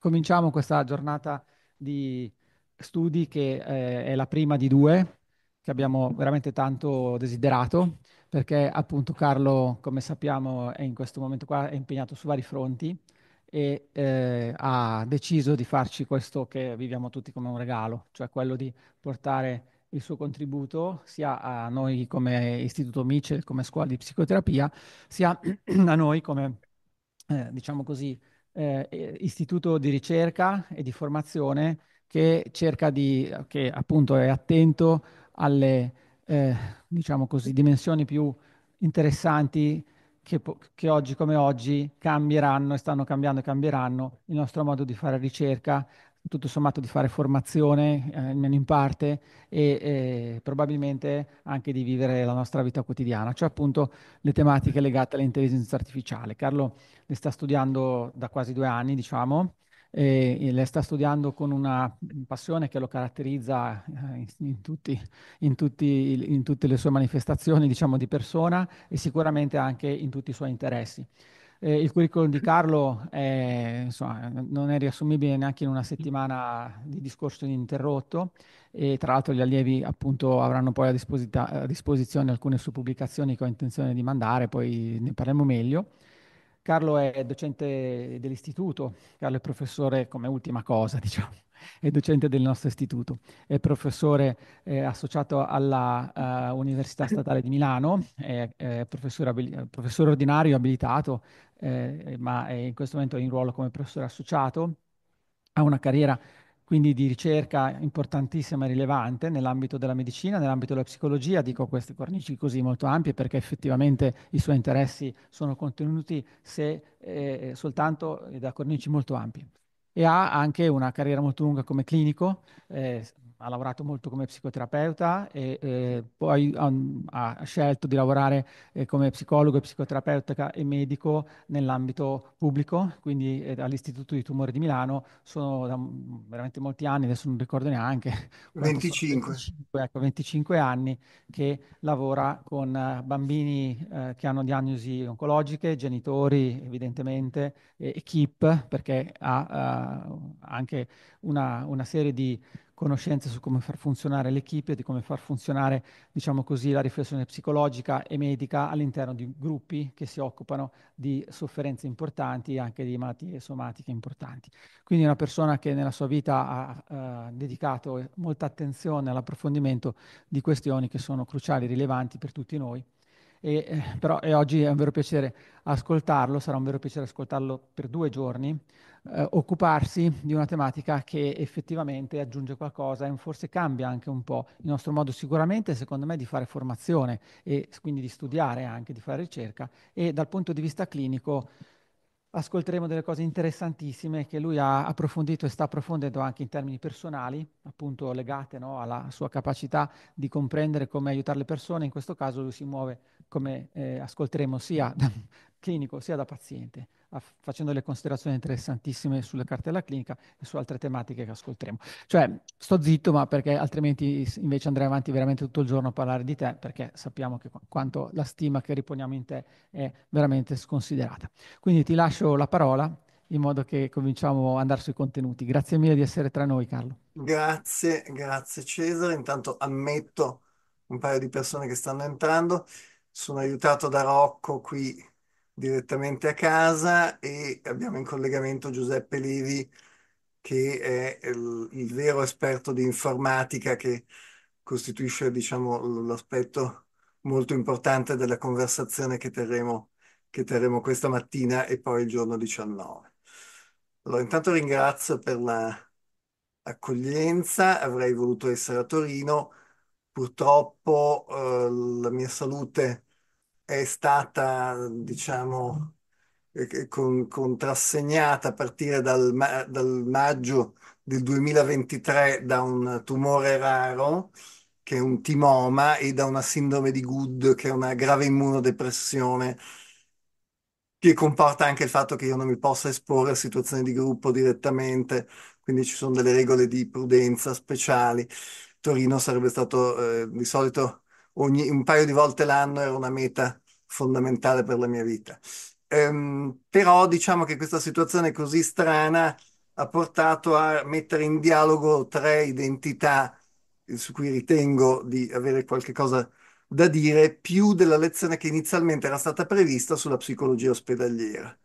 Cominciamo questa giornata di studi che eh, è la prima di due, che abbiamo veramente tanto desiderato, perché appunto Carlo, come sappiamo, è in questo momento qua è impegnato su vari fronti e eh, ha deciso di farci questo che viviamo tutti come un regalo, cioè quello di portare il suo contributo sia a noi come Istituto Mice, come scuola di psicoterapia, sia a noi come, eh, diciamo così, eh, istituto di ricerca e di formazione che cerca di, che appunto è attento alle, eh, diciamo così, dimensioni più interessanti che, che, oggi come oggi cambieranno e stanno cambiando e cambieranno il nostro modo di fare ricerca tutto sommato di fare formazione, eh, almeno in parte, e eh, probabilmente anche di vivere la nostra vita quotidiana, cioè appunto le tematiche legate all'intelligenza artificiale. Carlo le sta studiando da quasi due anni, diciamo, e, le sta studiando con una passione che lo caratterizza eh, in, in, tutti, in, tutti, in tutte le sue manifestazioni, diciamo, di persona e sicuramente anche in tutti i suoi interessi. Eh, il curriculum di Carlo è, insomma, non è riassumibile neanche in una settimana di discorso ininterrotto e tra l'altro gli allievi appunto avranno poi a, disposita- a disposizione alcune sue pubblicazioni che ho intenzione di mandare, poi ne parliamo meglio. Carlo è docente dell'istituto, Carlo è professore come ultima cosa, diciamo è docente del nostro istituto, è professore eh, associato alla uh, Università Statale di Milano, è, è professore, abili- professore, ordinario abilitato, eh, ma è in questo momento è in ruolo come professore associato, ha una carriera quindi di ricerca importantissima e rilevante nell'ambito della medicina, nell'ambito della psicologia, dico queste cornici così molto ampie perché effettivamente i suoi interessi sono contenuti se eh, soltanto da cornici molto ampie e ha anche una carriera molto lunga come clinico, eh, ha lavorato molto come psicoterapeuta e eh, poi um, ha scelto di lavorare eh, come psicologo psicoterapeuta e medico nell'ambito pubblico, quindi eh, all'Istituto di Tumore di Milano. Sono da, mm, veramente molti anni, adesso non ricordo neanche. 25. Sono, ecco, 25 anni che lavora con eh, bambini eh, che hanno diagnosi oncologiche, genitori evidentemente, e, KIP perché ha eh, anche una, una serie di conoscenze su come far funzionare l'equipe, di come far funzionare, diciamo così, la riflessione psicologica e medica all'interno di gruppi che si occupano di sofferenze importanti e anche di malattie somatiche importanti. Quindi una persona che nella sua vita ha eh, dedicato molta attenzione all'approfondimento di questioni che sono cruciali e rilevanti per tutti noi e, eh, però e oggi è un vero piacere ascoltarlo, sarà un vero piacere ascoltarlo per due giorni, eh, occuparsi di una tematica che effettivamente aggiunge qualcosa e forse cambia anche un po' il nostro modo sicuramente, secondo me, di fare formazione e quindi di studiare anche, di fare ricerca e dal punto di vista clinico ascolteremo delle cose interessantissime che lui ha approfondito e sta approfondendo anche in termini personali, appunto legate no, alla sua capacità di comprendere come aiutare le persone. In questo caso lui si muove come eh, ascolteremo sia da clinico sia da paziente, facendo le considerazioni interessantissime sulla cartella clinica e su altre tematiche che ascolteremo. Cioè, sto zitto, ma perché altrimenti invece andrei avanti veramente tutto il giorno a parlare di te, perché sappiamo che qu- quanto la stima che riponiamo in te è veramente sconsiderata. Quindi ti lascio la parola in modo che cominciamo ad andare sui contenuti. Grazie mille di essere tra noi, Carlo. Grazie, grazie Cesare. Intanto ammetto un paio di persone che stanno entrando sono aiutato da Rocco qui direttamente a casa e abbiamo in collegamento Giuseppe Levi che è il, il vero esperto di informatica che costituisce diciamo, l'aspetto molto importante della conversazione che terremo, che terremo questa mattina e poi il giorno 19. Allora intanto ringrazio per l'accoglienza, avrei voluto essere a Torino, purtroppo eh, la mia salute è stata, diciamo, eh, con- contrassegnata a partire dal, ma- dal maggio del 2023 da un tumore raro, che è un timoma, e da una sindrome di Good, che è una grave immunodepressione, che comporta anche il fatto che io non mi possa esporre a situazioni di gruppo direttamente, quindi ci sono delle regole di prudenza speciali. Torino sarebbe stato, eh, di solito ogni, un paio di volte l'anno era una meta fondamentale per la mia vita. Ehm, però diciamo che questa situazione così strana ha portato a mettere in dialogo tre identità eh, su cui ritengo di avere qualche cosa da dire, più della lezione che inizialmente era stata prevista sulla psicologia ospedaliera,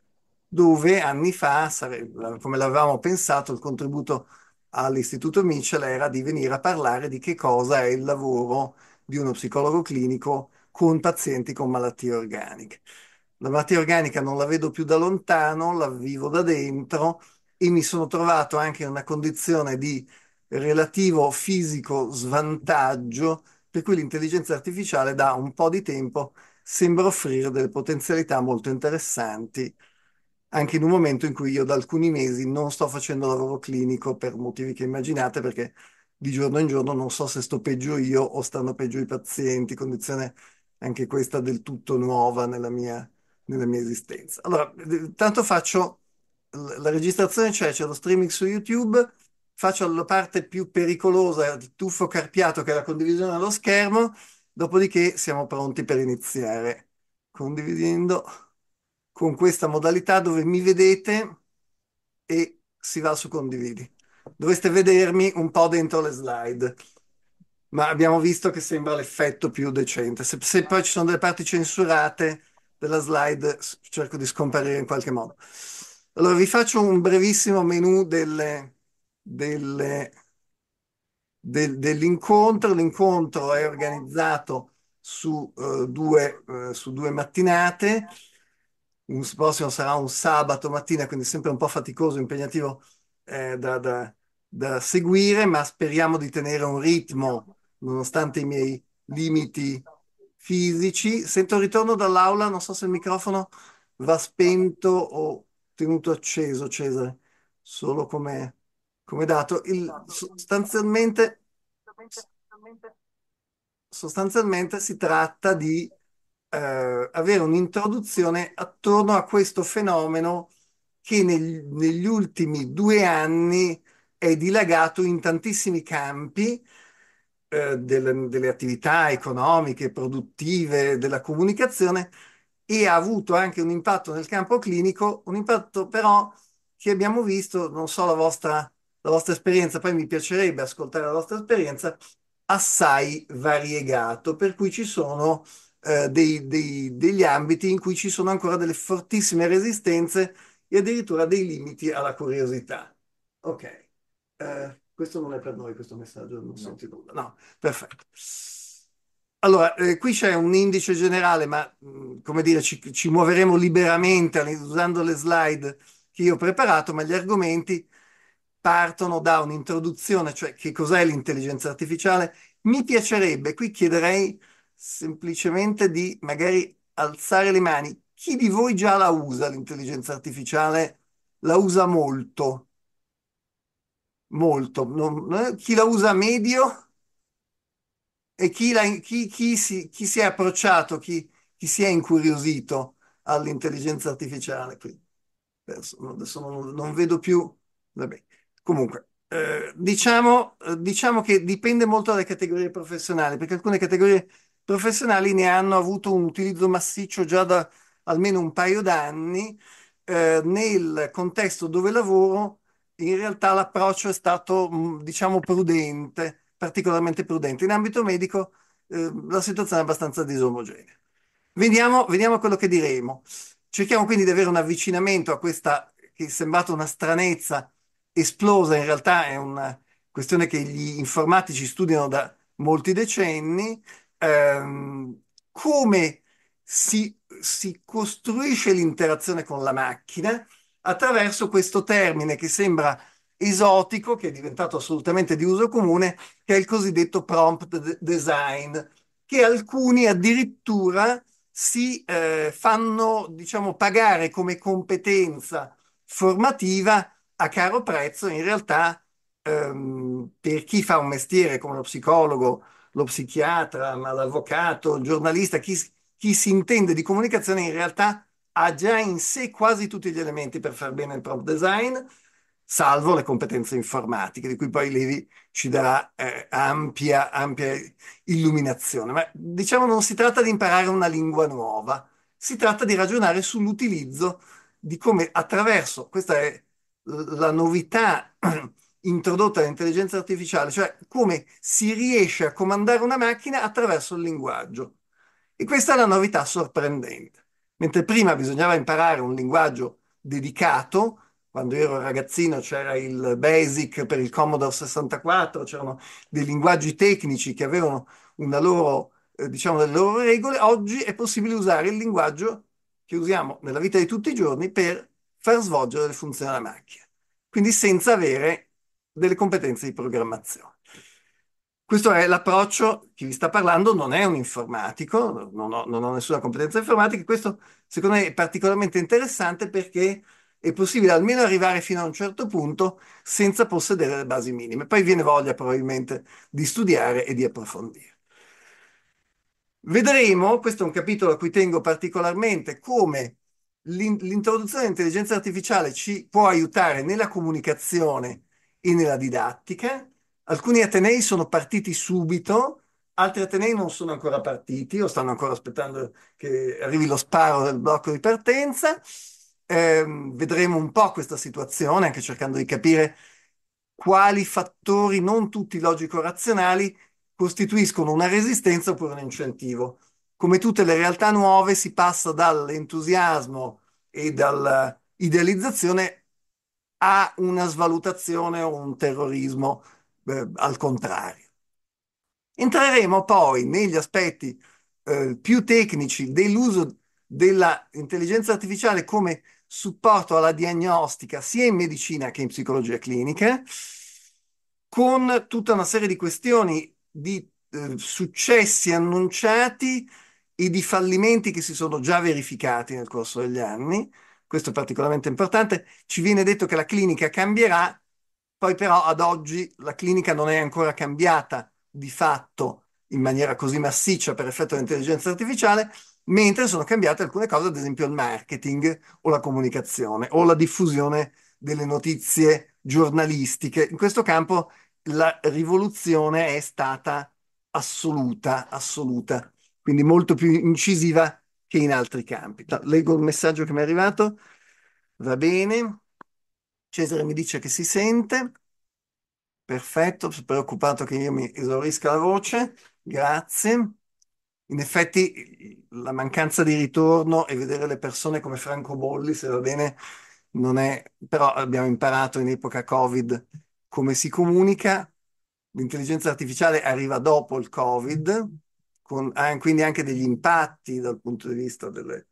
dove anni fa, sarebbe, come l'avevamo pensato, il contributo all'Istituto Mitchell era di venire a parlare di che cosa è il lavoro di uno psicologo clinico con pazienti con malattie organiche. La malattia organica non la vedo più da lontano, la vivo da dentro e mi sono trovato anche in una condizione di relativo fisico svantaggio, per cui l'intelligenza artificiale da un po' di tempo sembra offrire delle potenzialità molto interessanti, anche in un momento in cui io da alcuni mesi non sto facendo lavoro clinico per motivi che immaginate, perché di giorno in giorno non so se sto peggio io o stanno peggio i pazienti, condizione anche questa del tutto nuova nella mia, nella mia esistenza. Allora, tanto faccio la registrazione, c'è, cioè c'è lo streaming su YouTube, faccio la parte più pericolosa, il tuffo carpiato che è la condivisione allo schermo, dopodiché siamo pronti per iniziare condividendo con questa modalità dove mi vedete e si va su condividi dovreste vedermi un po' dentro le slide. Ma abbiamo visto che sembra l'effetto più decente. Se, se poi ci sono delle parti censurate della slide, cerco di scomparire in qualche modo. Allora, vi faccio un brevissimo menu delle, delle, del, dell'incontro. L'incontro è organizzato su, uh, due, uh, su due mattinate. Il prossimo sarà un sabato mattina, quindi sempre un po' faticoso, impegnativo eh, da, da, da seguire, ma speriamo di tenere un ritmo, nonostante i miei limiti fisici. Sento un ritorno dall'aula, non so se il microfono va spento o tenuto acceso, Cesare, solo come, come dato. Il, sostanzialmente, sostanzialmente si tratta di eh, avere un'introduzione attorno a questo fenomeno che neg negli ultimi due anni è dilagato in tantissimi campi eh, del, delle attività economiche, produttive, della comunicazione e ha avuto anche un impatto nel campo clinico, un impatto però che abbiamo visto, non so la vostra, la vostra esperienza, poi mi piacerebbe ascoltare la vostra esperienza, assai variegato, per cui ci sono eh, dei, dei, degli ambiti in cui ci sono ancora delle fortissime resistenze e addirittura dei limiti alla curiosità. Ok. Eh, questo non è per noi questo messaggio, non no. senti nulla. No, perfetto. Allora, eh, qui c'è un indice generale, ma mh, mm, come dire, ci, ci, muoveremo liberamente usando le slide che io ho preparato, ma gli argomenti partono da un'introduzione, cioè che cos'è l'intelligenza artificiale. Mi piacerebbe, qui chiederei semplicemente di magari alzare le mani. Chi di voi già la usa l'intelligenza artificiale? La usa molto? molto. Non, eh, chi la usa medio e chi, la, chi, chi, si, chi si è approcciato, chi, chi si è incuriosito all'intelligenza artificiale. Quindi, adesso non, non vedo più. Vabbè. Comunque, eh, diciamo, eh, diciamo che dipende molto dalle categorie professionali, perché alcune categorie professionali ne hanno avuto un utilizzo massiccio già da almeno un paio d'anni. Eh, nel contesto dove lavoro in realtà l'approccio è stato, mm, diciamo, prudente, particolarmente prudente. In ambito medico eh, la situazione è abbastanza disomogenea. Vediamo, veniamo quello che diremo. Cerchiamo quindi di avere un avvicinamento a questa che è sembrata una stranezza esplosa, in realtà è una questione che gli informatici studiano da molti decenni, ehm, come si, si costruisce l'interazione con la macchina, attraverso questo termine che sembra esotico, che è diventato assolutamente di uso comune, che è il cosiddetto prompt design, che alcuni addirittura si eh, fanno, diciamo, pagare come competenza formativa a caro prezzo, in realtà ehm, per chi fa un mestiere come lo psicologo, lo psichiatra, ma l'avvocato, il giornalista, chi, chi si intende di comunicazione in realtà ha già in sé quasi tutti gli elementi per far bene il prompt design, salvo le competenze informatiche, di cui poi Levi ci darà eh, ampia, ampia illuminazione. Ma diciamo non si tratta di imparare una lingua nuova, si tratta di ragionare sull'utilizzo di come attraverso, questa è la novità introdotta all'intelligenza artificiale, cioè come si riesce a comandare una macchina attraverso il linguaggio. E questa è la novità sorprendente. Mentre prima bisognava imparare un linguaggio dedicato, quando ero ragazzino c'era il BASIC per il Commodore 64, c'erano dei linguaggi tecnici che avevano una loro, eh, diciamo, delle loro regole, oggi è possibile usare il linguaggio che usiamo nella vita di tutti i giorni per far svolgere le funzioni della macchina, quindi senza avere delle competenze di programmazione. Questo è l'approccio, chi vi sta parlando non è un informatico, non ho, non ho, nessuna competenza informatica, questo secondo me è particolarmente interessante perché è possibile almeno arrivare fino a un certo punto senza possedere le basi minime. Poi viene voglia probabilmente di studiare e di approfondire. Vedremo, questo è un capitolo a cui tengo particolarmente, come l'introduzione dell'intelligenza artificiale ci può aiutare nella comunicazione e nella didattica Alcuni Atenei sono partiti subito, altri Atenei non sono ancora partiti o stanno ancora aspettando che arrivi lo sparo del blocco di partenza. Eh, vedremo un po' questa situazione, anche cercando di capire quali fattori, non tutti logico-razionali, costituiscono una resistenza oppure un incentivo. Come tutte le realtà nuove si passa dall'entusiasmo e dall'idealizzazione a una svalutazione o un terrorismo eh, al contrario. Entreremo poi negli aspetti eh, più tecnici dell'uso dell'intelligenza artificiale come supporto alla diagnostica sia in medicina che in psicologia clinica, con tutta una serie di questioni di eh, successi annunciati e di fallimenti che si sono già verificati nel corso degli anni. Questo è particolarmente importante. Ci viene detto che la clinica cambierà, poi però ad oggi la clinica non è ancora cambiata di fatto in maniera così massiccia per effetto dell'intelligenza artificiale, mentre sono cambiate alcune cose, ad esempio il marketing o la comunicazione o la diffusione delle notizie giornalistiche. In questo campo la rivoluzione è stata assoluta, assoluta, quindi molto più incisiva che in altri campi. Leggo il messaggio che mi è arrivato. Va bene. Cesare mi dice che si sente. Perfetto, sono preoccupato che io mi esaurisca la voce. Grazie. In effetti la mancanza di ritorno e vedere le persone come Franco Bolli, se va bene, non è... però abbiamo imparato in epoca Covid come si comunica. L'intelligenza artificiale arriva dopo il Covid, con ah, quindi anche degli impatti dal punto di vista delle,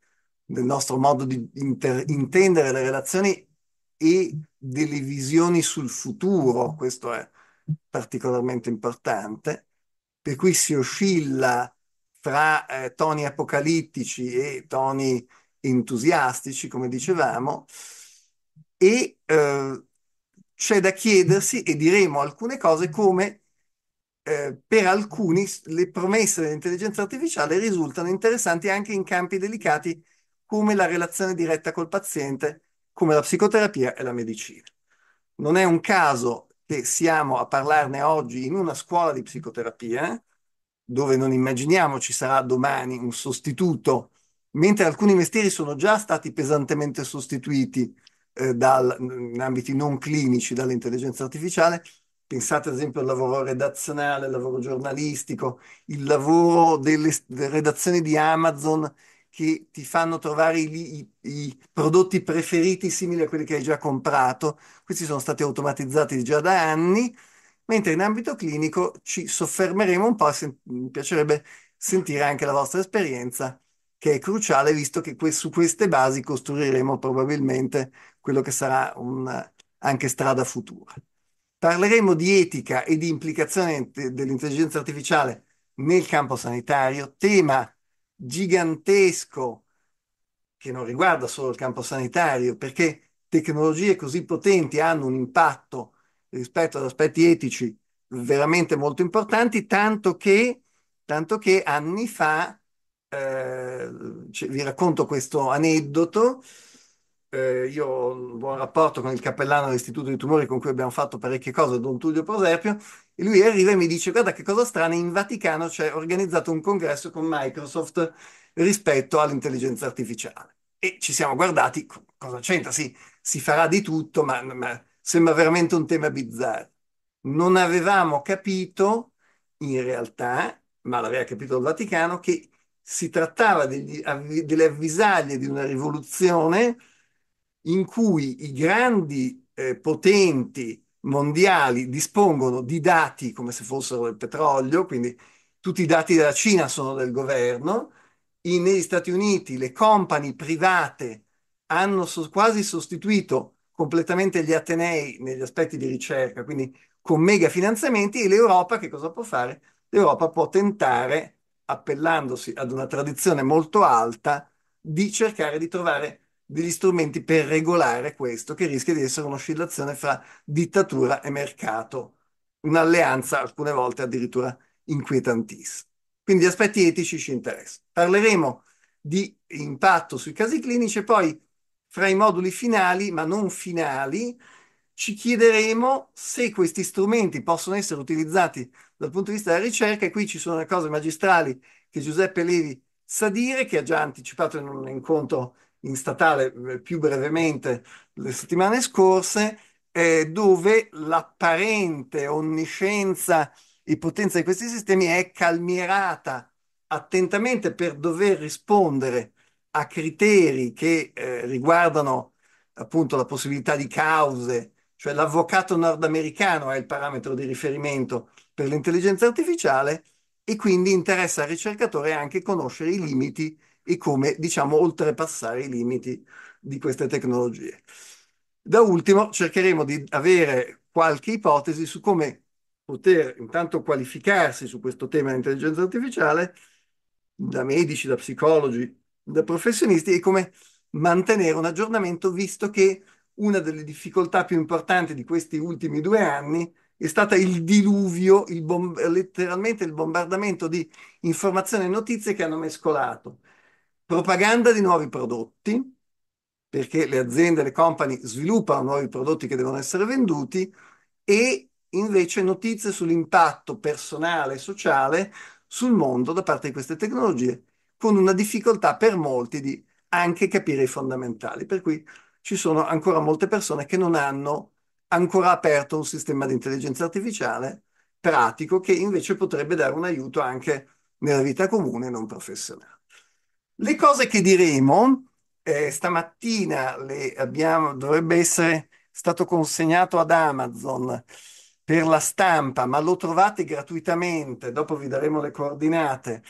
del nostro modo di inter, intendere le relazioni e delle visioni sul futuro, questo è particolarmente importante, per cui si oscilla tra eh, toni apocalittici e toni entusiastici, come dicevamo, e eh, c'è da chiedersi, e diremo alcune cose, come eh, per alcuni le promesse dell'intelligenza artificiale risultano interessanti anche in campi delicati come la relazione diretta col paziente come la psicoterapia e la medicina. Non è un caso che siamo a parlarne oggi in una scuola di psicoterapia, dove non immaginiamo ci sarà domani un sostituto, mentre alcuni mestieri sono già stati pesantemente sostituiti eh, dal, in ambiti non clinici dall'intelligenza artificiale. Pensate ad esempio al lavoro redazionale, al lavoro giornalistico, il lavoro delle, delle redazioni di Amazon che ti fanno trovare i, i, i, prodotti preferiti simili a quelli che hai già comprato. Questi sono stati automatizzati già da anni, mentre in ambito clinico ci soffermeremo un po', se, mi piacerebbe sentire anche la vostra esperienza, che è cruciale visto che que- su queste basi costruiremo probabilmente quello che sarà un, anche strada futura. Parleremo di etica e di implicazione dell'intelligenza artificiale nel campo sanitario, tema gigantesco che non riguarda solo il campo sanitario, perché tecnologie così potenti hanno un impatto rispetto ad aspetti etici veramente molto importanti, tanto che, tanto che anni fa, eh, vi racconto questo aneddoto, eh, io ho un buon rapporto con il cappellano dell'Istituto di Tumori con cui abbiamo fatto parecchie cose, Don Tullio Proserpio, e lui arriva e mi dice, guarda che cosa strana, in Vaticano c'è organizzato un congresso con Microsoft rispetto all'intelligenza artificiale. E ci siamo guardati, cosa c'entra? Sì, si farà di tutto, ma, ma sembra veramente un tema bizzarro. Non avevamo capito, in realtà, ma l'aveva capito il Vaticano, che si trattava degli, delle avvisaglie di una rivoluzione in cui i grandi eh, potenti mondiali dispongono di dati come se fossero del petrolio, quindi tutti i dati della Cina sono del governo, I, negli Stati Uniti le compagnie private hanno so, quasi sostituito completamente gli Atenei negli aspetti di ricerca, quindi con mega finanziamenti, e l'Europa che cosa può fare? L'Europa può tentare, appellandosi ad una tradizione molto alta, di cercare di trovare degli strumenti per regolare questo, che rischia di essere un'oscillazione fra dittatura e mercato, un'alleanza alcune volte addirittura inquietantissima. Quindi gli aspetti etici ci interessano. Parleremo di impatto sui casi clinici e poi fra i moduli finali, ma non finali, ci chiederemo se questi strumenti possono essere utilizzati dal punto di vista della ricerca e qui ci sono le cose magistrali che Giuseppe Levi sa dire, che ha già anticipato in un incontro in statale eh, più brevemente le settimane scorse, eh, dove l'apparente onniscienza e potenza di questi sistemi è calmierata attentamente per dover rispondere a criteri che eh, riguardano appunto la possibilità di cause, cioè l'avvocato nordamericano è il parametro di riferimento per l'intelligenza artificiale e quindi interessa al ricercatore anche conoscere i limiti e come, diciamo, oltrepassare i limiti di queste tecnologie. Da ultimo cercheremo di avere qualche ipotesi su come poter intanto qualificarsi su questo tema dell'intelligenza artificiale da medici, da psicologi, da professionisti e come mantenere un aggiornamento visto che una delle difficoltà più importanti di questi ultimi due anni è stata il diluvio, il bom- letteralmente il bombardamento di informazioni e notizie che hanno mescolato propaganda di nuovi prodotti, perché le aziende, le company sviluppano nuovi prodotti che devono essere venduti e invece notizie sull'impatto personale e sociale sul mondo da parte di queste tecnologie, con una difficoltà per molti di anche capire i fondamentali. Per cui ci sono ancora molte persone che non hanno ancora aperto un sistema di intelligenza artificiale pratico che invece potrebbe dare un aiuto anche nella vita comune e non professionale. Le cose che diremo eh, stamattina le abbiamo, dovrebbe essere stato consegnato ad Amazon per la stampa, ma lo trovate gratuitamente, dopo vi daremo le coordinate,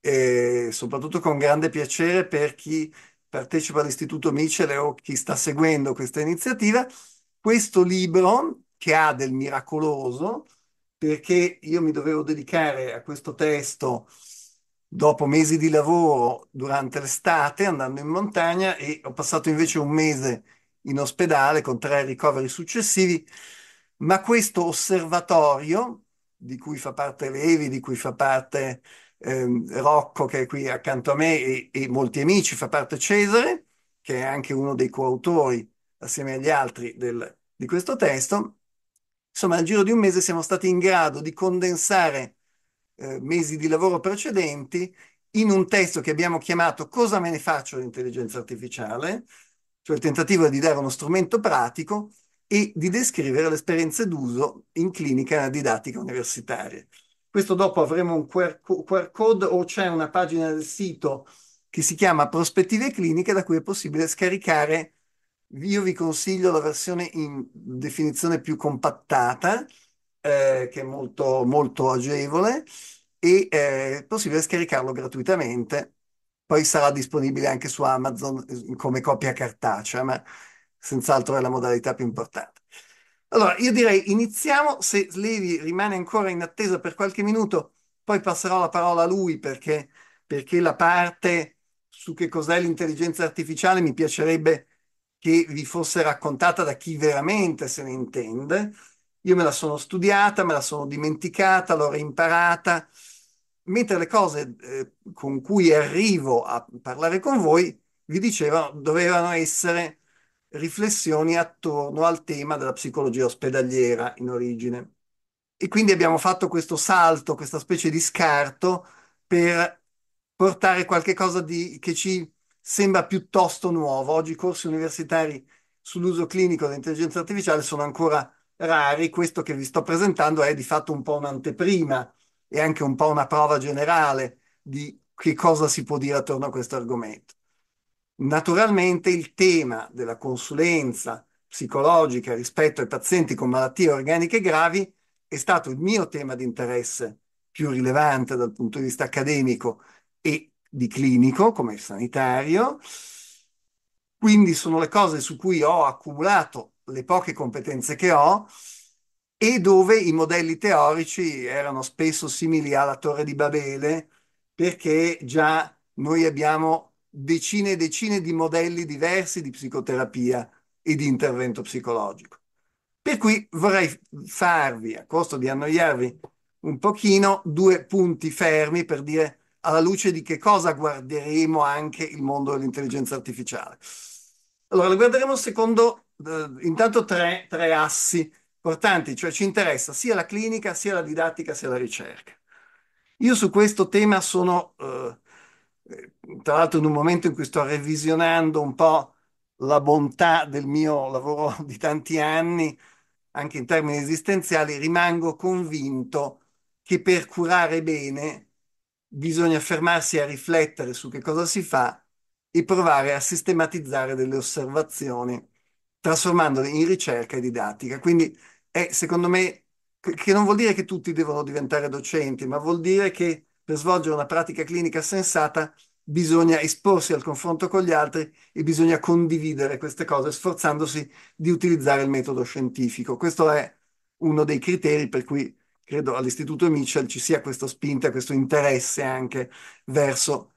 eh, soprattutto con grande piacere per chi partecipa all'Istituto Micele o chi sta seguendo questa iniziativa, questo libro che ha del miracoloso, perché io mi dovevo dedicare a questo testo dopo mesi di lavoro durante l'estate andando in montagna e ho passato invece un mese in ospedale con tre ricoveri successivi, ma questo osservatorio di cui fa parte Levi, di cui fa parte ehm, Rocco che è qui accanto a me e, e molti amici, fa parte Cesare che è anche uno dei coautori assieme agli altri del, di questo testo, insomma, al giro di un mese siamo stati in grado di condensare eh, mesi di lavoro precedenti in un testo che abbiamo chiamato Cosa me ne faccio dell'intelligenza artificiale, cioè il tentativo di dare uno strumento pratico e di descrivere le esperienze d'uso in clinica didattica universitaria. Questo dopo avremo un QR, QR code o c'è una pagina del sito che si chiama Prospettive cliniche da cui è possibile scaricare. Io vi consiglio la versione in definizione più compattata, eh, che è molto, molto agevole e eh, è possibile scaricarlo gratuitamente. Poi sarà disponibile anche su Amazon eh, come copia cartacea, ma senz'altro è la modalità più importante. Allora, io direi iniziamo, se Levi rimane ancora in attesa per qualche minuto, poi passerò la parola a lui perché, perché la parte su che cos'è l'intelligenza artificiale mi piacerebbe che vi fosse raccontata da chi veramente se ne intende. Io me la sono studiata, me la sono dimenticata, l'ho imparata. mentre le cose eh, con cui arrivo a parlare con voi, vi dicevano, dovevano essere riflessioni attorno al tema della psicologia ospedaliera in origine. E quindi abbiamo fatto questo salto, questa specie di scarto per portare qualcosa che ci sembra piuttosto nuovo. Oggi i corsi universitari sull'uso clinico dell'intelligenza artificiale sono ancora rari, questo che vi sto presentando è di fatto un po' un'anteprima e anche un po' una prova generale di che cosa si può dire attorno a questo argomento. Naturalmente il tema della consulenza psicologica rispetto ai pazienti con malattie organiche gravi è stato il mio tema di interesse più rilevante dal punto di vista accademico e di clinico come sanitario. Quindi sono le cose su cui ho accumulato le poche competenze che ho e dove i modelli teorici erano spesso simili alla Torre di Babele perché già noi abbiamo decine e decine di modelli diversi di psicoterapia e di intervento psicologico. Per cui vorrei farvi, a costo di annoiarvi un pochino, due punti fermi per dire alla luce di che cosa guarderemo anche il mondo dell'intelligenza artificiale. Allora, lo guarderemo secondo intanto tre, tre assi importanti, cioè ci interessa sia la clinica, sia la didattica, sia la ricerca. Io su questo tema sono, eh, tra l'altro, in un momento in cui sto revisionando un po' la bontà del mio lavoro di tanti anni, anche in termini esistenziali, rimango convinto che per curare bene bisogna fermarsi a riflettere su che cosa si fa e provare a sistematizzare delle osservazioni trasformandoli in ricerca e didattica. Quindi è, secondo me, che non vuol dire che tutti devono diventare docenti, ma vuol dire che per svolgere una pratica clinica sensata bisogna esporsi al confronto con gli altri e bisogna condividere queste cose sforzandosi di utilizzare il metodo scientifico. Questo è uno dei criteri per cui credo all'Istituto Mitchell ci sia questa spinta, questo interesse anche verso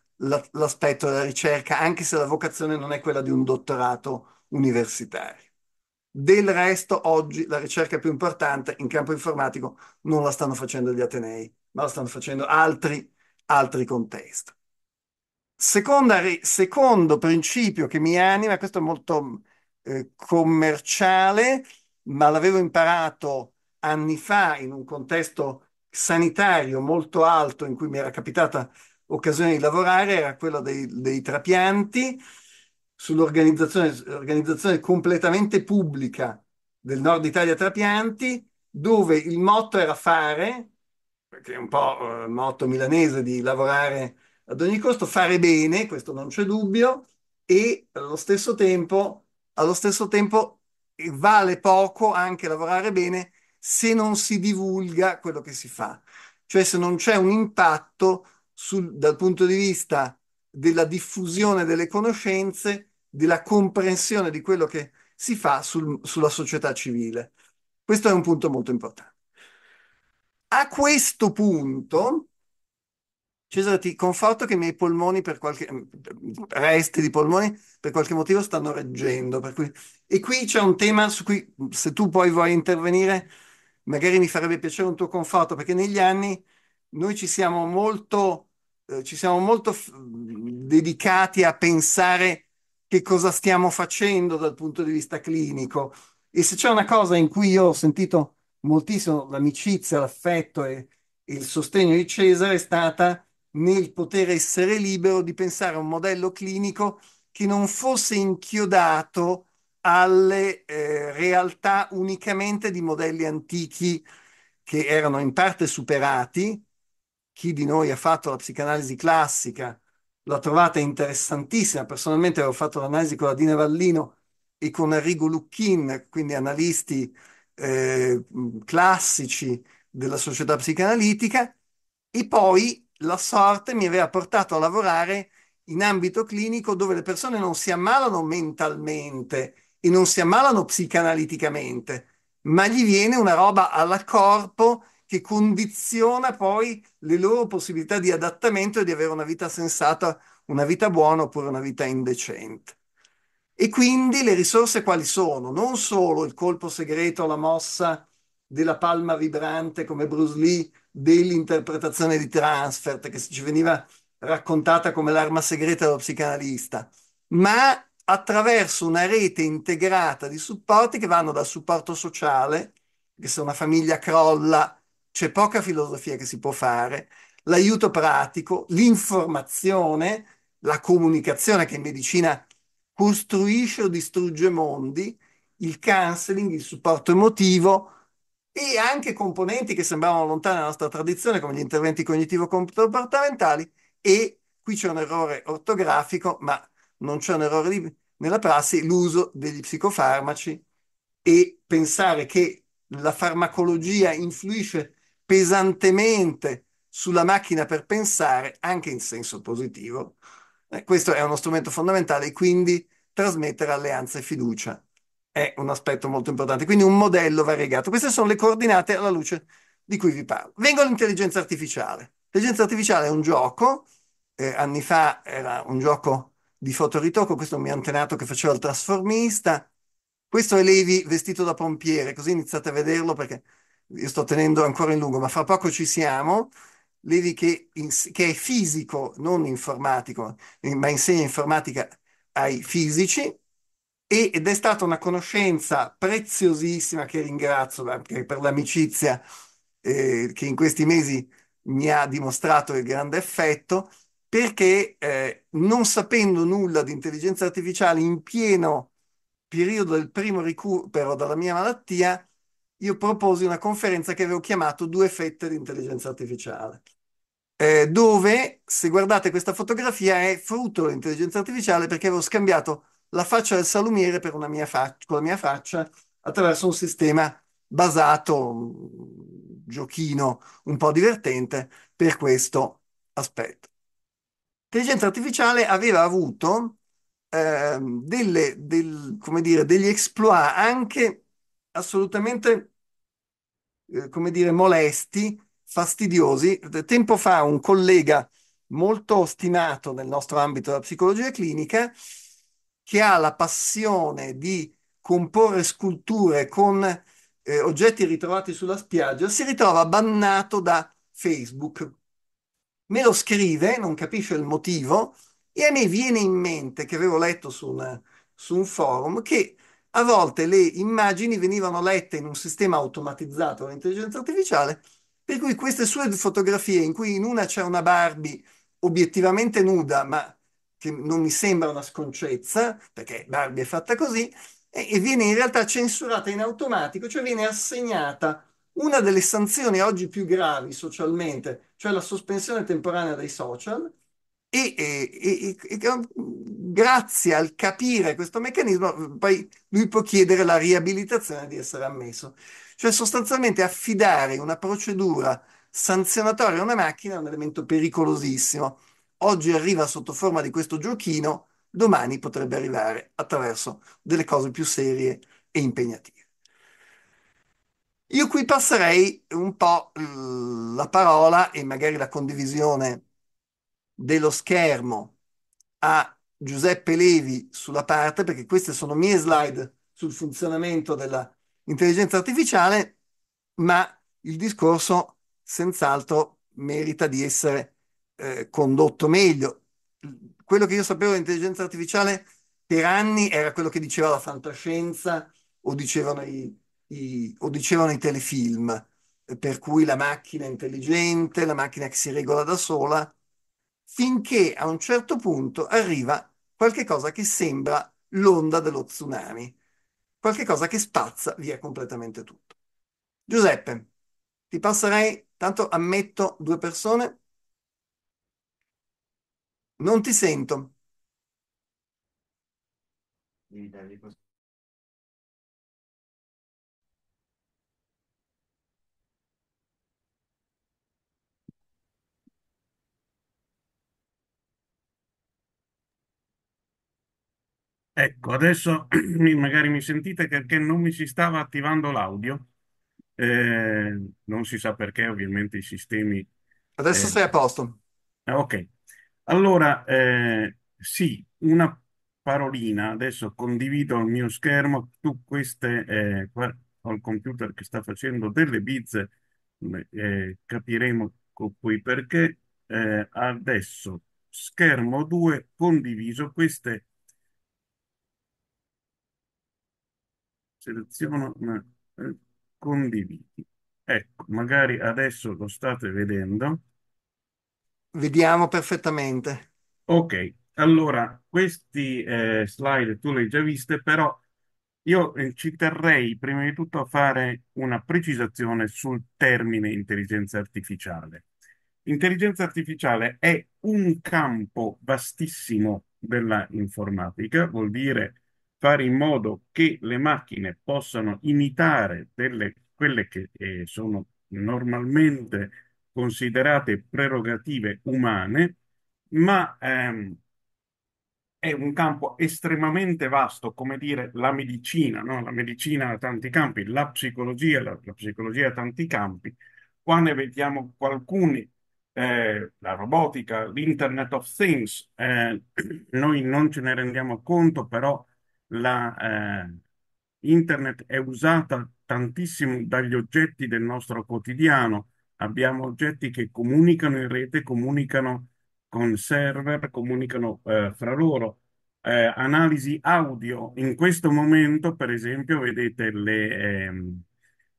l'aspetto della ricerca, anche se la vocazione non è quella di un dottorato universitari. Del resto, oggi la ricerca più importante in campo informatico non la stanno facendo gli Atenei, ma la stanno facendo altri, altri contesti. Seconda, secondo principio che mi anima, questo è molto eh, commerciale, ma l'avevo imparato anni fa in un contesto sanitario molto alto in cui mi era capitata occasione di lavorare, era quello dei, dei trapianti sull'organizzazione completamente pubblica del Nord Italia Trapianti, dove il motto era fare, che è un po' il eh, motto milanese di lavorare ad ogni costo, fare bene, questo non c'è dubbio, e allo stesso tempo, allo stesso tempo vale poco anche lavorare bene se non si divulga quello che si fa, cioè se non c'è un impatto sul, dal punto di vista della diffusione delle conoscenze della comprensione di quello che si fa sul, sulla società civile. Questo è un punto molto importante. A questo punto, Cesare, ti conforto che i miei polmoni, per qualche resti di polmoni, per qualche motivo stanno reggendo. Cui... E qui c'è un tema su cui, se tu poi vuoi intervenire, magari mi farebbe piacere un tuo conforto, perché negli anni noi ci siamo molto, eh, ci siamo molto dedicati a pensare che cosa stiamo facendo dal punto di vista clinico. E se c'è una cosa in cui io ho sentito moltissimo l'amicizia, l'affetto e, il sostegno di Cesare è stata nel poter essere libero di pensare a un modello clinico che non fosse inchiodato alle eh, realtà unicamente di modelli antichi che erano in parte superati. Chi di noi ha fatto la psicanalisi classica la trovata interessantissima, personalmente ho fatto l'analisi con la Dina Vallino e con Arrigo Lucchin, quindi analisti eh, classici della società psicanalitica, e poi la sorte mi aveva portato a lavorare in ambito clinico dove le persone non si ammalano mentalmente e non si ammalano psicanaliticamente, ma gli viene una roba alla corpo che condiziona poi le loro possibilità di adattamento e di avere una vita sensata, una vita buona oppure una vita indecente. E quindi le risorse quali sono? Non solo il colpo segreto, la mossa della palma vibrante come Bruce Lee dell'interpretazione di Transfert che ci veniva raccontata come l'arma segreta dello psicanalista, ma attraverso una rete integrata di supporti che vanno dal supporto sociale, che se una famiglia crolla c'è poca filosofia che si può fare, l'aiuto pratico, l'informazione, la comunicazione che in medicina costruisce o distrugge mondi, il counseling, il supporto emotivo e anche componenti che sembravano lontane dalla nostra tradizione come gli interventi cognitivo-comportamentali e qui c'è un errore ortografico, ma non c'è un errore di, nella prassi, l'uso degli psicofarmaci e pensare che la farmacologia influisce pesantemente sulla macchina per pensare, anche in senso positivo. Eh, questo è uno strumento fondamentale e quindi trasmettere alleanza e fiducia è un aspetto molto importante. Quindi un modello variegato. Queste sono le coordinate alla luce di cui vi parlo. Vengo all'intelligenza artificiale. L'intelligenza artificiale è un gioco, eh, anni fa era un gioco di fotoritocco, questo è un mio antenato che faceva il trasformista. Questo è Levi vestito da pompiere, così iniziate a vederlo perché io sto tenendo ancora in lungo, ma fra poco ci siamo. Levi che, in, che è fisico, non informatico, ma insegna informatica ai fisici e, ed è stata una conoscenza preziosissima che ringrazio anche per l'amicizia eh, che in questi mesi mi ha dimostrato il grande effetto perché eh, non sapendo nulla di intelligenza artificiale in pieno periodo del primo recupero dalla mia malattia, io proposi una conferenza che avevo chiamato Due fette di intelligenza artificiale, eh, dove, se guardate questa fotografia, è frutto dell'intelligenza artificiale perché avevo scambiato la faccia del salumiere per una mia fac- con la mia faccia attraverso un sistema basato, un mm, giochino un po' divertente, per questo aspetto. L'intelligenza artificiale aveva avuto eh, delle, del, come dire, degli exploit anche assolutamente, eh, come dire, molesti, fastidiosi. Tempo fa un collega molto stimato nel nostro ambito della psicologia clinica che ha la passione di comporre sculture con eh, oggetti ritrovati sulla spiaggia, si ritrova bannato da Facebook. Me lo scrive, non capisce il motivo, e a me viene in mente che avevo letto su, una, su un forum che a volte le immagini venivano lette in un sistema automatizzato dall'intelligenza artificiale, per cui queste sue fotografie, in cui in una c'è una Barbie obiettivamente nuda, ma che non mi sembra una sconcezza, perché Barbie è fatta così, e, e viene in realtà censurata in automatico, cioè viene assegnata una delle sanzioni oggi più gravi socialmente, cioè la sospensione temporanea dei social, e, e, e, mm, grazie al capire questo meccanismo, mm, poi lui può chiedere la riabilitazione di essere ammesso. Cioè sostanzialmente affidare una procedura sanzionatoria a una macchina è un elemento pericolosissimo. Oggi arriva sotto forma di questo giochino, domani potrebbe arrivare attraverso delle cose più serie e impegnative. Io qui passerei un po' la parola e magari la condivisione dello schermo a Giuseppe Levi sulla parte, perché queste sono mie slide sul funzionamento dell'intelligenza artificiale, ma il discorso senz'altro merita di essere eh, condotto meglio. Quello che io sapevo dell'intelligenza artificiale per anni era quello che diceva la fantascienza o dicevano i, i, o dicevano i telefilm, per cui la macchina intelligente, la macchina che si regola da sola finché a un certo punto arriva qualche cosa che sembra l'onda dello tsunami, qualche cosa che spazza via completamente tutto. Giuseppe, ti passerei, tanto ammetto due persone. Non ti sento. Devi dargli questo. Ecco, adesso magari mi sentite perché non mi si stava attivando l'audio. Eh, non si sa perché, ovviamente i sistemi... Adesso eh, sei a posto. Ah, ok. Allora, eh, sì, una parolina. Adesso condivido il mio schermo. Tu queste... Eh, qua, ho il computer che sta facendo delle bizze. Eh, capiremo poi perché. adesso, schermo 2, condiviso queste seleziono eh, condividi. Ecco, magari adesso lo state vedendo. Vediamo perfettamente. Ok, allora questi eh, slide tu le hai già viste, però io eh, ci terrei prima di tutto a fare una precisazione sul termine intelligenza artificiale. Intelligenza artificiale è un campo vastissimo della informatica, vuol dire fare in modo che le macchine possano imitare delle, quelle che eh, sono normalmente considerate prerogative umane, ma ehm, è un campo estremamente vasto, come dire la medicina, no? la medicina ha tanti campi, la psicologia, la, la psicologia ha tanti campi, qua ne vediamo alcuni, eh, la robotica, l'Internet of Things, eh, noi non ce ne rendiamo conto, però la, eh, internet è usata tantissimo dagli oggetti del nostro quotidiano. Abbiamo oggetti che comunicano in rete, comunicano con server, comunicano eh, fra loro. Eh, analisi audio. In questo momento, per esempio, vedete le,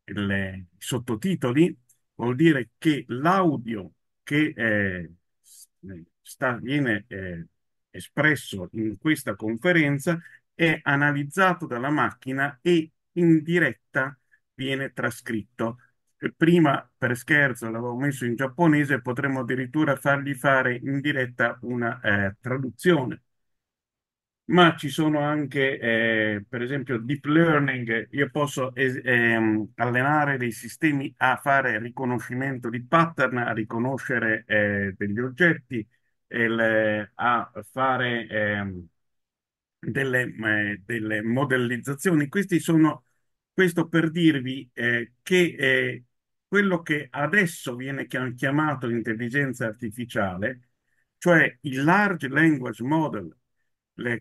eh, le sottotitoli, vuol dire che l'audio che eh, sta, viene eh, espresso in questa conferenza è analizzato dalla macchina e in diretta viene trascritto. Eh, prima, per scherzo, l'avevo messo in giapponese, potremmo addirittura fargli fare in diretta una eh, traduzione. Ma ci sono anche, eh, per esempio, deep learning. Io posso es- ehm, allenare dei sistemi a fare riconoscimento di pattern, a riconoscere eh, degli oggetti, el- a fare... Ehm, delle, eh, delle modellizzazioni. Questi sono, questo per dirvi eh, che eh, quello che adesso viene chiamato intelligenza artificiale, cioè il large language model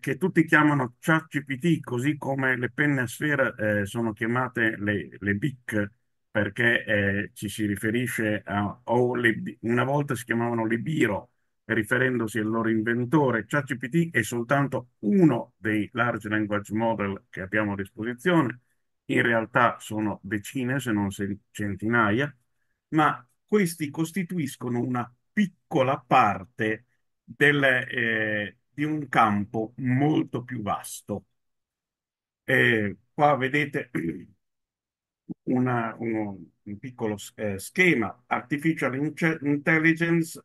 che tutti chiamano ChatGPT, così come le penne a sfera eh, sono chiamate le, le BIC, perché eh, ci si riferisce a, o le, una volta si chiamavano le Biro, riferendosi al loro inventore, ChatGPT è soltanto uno dei large language model che abbiamo a disposizione, in realtà sono decine se non centinaia, ma questi costituiscono una piccola parte del, eh, di un campo molto più vasto. E qua vedete una, uno, un piccolo eh, schema, Artificial Intelligence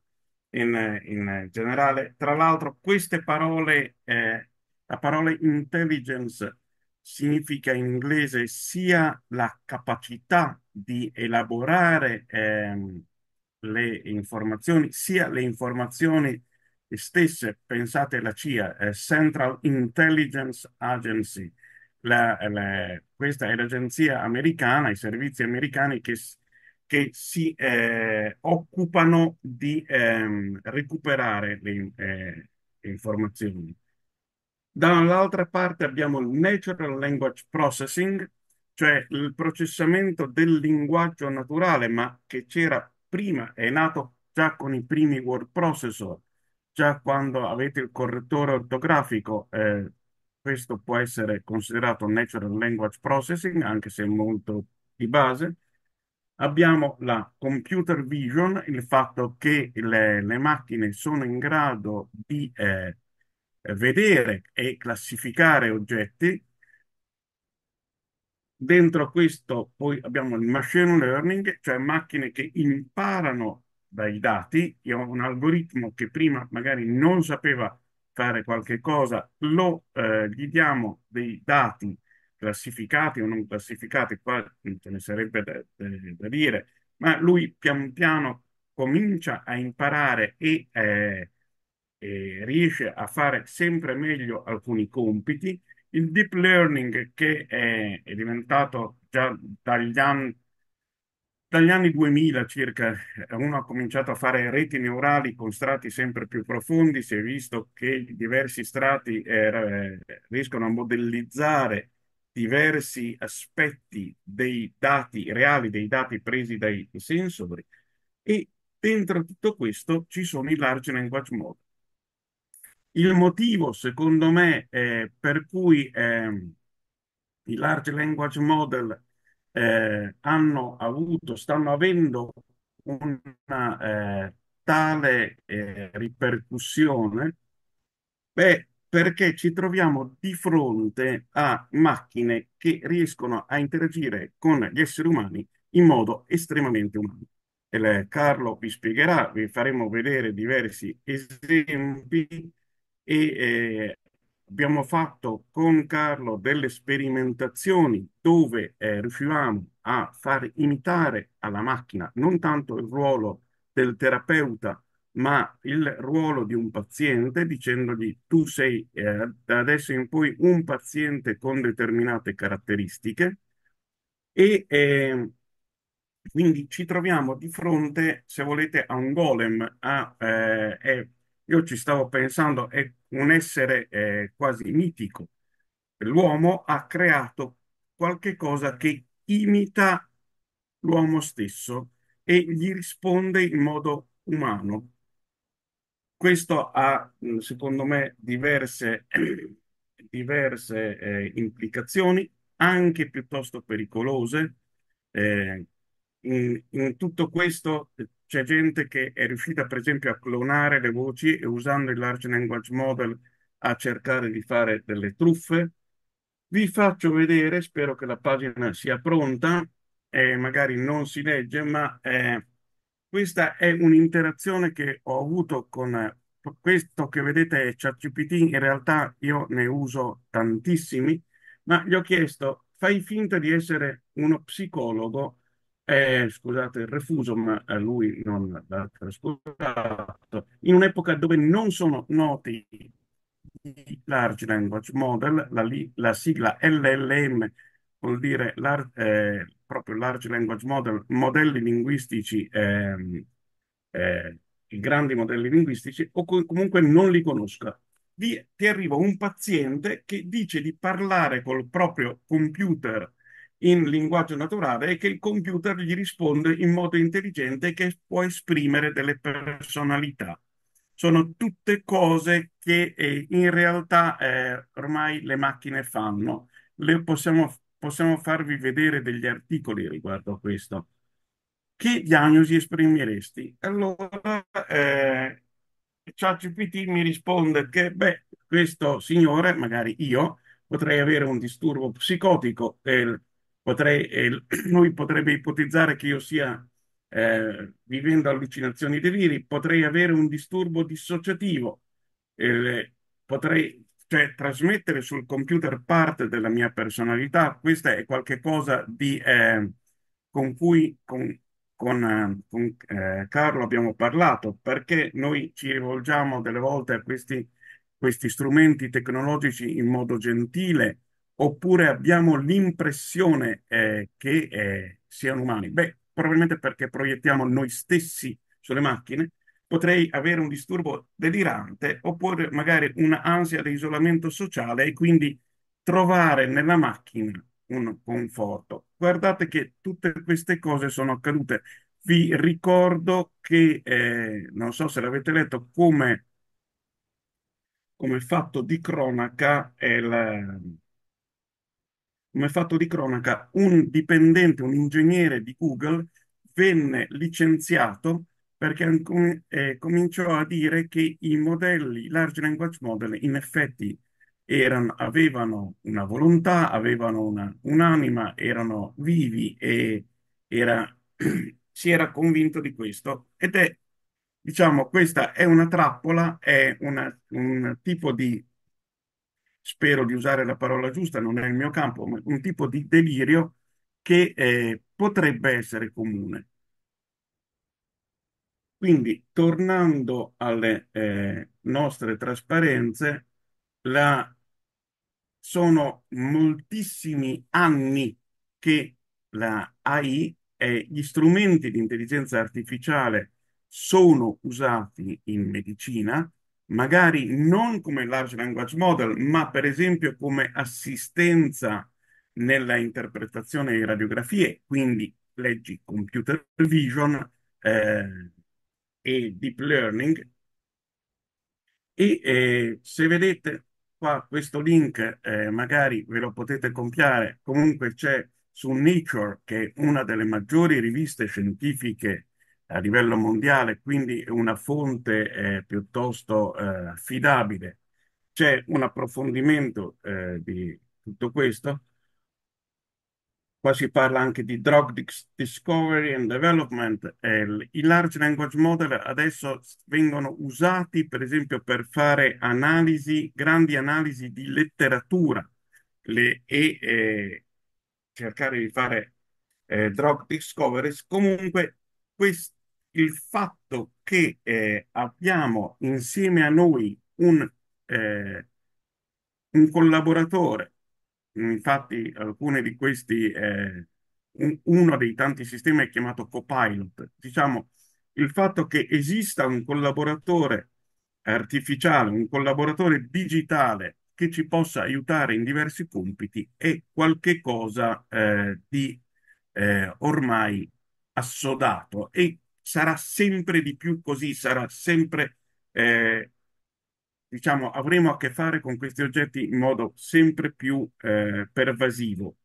in, in generale. Tra l'altro, queste parole, eh, la parola intelligence significa in inglese sia la capacità di elaborare ehm, le informazioni, sia le informazioni stesse, pensate alla CIA, eh, Central Intelligence Agency, la, la, questa è l'agenzia americana, i servizi americani che che si eh, occupano di ehm, recuperare le, eh, le informazioni. Dall'altra parte abbiamo il Natural Language Processing, cioè il processamento del linguaggio naturale, ma che c'era prima, è nato già con i primi word processor, già quando avete il correttore ortografico, eh, questo può essere considerato natural language processing, anche se molto di base. Abbiamo la computer vision, il fatto che le, le macchine sono in grado di eh, vedere e classificare oggetti. Dentro questo poi abbiamo il machine learning, cioè macchine che imparano dai dati. Io ho un algoritmo che prima magari non sapeva fare qualche cosa, lo, eh, gli diamo dei dati classificati o non classificati, qua ce ne sarebbe da, da, da dire, ma lui pian piano comincia a imparare e, eh, e, riesce a fare sempre meglio alcuni compiti. Il deep learning che è, è diventato già dagli anni, dagli anni 2000 circa, uno ha cominciato a fare reti neurali con strati sempre più profondi, si è visto che diversi strati eh, riescono a modellizzare diversi aspetti dei dati reali, dei dati presi dai sensori e dentro tutto questo ci sono i large language model. Il motivo, secondo me, eh, per cui eh, i large language model eh, hanno avuto, stanno avendo una eh, tale eh, ripercussione, beh, perché ci troviamo di fronte a macchine che riescono a interagire con gli esseri umani in modo estremamente umano. Il Carlo vi spiegherà, vi faremo vedere diversi esempi e eh, abbiamo fatto con Carlo delle sperimentazioni dove eh, riuscivamo a far imitare alla macchina non tanto il ruolo del terapeuta ma il ruolo di un paziente dicendogli tu sei eh, da adesso in poi un paziente con determinate caratteristiche e eh, quindi ci troviamo di fronte, se volete, a un golem, a, eh, è, io ci stavo pensando, è un essere eh, quasi mitico. L'uomo ha creato qualche cosa che imita l'uomo stesso e gli risponde in modo umano questo ha, mm, secondo me, diverse, diverse eh, implicazioni, anche piuttosto pericolose. Eh, in, in tutto questo eh, c'è gente che è riuscita, per esempio, a clonare le voci e usando il Large Language Model a cercare di fare delle truffe. Vi faccio vedere, spero che la pagina sia pronta, eh, magari non si legge, ma eh, questa è un'interazione che ho avuto con eh, questo che vedete è ChatGPT, in realtà io ne uso tantissimi, ma gli ho chiesto, fai finta di essere uno psicologo, eh, scusate il refuso, ma eh, lui non l'ha trascurato, in un'epoca dove non sono noti i large language model, la, la sigla LLM vuol dire lar- eh, proprio large language model, modelli linguistici, ehm, eh, i grandi modelli linguistici, o co- comunque non li conosca. Vi, ti arriva un paziente che dice di parlare col proprio computer in linguaggio naturale e che il computer gli risponde in modo intelligente e che può esprimere delle personalità. Sono tutte cose che eh, in realtà eh, ormai le macchine fanno. Le possiamo possiamo farvi vedere degli articoli riguardo a questo. Che diagnosi esprimeresti? Allora, eh, ChatGPT mi risponde che, beh, questo signore, magari io, potrei avere un disturbo psicotico, eh, potrei, eh, lui potrebbe ipotizzare che io sia eh, vivendo allucinazioni deliri, potrei avere un disturbo dissociativo, potrei cioè trasmettere sul computer parte della mia personalità, questo è qualcosa di, eh, con cui con, con, eh, con eh, Carlo abbiamo parlato, perché noi ci rivolgiamo delle volte a questi, questi strumenti tecnologici in modo gentile, oppure abbiamo l'impressione eh, che eh, siano umani? Beh, probabilmente perché proiettiamo noi stessi sulle macchine, potrei avere un disturbo delirante oppure magari un'ansia di isolamento sociale e quindi trovare nella macchina un conforto. Guardate che tutte queste cose sono accadute. Vi ricordo che, eh, non so se l'avete letto, come, come fatto di cronaca è la, come fatto di cronaca, un dipendente, un ingegnere di Google venne licenziato perché eh, cominciò a dire che i modelli large language model in effetti erano, avevano una volontà, avevano una, un'anima, erano vivi e era, si era convinto di questo ed è diciamo questa è una trappola, è una, un tipo di spero di usare la parola giusta, non è il mio campo, ma un tipo di delirio che eh, potrebbe essere comune. Quindi, tornando alle eh, nostre trasparenze, la... sono moltissimi anni che la AI e gli strumenti di intelligenza artificiale sono usati in medicina, magari non come large language model, ma per esempio come assistenza nella interpretazione di radiografie, quindi leggi computer vision, eh, e deep learning. E eh, se vedete qua questo link, eh, magari ve lo potete compiare comunque c'è su Nature, che è una delle maggiori riviste scientifiche a livello mondiale, quindi una fonte eh, piuttosto eh, affidabile. C'è un approfondimento eh, di tutto questo qua si parla anche di drug discovery and development, eh, i large language model adesso vengono usati per esempio per fare analisi, grandi analisi di letteratura le, e eh, cercare di fare eh, drug discoveries. Comunque questo, il fatto che eh, abbiamo insieme a noi un, eh, un collaboratore Infatti, alcuni di questi, eh, uno dei tanti sistemi è chiamato copilot. Diciamo, il fatto che esista un collaboratore artificiale, un collaboratore digitale che ci possa aiutare in diversi compiti è qualche cosa eh, di eh, ormai assodato e sarà sempre di più così, sarà sempre eh, diciamo, avremo a che fare con questi oggetti in modo sempre più eh, pervasivo.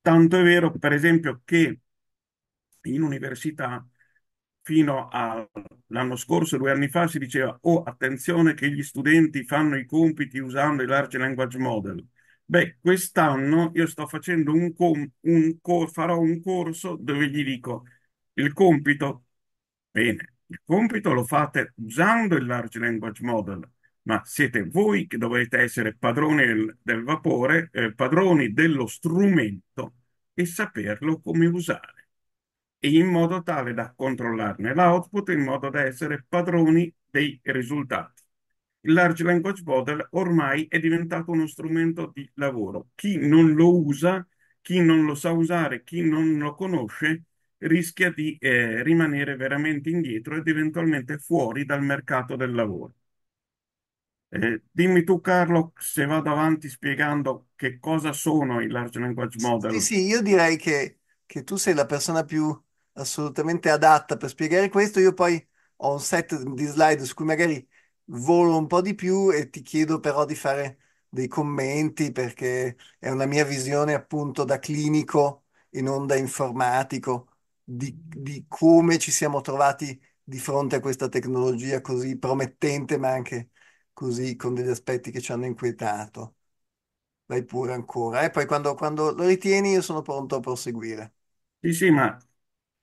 Tanto è vero, per esempio, che in università fino all'anno scorso, due anni fa, si diceva oh, attenzione che gli studenti fanno i compiti usando i large language model. Beh, quest'anno io sto facendo un, un farò un corso dove gli dico il compito, bene, il compito lo fate usando il large language model, ma siete voi che dovete essere padroni del, del vapore, eh, padroni dello strumento e saperlo come usare, in modo tale da controllarne l'output, in modo da essere padroni dei risultati. Il Large Language Model ormai è diventato uno strumento di lavoro. Chi non lo usa, chi non lo sa usare, chi non lo conosce, rischia di eh, rimanere veramente indietro ed eventualmente fuori dal mercato del lavoro. Eh, dimmi tu, Carlo, se vado avanti spiegando che cosa sono i large language Sì, model. sì, io direi che, che tu sei la persona più assolutamente adatta per spiegare questo. Io poi ho un set di slide su cui magari volo un po' di più e ti chiedo però di fare dei commenti perché è una mia visione appunto da clinico e non da informatico di, di come ci siamo trovati di fronte a questa tecnologia così promettente ma anche così con degli aspetti che ci hanno inquietato. Vai pure ancora. E eh, poi quando, quando lo ritieni io sono pronto a proseguire. Sì, sì, ma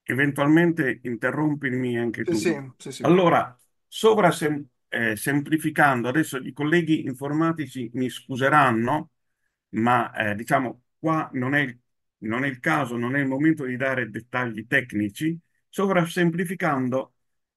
eventualmente interrompimi anche tu. sì, sì, sì. Allora, sovrasem- eh, semplificando, adesso i colleghi informatici mi scuseranno, ma eh, diciamo qua non è, non è il caso, non è il momento di dare dettagli tecnici. Sovrasemplificando,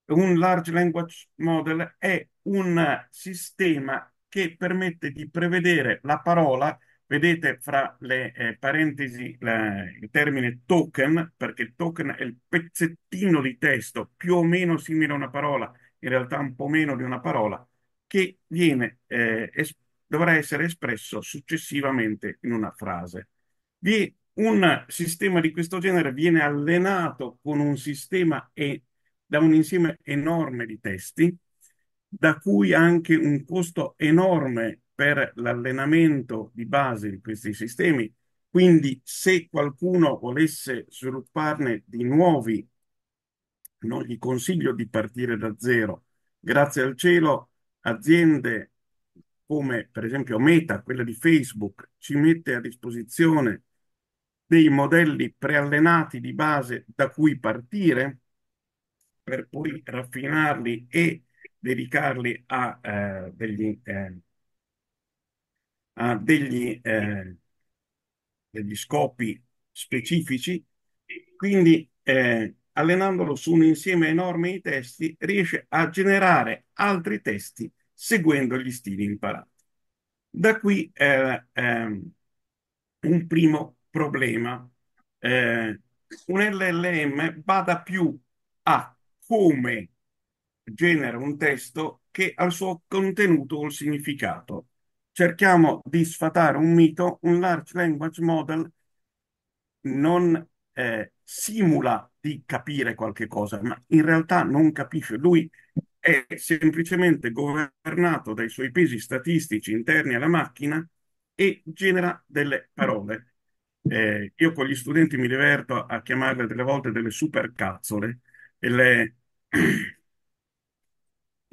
un large language model è un sistema che permette di prevedere la parola, vedete fra le eh, parentesi la, il termine token, perché il token è il pezzettino di testo più o meno simile a una parola, in realtà un po' meno di una parola, che viene, eh, es- dovrà essere espresso successivamente in una frase. Vi un sistema di questo genere viene allenato con un sistema e da un insieme enorme di testi da cui anche un costo enorme per l'allenamento di base di questi sistemi. Quindi se qualcuno volesse svilupparne di nuovi, non gli consiglio di partire da zero. Grazie al cielo, aziende come per esempio Meta, quella di Facebook, ci mette a disposizione dei modelli preallenati di base da cui partire per poi raffinarli e dedicarli a eh, degli, eh, a degli, eh, degli, scopi specifici, quindi eh, allenandolo su un insieme enorme di testi riesce a generare altri testi seguendo gli stili imparati. Da qui eh, ehm, un primo problema. Eh, un LLM bada più a come genera un testo che ha il suo contenuto o il significato. Cerchiamo di sfatare un mito, un large language model non eh, simula di capire qualche cosa, ma in realtà non capisce. Lui è semplicemente governato dai suoi pesi statistici interni alla macchina e genera delle parole. Eh, io con gli studenti mi diverto a chiamarle delle volte delle supercazzole, le,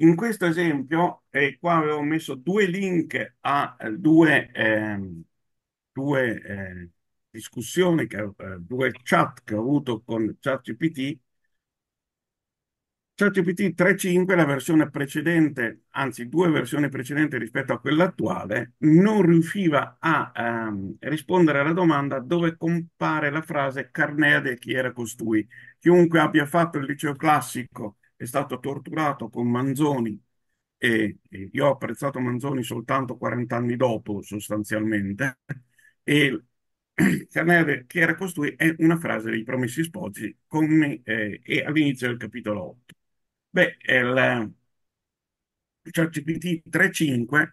In questo esempio, eh, qua avevo messo due link a eh, due, eh, due eh, discussioni, che, eh, due chat che ho avuto con ChatGPT. ChatGPT 3.5, la versione precedente, anzi due versioni precedenti rispetto a quella attuale, non riusciva a ehm, rispondere alla domanda dove compare la frase carnea di chi era costui. Chiunque abbia fatto il liceo classico è stato torturato con Manzoni e, e io ho apprezzato Manzoni soltanto 40 anni dopo sostanzialmente e Canere che era costui è una frase dei Promessi Sposi con, eh, all'inizio del capitolo 8. Beh, il ChatGPT 3.5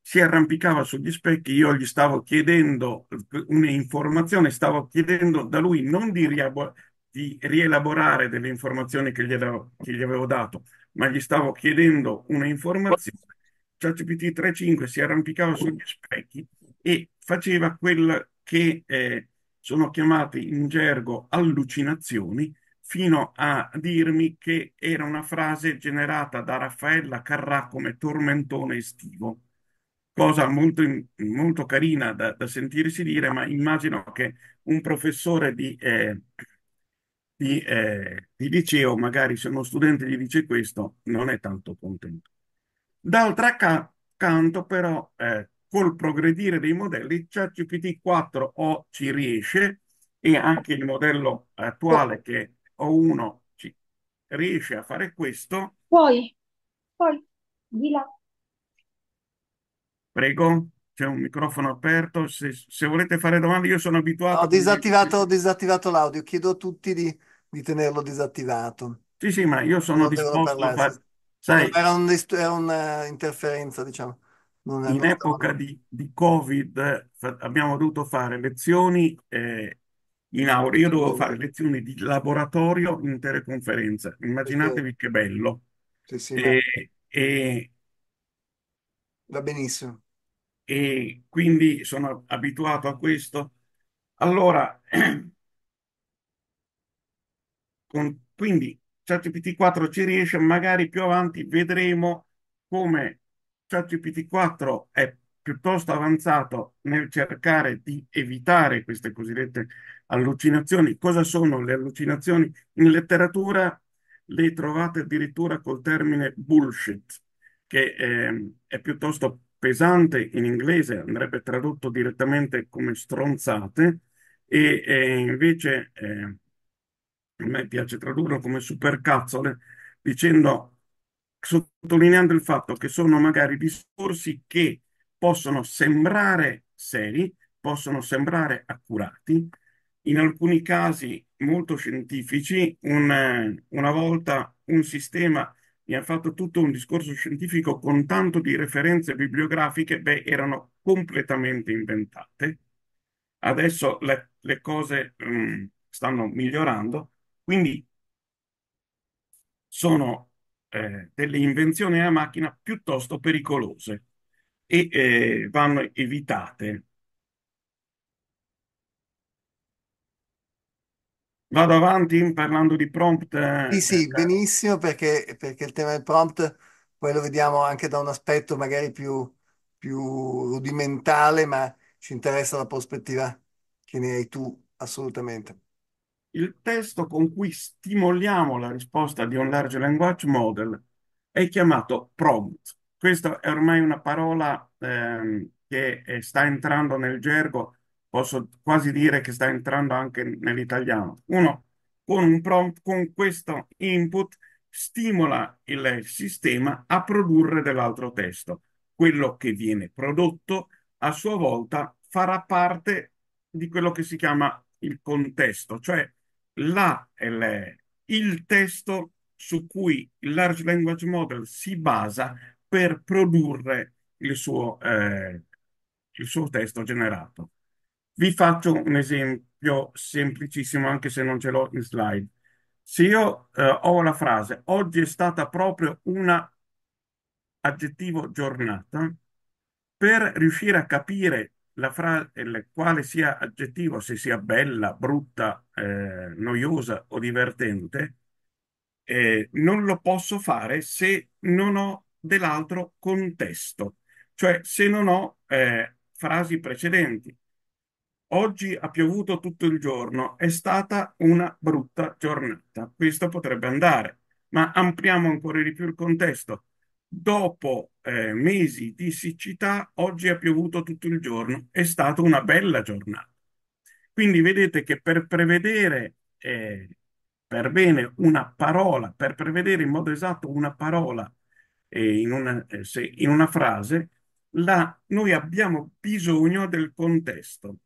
si arrampicava sugli specchi, io gli stavo chiedendo eh, un'informazione, stavo chiedendo da lui non di rielaborare, di rielaborare delle informazioni che gli, avevo, che gli avevo dato, ma gli stavo chiedendo una informazione, ChatGPT 3.5 si arrampicava sugli specchi e faceva quel che eh, sono chiamate in gergo allucinazioni, fino a dirmi che era una frase generata da Raffaella Carrà come tormentone estivo, cosa molto, molto carina da, da sentirsi dire, ma immagino che un professore di... Eh, di, eh, di liceo, magari se uno studente gli dice questo, non è tanto contento. D'altra ca- canto, però, eh, col progredire dei modelli, ChatGPT 4 o ci riesce e anche il modello attuale che O1 ci riesce a fare questo. Poi, poi, di là. Prego, c'è un microfono aperto. Se, se volete fare domande, io sono abituato. Ho quindi- disattivato, ho disattivato l'audio, chiedo a tutti di di tenerlo disattivato. Sì, sì, ma io sono Non devono disposto a parlarsi. fare, sai, Era un dist- diciamo. Non, in epoca stavano- di, di Covid abbiamo dovuto fare lezioni eh, in aula. Io dovevo fare lezioni di laboratorio in teleconferenza. Immaginatevi che bello. Sì, sì, ma E, e- va benissimo. e quindi sono abituato a questo. Allora, Con, quindi ChatGPT 4 ci riesce, magari più avanti vedremo come ChatGPT 4 è piuttosto avanzato nel cercare di evitare queste cosiddette allucinazioni. Cosa sono le allucinazioni? In letteratura le trovate addirittura col termine bullshit, che eh, è piuttosto pesante in inglese, andrebbe tradotto direttamente come stronzate, e eh, invece eh, a me piace tradurlo come supercazzole, dicendo, sottolineando il fatto che sono magari discorsi che possono sembrare seri, possono sembrare accurati, in alcuni casi molto scientifici. Un, una volta un sistema mi ha fatto tutto un discorso scientifico con tanto di referenze bibliografiche, beh, erano completamente inventate. Adesso le, le cose mh, mm, stanno migliorando, quindi sono eh, delle invenzioni a macchina piuttosto pericolose e eh, vanno evitate. Vado avanti parlando di prompt. Sì, eh, sì, benissimo, perché, perché il tema del prompt poi lo vediamo anche da un aspetto magari più, più rudimentale, ma ci interessa la prospettiva che ne hai tu assolutamente il testo con cui stimoliamo la risposta di un large language model è chiamato prompt. Questa è ormai una parola ehm, che eh, sta entrando nel gergo, posso quasi dire che sta entrando anche nell'italiano. Uno con un prompt, con questo input, stimola il sistema a produrre dell'altro testo. Quello che viene prodotto a sua volta farà parte di quello che si chiama il contesto, cioè la, il testo su cui il large language model si basa per produrre il suo, eh, il suo testo generato. Vi faccio un esempio semplicissimo, anche se non ce l'ho in slide. Se io eh, ho la frase oggi è stata proprio una aggettivo giornata, per riuscire a capire la frase, quale sia aggettivo, se sia bella, brutta, eh, noiosa o divertente, eh, non lo posso fare se non ho dell'altro contesto, cioè se non ho eh, frasi precedenti. Oggi ha piovuto tutto il giorno, è stata una brutta giornata. Questo potrebbe andare, ma ampliamo ancora di più il contesto dopo eh, mesi di siccità, oggi ha piovuto tutto il giorno. È stata una bella giornata. Quindi vedete che per prevedere eh, per bene una parola, per prevedere in modo esatto una parola eh, in, una, eh, se, in, una, frase, la, noi abbiamo bisogno del contesto.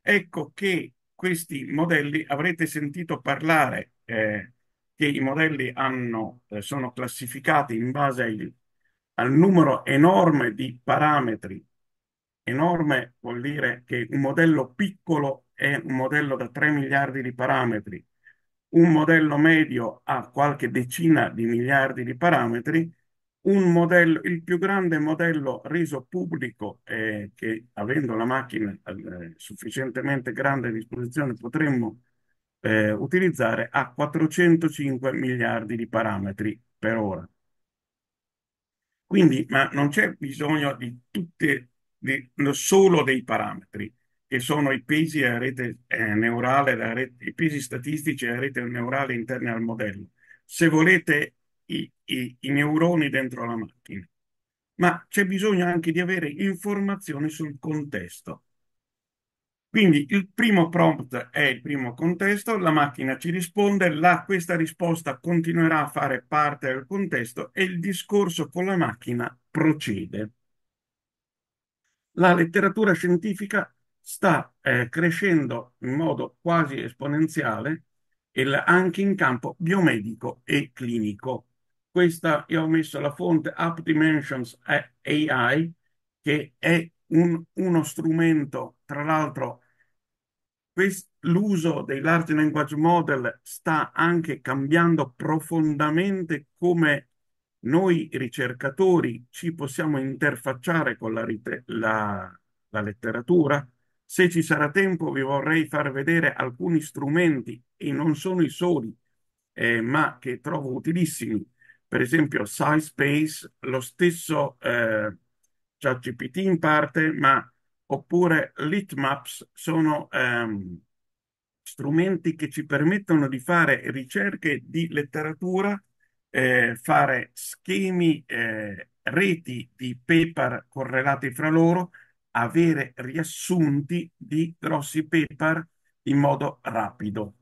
Ecco che questi modelli avrete sentito parlare eh, che i modelli hanno, eh, sono classificati in base ai al numero enorme di parametri. Enorme vuol dire che un modello piccolo è un modello da 3 miliardi di parametri, un modello medio ha qualche decina di miliardi di parametri, un modello, il più grande modello reso pubblico eh, che avendo la macchina eh, sufficientemente grande a disposizione potremmo eh, utilizzare ha 405 miliardi di parametri per ora. Quindi, ma non c'è bisogno di tutte, di, solo dei parametri, che sono i pesi a rete eh, neurale, rete, i pesi statistici della rete neurale interna al modello. Se volete i, i, i neuroni dentro la macchina. Ma c'è bisogno anche di avere informazioni sul contesto quindi il primo prompt è il primo contesto, la macchina ci risponde, la, questa risposta continuerà a fare parte del contesto e il discorso con la macchina procede. La letteratura scientifica sta eh, crescendo in modo quasi esponenziale il, anche in campo biomedico e clinico. Questa io ho messo la fonte Up Dimensions AI, che è un, uno strumento, tra l'altro, l'uso dei large language model sta anche cambiando profondamente come noi ricercatori ci possiamo interfacciare con la, la, la letteratura. Se ci sarà tempo vi vorrei far vedere alcuni strumenti e non sono i soli, eh, ma che trovo utilissimi. Per esempio SciSpace, lo stesso eh, ChatGPT in parte, ma oppure Litmaps sono ehm, strumenti che ci permettono di fare ricerche di letteratura, eh, fare schemi, eh, reti di paper correlati fra loro, avere riassunti di grossi paper in modo rapido.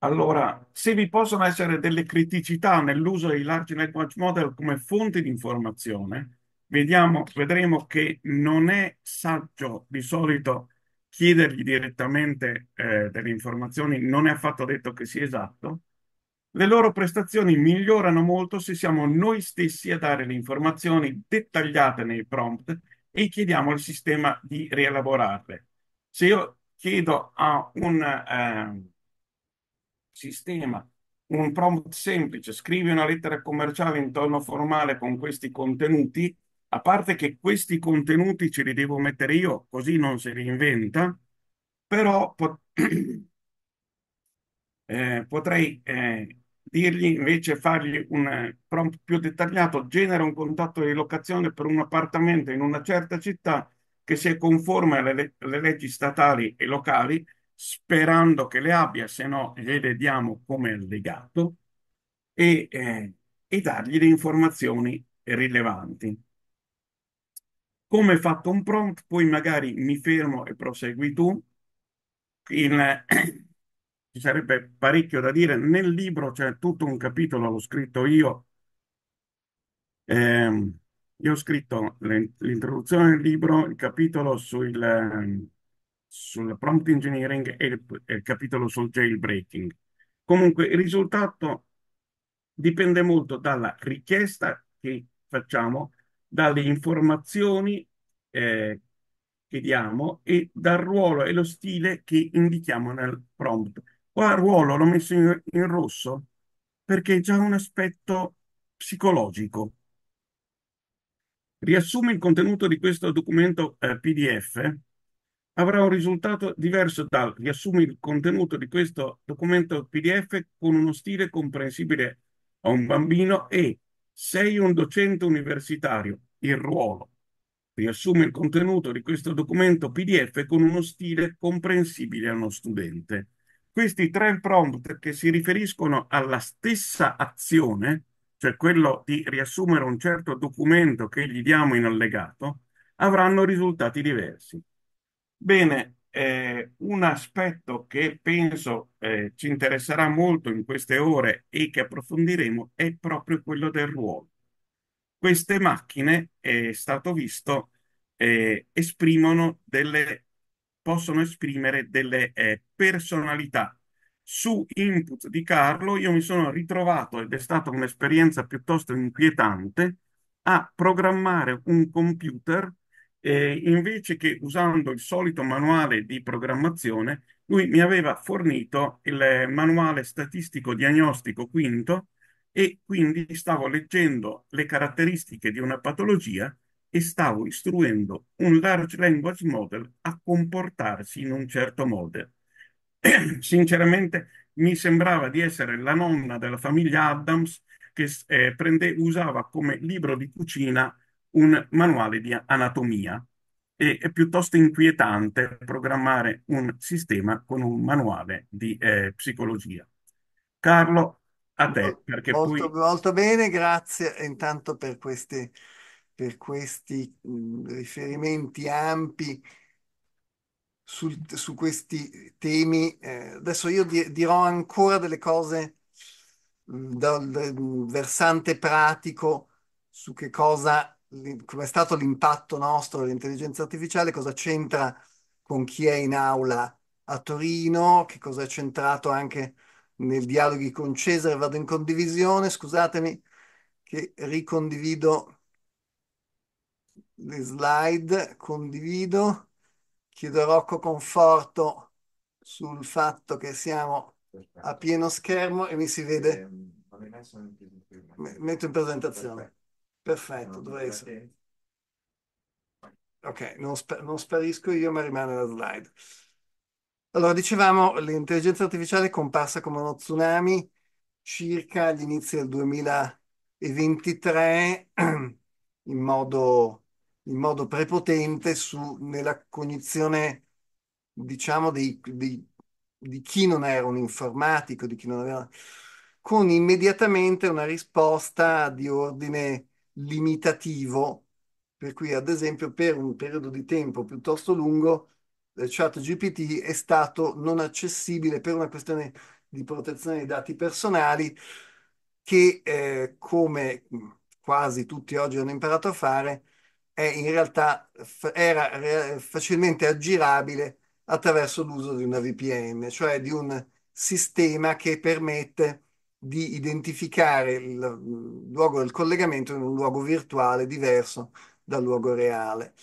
Allora, se vi possono essere delle criticità nell'uso dei large language model come fonte di informazione, vediamo, vedremo che non è saggio di solito chiedergli direttamente eh, delle informazioni, non è affatto detto che sia esatto. Le loro prestazioni migliorano molto se siamo noi stessi a dare le informazioni dettagliate nei prompt e chiediamo al sistema di rielaborarle. Se io chiedo a un... Eh, sistema un prompt semplice, scrivi una lettera commerciale in tono formale con questi contenuti, a parte che questi contenuti ce li devo mettere io, così non si reinventa, però pot eh, potrei eh, dirgli invece fargli un eh, prompt più dettagliato, genera un contatto di locazione per un appartamento in una certa città che si conforme alle, le leggi statali e locali sperando che le abbia, se no gliele diamo come legato e, eh, e dargli le informazioni rilevanti. Come fatto un prompt, poi magari mi fermo e prosegui tu. Il, ci sarebbe parecchio da dire. Nel libro c'è tutto un capitolo, l'ho scritto io. Eh, io ho scritto l'introduzione del libro, il capitolo sul ehm, sul prompt engineering e il, e il capitolo sul jailbreaking. Comunque il risultato dipende molto dalla richiesta che facciamo, dalle informazioni eh, che diamo e dal ruolo e lo stile che indichiamo nel prompt. Qua ruolo l'ho messo in, in rosso perché è già un aspetto psicologico. Riassume il contenuto di questo documento eh, PDF avrà un risultato diverso dal riassumere il contenuto di questo documento PDF con uno stile comprensibile a un bambino e sei un docente universitario, il ruolo. Riassume il contenuto di questo documento PDF con uno stile comprensibile a uno studente. Questi tre prompt che si riferiscono alla stessa azione, cioè quello di riassumere un certo documento che gli diamo in allegato, avranno risultati diversi. Bene, eh, un aspetto che penso eh, ci interesserà molto in queste ore e che approfondiremo è proprio quello del ruolo. Queste macchine, è stato visto, eh, esprimono delle, possono esprimere delle eh, personalità. Su input di Carlo io mi sono ritrovato, ed è stata un'esperienza piuttosto inquietante, a programmare un computer eh, invece che usando il solito manuale di programmazione, lui mi aveva fornito il manuale statistico diagnostico quinto e quindi stavo leggendo le caratteristiche di una patologia e stavo istruendo un large language model a comportarsi in un certo modo. Sinceramente mi sembrava di essere la nonna della famiglia Adams che eh, prende, usava come libro di cucina un manuale di anatomia e è piuttosto inquietante programmare un sistema con un manuale di eh, psicologia. Carlo, a te, perché molto, poi... Molto bene, grazie intanto per questi, per questi riferimenti ampi sul, su questi temi. Eh, adesso io di, dirò ancora delle cose dal, dal versante pratico su che cosa come è stato l'impatto nostro dell'intelligenza artificiale, cosa c'entra con chi è in aula a Torino, che cosa è centrato anche nei dialoghi con Cesare, vado in condivisione, scusatemi che ricondivido le slide, condivido, chiedo a Rocco conforto sul fatto che siamo a pieno schermo e mi si vede. Ehm, metto in presentazione. Perfetto, dovrei essere. Ok, non, spa- non sparisco io, ma rimane la slide. Allora, dicevamo, l'intelligenza artificiale è comparsa come uno tsunami circa agli inizi del 2023 in modo, in modo prepotente su, nella cognizione, diciamo, dei- dei- di chi non era un informatico, di chi non aveva, con immediatamente una risposta di ordine limitativo, per cui ad esempio per un periodo di tempo piuttosto lungo eh, ChatGPT è stato non accessibile per una questione di protezione dei dati personali che eh, come quasi tutti oggi hanno imparato a fare è in realtà f- era facilmente aggirabile attraverso l'uso di una VPN, cioè di un sistema che permette di identificare il mm, luogo del collegamento in un luogo virtuale diverso dal luogo reale.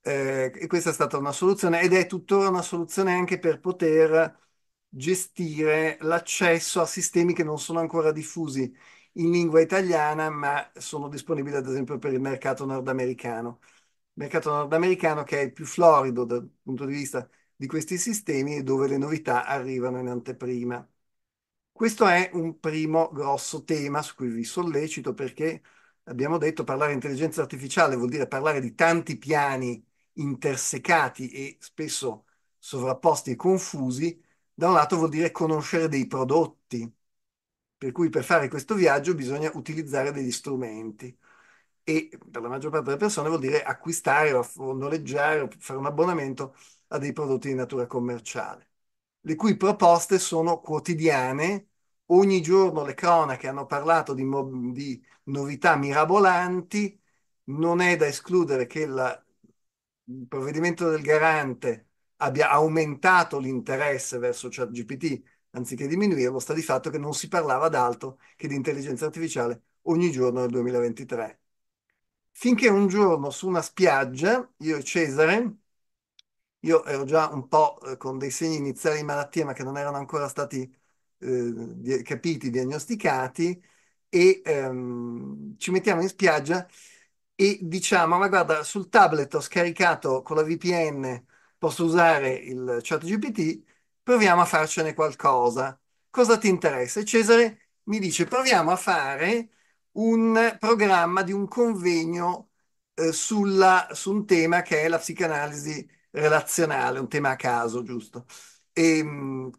Eh, e questa è stata una soluzione ed è tuttora una soluzione anche per poter gestire l'accesso a sistemi che non sono ancora diffusi in lingua italiana, ma sono disponibili ad esempio per il mercato nordamericano. Il mercato nordamericano che è il più florido dal punto di vista di questi sistemi e dove le novità arrivano in anteprima. Questo è un primo grosso tema su cui vi sollecito perché abbiamo detto parlare di intelligenza artificiale vuol dire parlare di tanti piani intersecati e spesso sovrapposti e confusi. Da un lato vuol dire conoscere dei prodotti, per cui per fare questo viaggio bisogna utilizzare degli strumenti e per la maggior parte delle persone vuol dire acquistare o noleggiare o fare un abbonamento a dei prodotti di natura commerciale le cui proposte sono quotidiane. Ogni giorno le cronache hanno parlato di, mo- di novità mirabolanti, non è da escludere che la, il provvedimento del garante abbia aumentato l'interesse verso ChatGPT anziché diminuirlo, sta di fatto che non si parlava d'altro che di intelligenza artificiale ogni giorno nel 2023. Finché un giorno su una spiaggia, io e Cesare, io ero già un po' eh, con dei segni iniziali di malattia, ma che non erano ancora stati eh, capiti, diagnosticati, e ehm, ci mettiamo in spiaggia e diciamo, ma guarda, sul tablet ho scaricato con la VPN, posso usare il ChatGPT, proviamo a farcene qualcosa. Cosa ti interessa? E Cesare mi dice, proviamo a fare un programma di un convegno eh, sulla, su un tema che è la psicanalisi relazionale, un tema a caso, giusto? E, ehm,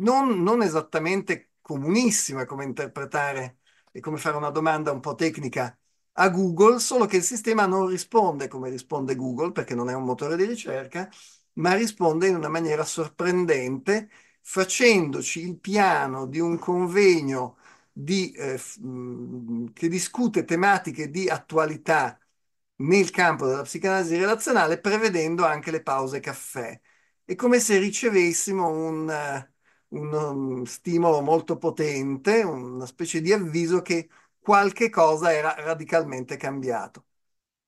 non, non esattamente comunissima come interpretare e come fare una domanda un po' tecnica a Google, solo che il sistema non risponde come risponde Google, perché non è un motore di ricerca, ma risponde in una maniera sorprendente, facendoci il piano di un convegno di, eh, mm, che discute tematiche di attualità nel campo della psicanalisi relazionale prevedendo anche le pause caffè. È come se ricevessimo un, eh, un um, stimolo molto potente, una specie di avviso che qualche cosa era radicalmente cambiato.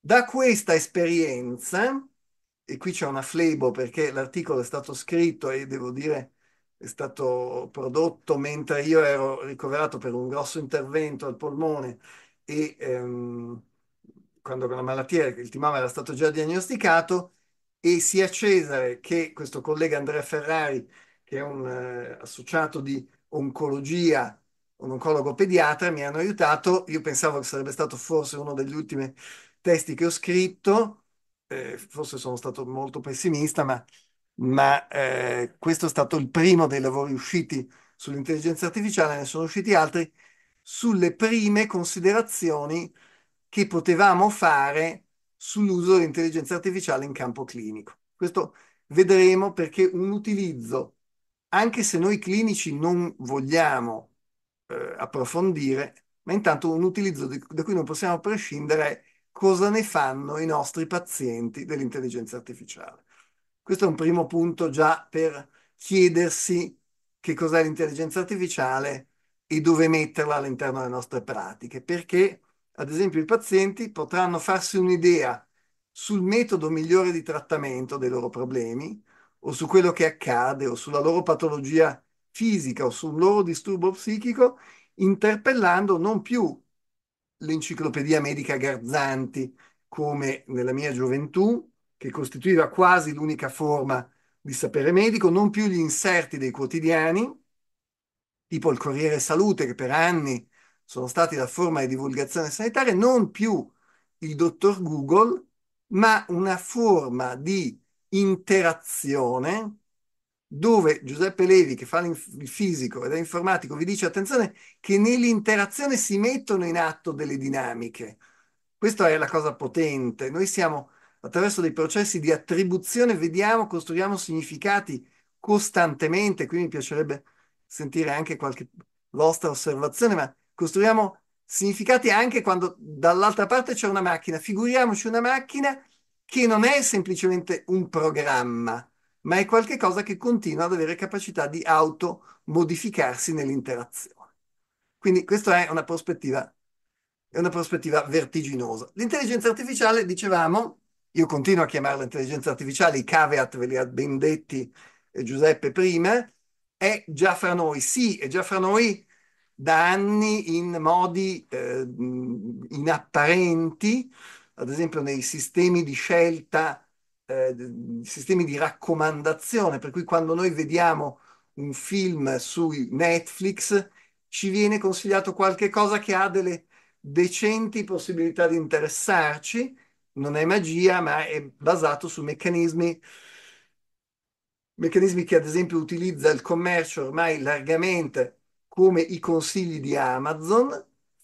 Da questa esperienza, e qui c'è una flebo perché l'articolo è stato scritto e devo dire è stato prodotto mentre io ero ricoverato per un grosso intervento al polmone e ehm, quando la malattia, il timore era stato già diagnosticato, e sia Cesare che questo collega Andrea Ferrari, che è un eh, associato di oncologia, un oncologo pediatra, mi hanno aiutato. Io pensavo che sarebbe stato forse uno degli ultimi testi che ho scritto, eh, forse sono stato molto pessimista, ma, ma eh, questo è stato il primo dei lavori usciti sull'intelligenza artificiale, ne sono usciti altri sulle prime considerazioni che potevamo fare sull'uso dell'intelligenza artificiale in campo clinico. Questo vedremo perché un utilizzo, anche se noi clinici non vogliamo eh, approfondire, ma intanto un utilizzo di, da cui non possiamo prescindere è cosa ne fanno i nostri pazienti dell'intelligenza artificiale. Questo è un primo punto già per chiedersi che cos'è l'intelligenza artificiale e dove metterla all'interno delle nostre pratiche, perché ad esempio i pazienti potranno farsi un'idea sul metodo migliore di trattamento dei loro problemi o su quello che accade o sulla loro patologia fisica o sul loro disturbo psichico, interpellando non più l'enciclopedia medica Garzanti come nella mia gioventù, che costituiva quasi l'unica forma di sapere medico, non più gli inserti dei quotidiani, tipo il Corriere Salute che per anni sono stati la forma di divulgazione sanitaria, non più il dottor Google, ma una forma di interazione dove Giuseppe Levi, che fa il fisico ed è informatico, vi dice attenzione che nell'interazione si mettono in atto delle dinamiche. Questa è la cosa potente. Noi siamo, attraverso dei processi di attribuzione, vediamo, costruiamo significati costantemente. Qui mi piacerebbe sentire anche qualche vostra osservazione, ma costruiamo significati anche quando dall'altra parte c'è una macchina. Figuriamoci una macchina che non è semplicemente un programma, ma è qualcosa che continua ad avere capacità di automodificarsi nell'interazione. Quindi questa è una prospettiva, è una prospettiva vertiginosa. L'intelligenza artificiale, dicevamo, io continuo a chiamarla intelligenza artificiale, i caveat ve li ha ben detti eh, Giuseppe prima, è già fra noi, sì, è già fra noi da anni in modi eh, inapparenti, ad esempio nei sistemi di scelta, eh, sistemi di raccomandazione, per cui quando noi vediamo un film su Netflix ci viene consigliato qualche cosa che ha delle decenti possibilità di interessarci, non è magia, ma è basato su meccanismi meccanismi che ad esempio utilizza il commercio ormai largamente come i consigli di Amazon,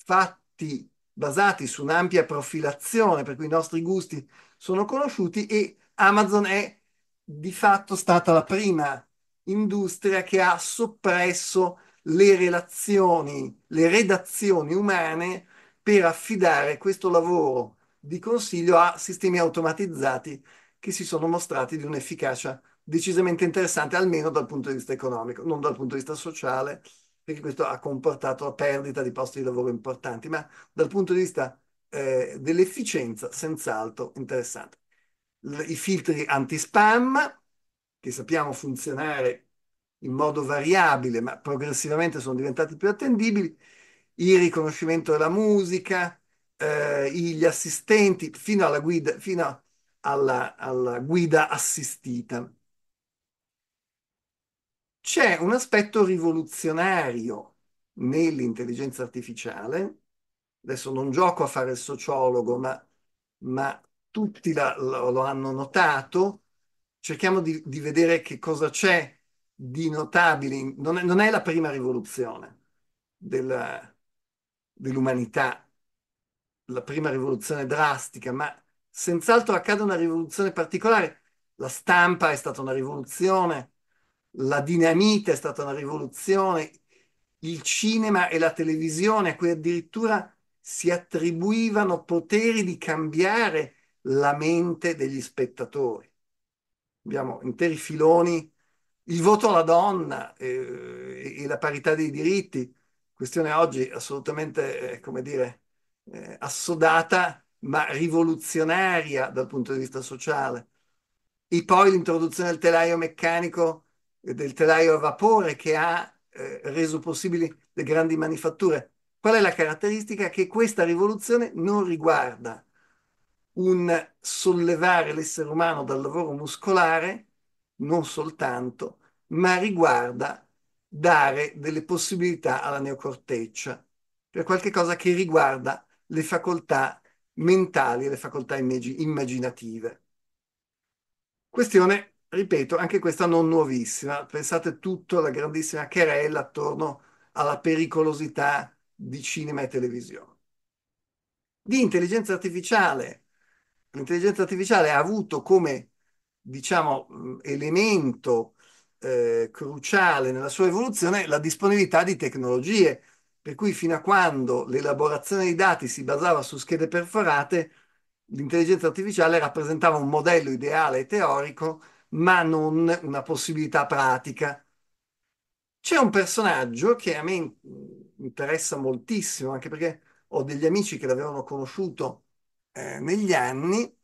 fatti basati su un'ampia profilazione, per cui i nostri gusti sono conosciuti e Amazon è di fatto stata la prima industria che ha soppresso le relazioni, le redazioni umane per affidare questo lavoro di consiglio a sistemi automatizzati che si sono mostrati di un'efficacia decisamente interessante, almeno dal punto di vista economico, non dal punto di vista sociale, perché questo ha comportato la perdita di posti di lavoro importanti, ma dal punto di vista eh, dell'efficienza, senz'altro interessante. L- I filtri anti-spam, che sappiamo funzionare in modo variabile, ma progressivamente sono diventati più attendibili, il riconoscimento della musica, eh, gli assistenti, fino alla guida, fino alla, alla guida assistita. C'è un aspetto rivoluzionario nell'intelligenza artificiale. Adesso non gioco a fare il sociologo, ma, ma tutti la, lo, lo, hanno notato. Cerchiamo di, di, vedere che cosa c'è di notabile. Non è, non è la prima rivoluzione della, dell'umanità, la prima rivoluzione drastica, ma senz'altro accade una rivoluzione particolare. La stampa è stata una rivoluzione, la dinamite è stata una rivoluzione, il cinema e la televisione a cui addirittura si attribuivano poteri di cambiare la mente degli spettatori. Abbiamo interi filoni, il voto alla donna eh, e la parità dei diritti, questione oggi assolutamente, eh, come dire, eh, assodata, ma rivoluzionaria dal punto di vista sociale. E poi l'introduzione del telaio meccanico del telaio a vapore che ha eh, reso possibili le grandi manifatture. Qual è la caratteristica? Che questa rivoluzione non riguarda un sollevare l'essere umano dal lavoro muscolare, non soltanto, ma riguarda dare delle possibilità alla neocorteccia, per qualche cosa che riguarda le facoltà mentali e le facoltà immaginative. Questione ripeto, anche questa non nuovissima, pensate tutta la grandissima querella attorno alla pericolosità di cinema e televisione. Di intelligenza artificiale, l'intelligenza artificiale ha avuto come, diciamo, mm, elemento eh, cruciale nella sua evoluzione la disponibilità di tecnologie, per cui fino a quando l'elaborazione dei dati si basava su schede perforate, l'intelligenza artificiale rappresentava un modello ideale e teorico ma non una possibilità pratica. C'è un personaggio che a me interessa moltissimo, anche perché ho degli amici che l'avevano conosciuto eh, negli anni,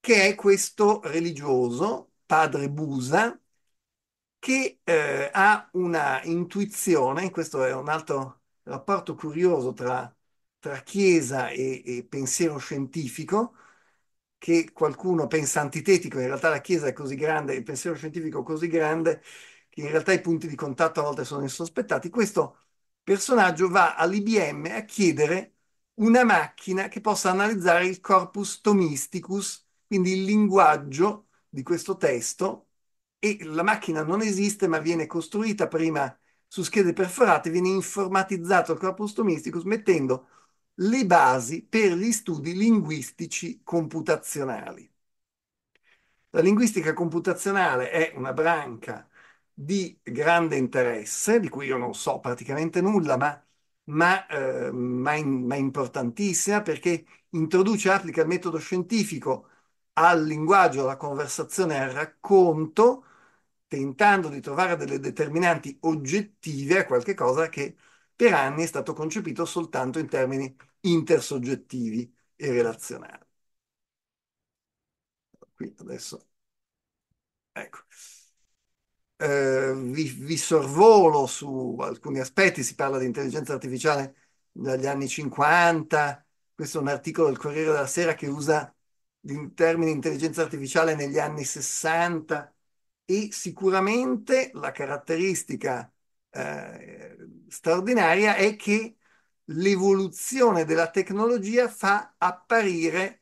che è questo religioso, padre Busa, che eh, ha una intuizione, questo è un altro rapporto curioso tra, tra chiesa e, e pensiero scientifico, che qualcuno pensa antitetico, in realtà la Chiesa è così grande, il pensiero scientifico è così grande, che in realtà i punti di contatto a volte sono insospettati, questo personaggio va all'IBM a chiedere una macchina che possa analizzare il corpus tomisticus, quindi il linguaggio di questo testo, e la macchina non esiste ma viene costruita prima su schede perforate, viene informatizzato il corpus tomisticus mettendo le basi per gli studi linguistici computazionali. La linguistica computazionale è una branca di grande interesse, di cui io non so praticamente nulla, ma, ma, eh, ma, in, ma importantissima perché introduce e applica il metodo scientifico al linguaggio, alla conversazione, al racconto, tentando di trovare delle determinanti oggettive a qualche cosa che per anni è stato concepito soltanto in termini intersoggettivi e relazionali. Qui adesso, ecco, eh, vi, vi sorvolo su alcuni aspetti, si parla di intelligenza artificiale dagli anni 50, questo è un articolo del Corriere della Sera che usa il termine intelligenza artificiale negli anni 60 e sicuramente la caratteristica eh, straordinaria è che l'evoluzione della tecnologia fa apparire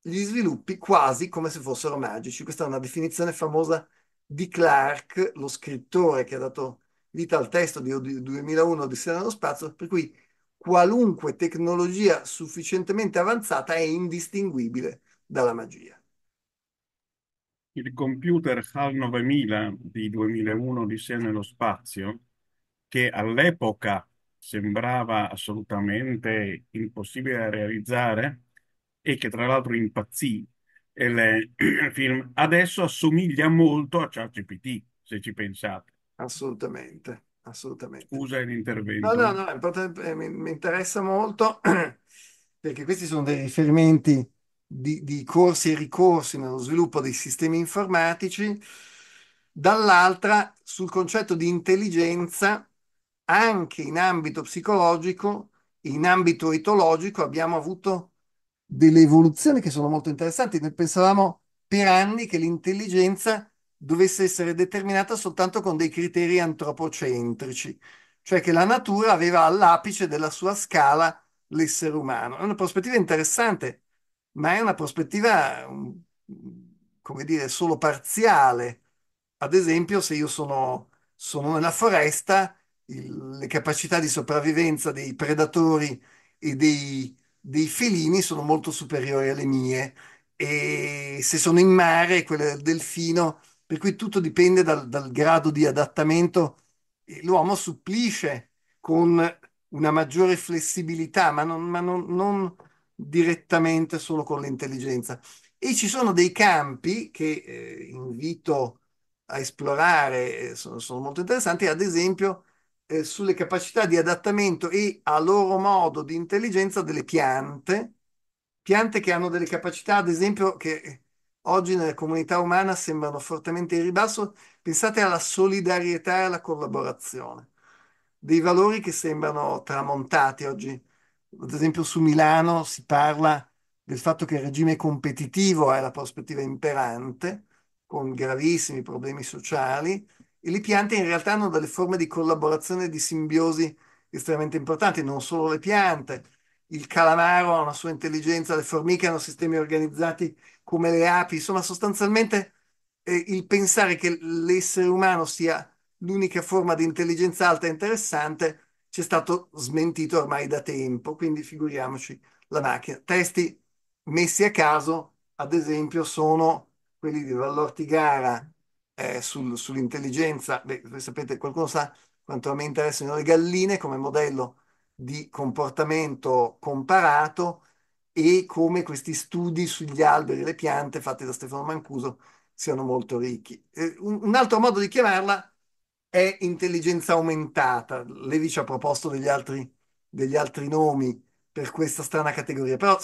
gli sviluppi quasi come se fossero magici. Questa è una definizione famosa di Clark, lo scrittore che ha dato vita al testo di 2001 di Sera nello spazio, per cui qualunque tecnologia sufficientemente avanzata è indistinguibile dalla magia il computer HAL 9000 di 2001 Odissea nello spazio, che all'epoca sembrava assolutamente impossibile da realizzare e che tra l'altro impazzì il film, adesso assomiglia molto a ChatGPT, se ci pensate. Assolutamente, assolutamente. Scusa l'intervento. No, no, no, eh, mi interessa molto perché questi sono dei riferimenti di, di corsi e ricorsi nello sviluppo dei sistemi informatici, dall'altra sul concetto di intelligenza anche in ambito psicologico, in ambito etologico abbiamo avuto delle evoluzioni che sono molto interessanti. Noi pensavamo per anni che l'intelligenza dovesse essere determinata soltanto con dei criteri antropocentrici, cioè che la natura aveva all'apice della sua scala l'essere umano. È una prospettiva interessante ma è una prospettiva, mm, come dire, solo parziale. Ad esempio, se io sono, sono nella foresta, il, le capacità di sopravvivenza dei predatori e dei, dei felini sono molto superiori alle mie e se sono in mare quelle del delfino, per cui tutto dipende dal, dal grado di adattamento. L'uomo supplisce con una maggiore flessibilità, ma non, ma non, non, direttamente solo con l'intelligenza. E ci sono dei campi che eh, invito a esplorare, eh, sono, sono, molto interessanti, ad esempio eh, sulle capacità di adattamento e a loro modo di intelligenza delle piante, piante che hanno delle capacità, ad esempio, che eh, oggi nella comunità umana sembrano fortemente in ribasso, pensate alla solidarietà e alla collaborazione, dei valori che sembrano tramontati oggi ad esempio su Milano si parla del fatto che il regime competitivo è la prospettiva imperante, con gravissimi problemi sociali, e le piante in realtà hanno delle forme di collaborazione e di simbiosi estremamente importanti, non solo le piante, il calamaro ha una sua intelligenza, le formiche hanno sistemi organizzati come le api, insomma sostanzialmente eh, il pensare che l'essere umano sia l'unica forma di intelligenza alta e interessante ci è stato smentito ormai da tempo, quindi figuriamoci la macchina. Testi messi a caso, ad esempio, sono quelli di Vallortigara eh, sul, sull'intelligenza. Beh, sapete, qualcuno sa quanto a me interessano le galline come modello di comportamento comparato e come questi studi sugli alberi e le piante fatti da Stefano Mancuso siano molto ricchi. Eh, un, un altro modo di chiamarla è intelligenza aumentata. Levi ci ha proposto degli altri, degli altri nomi per questa strana categoria, però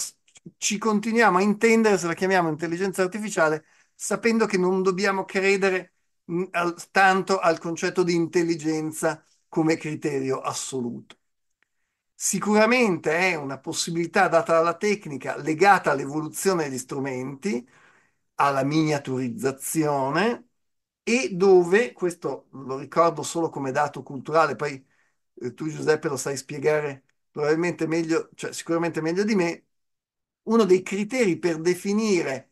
ci continuiamo a intendere se la chiamiamo intelligenza artificiale sapendo che non dobbiamo credere al, tanto al concetto di intelligenza come criterio assoluto. Sicuramente è una possibilità data dalla tecnica legata all'evoluzione degli strumenti, alla miniaturizzazione, e dove, questo lo ricordo solo come dato culturale, poi eh, tu Giuseppe lo sai spiegare probabilmente meglio, cioè sicuramente meglio di me, uno dei criteri per definire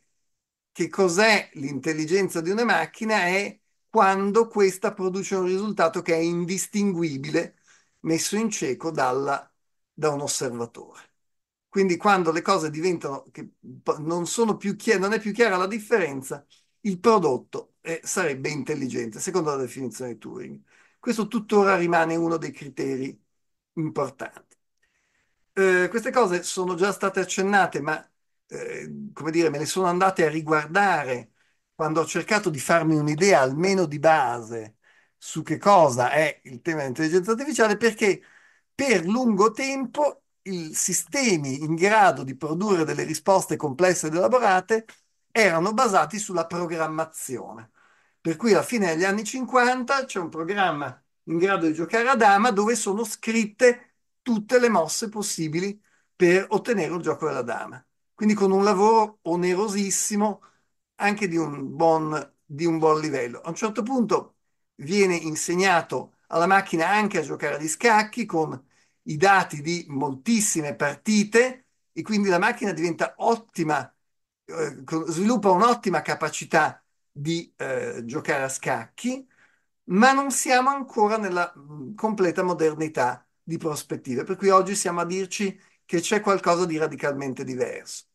che cos'è l'intelligenza di una macchina è quando questa produce un risultato che è indistinguibile, messo in cieco dalla, da un osservatore. Quindi quando le cose diventano, che non sono più chiare, non è più chiara la differenza, il prodotto eh, sarebbe intelligente, secondo la definizione di Turing. Questo tuttora rimane uno dei criteri importanti. Eh, queste cose sono già state accennate, ma eh, come dire, me ne sono andate a riguardare quando ho cercato di farmi un'idea almeno di base su che cosa è il tema dell'intelligenza artificiale, perché per lungo tempo i sistemi in grado di produrre delle risposte complesse ed elaborate erano basati sulla programmazione. Per cui alla fine degli anni 50 c'è un programma in grado di giocare a dama dove sono scritte tutte le mosse possibili per ottenere un gioco della dama. Quindi con un lavoro onerosissimo anche di un buon, di un buon livello. A un certo punto viene insegnato alla macchina anche a giocare agli scacchi con i dati di moltissime partite e quindi la macchina diventa ottima eh, sviluppa un'ottima capacità di eh, giocare a scacchi, ma non siamo ancora nella mm, completa modernità di prospettive, per cui oggi siamo a dirci che c'è qualcosa di radicalmente diverso.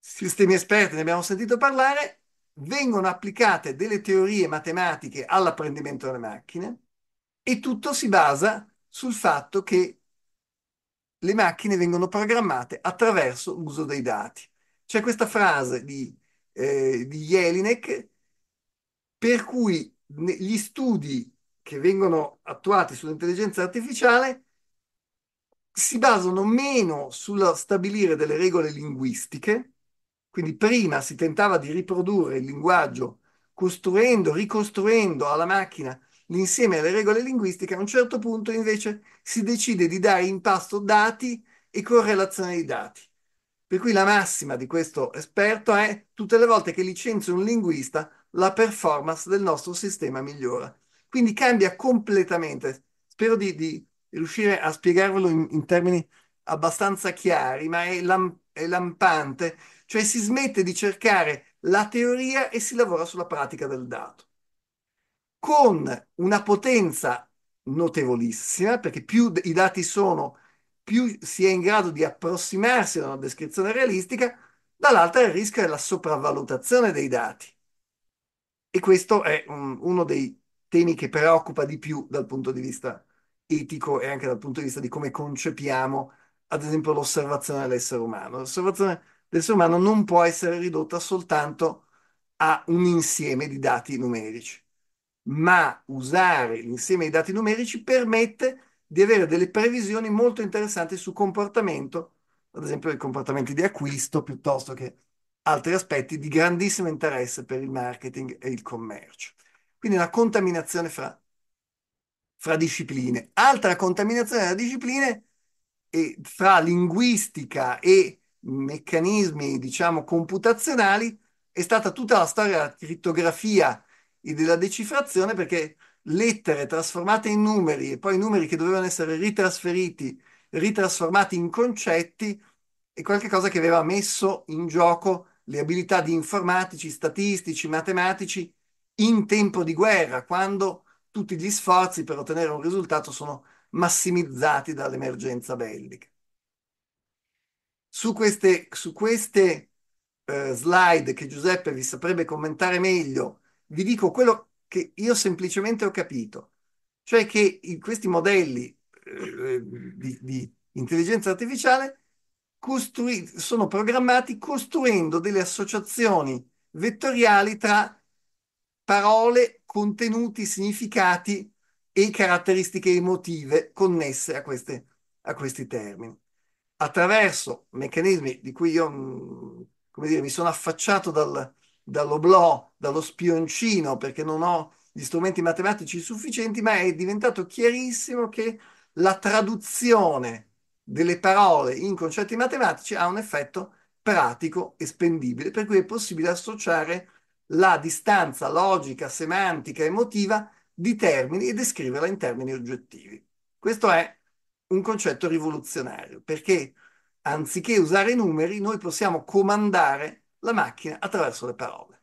Sistemi esperti, ne abbiamo sentito parlare, vengono applicate delle teorie matematiche all'apprendimento delle macchine e tutto si basa sul fatto che le macchine vengono programmate attraverso l'uso dei dati c'è questa frase di, eh, di Jelinek per cui gli studi che vengono attuati sull'intelligenza artificiale si basano meno sul stabilire delle regole linguistiche, quindi prima si tentava di riprodurre il linguaggio costruendo, ricostruendo alla macchina l'insieme delle regole linguistiche, a un certo punto invece si decide di dare in pasto dati e correlazione dei dati. Per cui la massima di questo esperto è tutte le volte che licenzio un linguista, la performance del nostro sistema migliora. Quindi cambia completamente. Spero di, di riuscire a spiegarvelo in, in, termini abbastanza chiari, ma è, lam, è lampante. Cioè si smette di cercare la teoria e si lavora sulla pratica del dato. Con una potenza notevolissima, perché più i dati sono più si è in grado di approssimarsi a una descrizione realistica, dall'altra il rischio è la sopravvalutazione dei dati. E questo è um, uno dei temi che preoccupa di più dal punto di vista etico e anche dal punto di vista di come concepiamo, ad esempio, l'osservazione dell'essere umano. L'osservazione dell'essere umano non può essere ridotta soltanto a un insieme di dati numerici, ma usare l'insieme di dati numerici permette di avere delle previsioni molto interessanti su comportamento, ad esempio i comportamenti di acquisto piuttosto che altri aspetti di grandissimo interesse per il marketing e il commercio. Quindi una contaminazione fra, fra discipline. Altra contaminazione fra discipline e fra linguistica e meccanismi, diciamo, computazionali è stata tutta la storia della crittografia e della decifrazione perché lettere trasformate in numeri e poi numeri che dovevano essere ritrasferiti, ritrasformati in concetti, è qualcosa che aveva messo in gioco le abilità di informatici, statistici, matematici in tempo di guerra, quando tutti gli sforzi per ottenere un risultato sono massimizzati dall'emergenza bellica. Su queste, su queste eh, slide che Giuseppe vi saprebbe commentare meglio, vi dico quello che io semplicemente ho capito, cioè che questi modelli eh, eh, di, di, intelligenza artificiale costru- sono programmati costruendo delle associazioni vettoriali tra parole, contenuti, significati e caratteristiche emotive connesse a, queste, a questi termini. Attraverso meccanismi di cui io, mm, come dire, mi sono affacciato dal, dall'oblò, dallo spioncino, perché non ho gli strumenti matematici sufficienti, ma è diventato chiarissimo che la traduzione delle parole in concetti matematici ha un effetto pratico e spendibile, per cui è possibile associare la distanza logica, semantica, emotiva di termini e descriverla in termini oggettivi. Questo è un concetto rivoluzionario, perché anziché usare numeri, noi possiamo comandare la macchina attraverso le parole.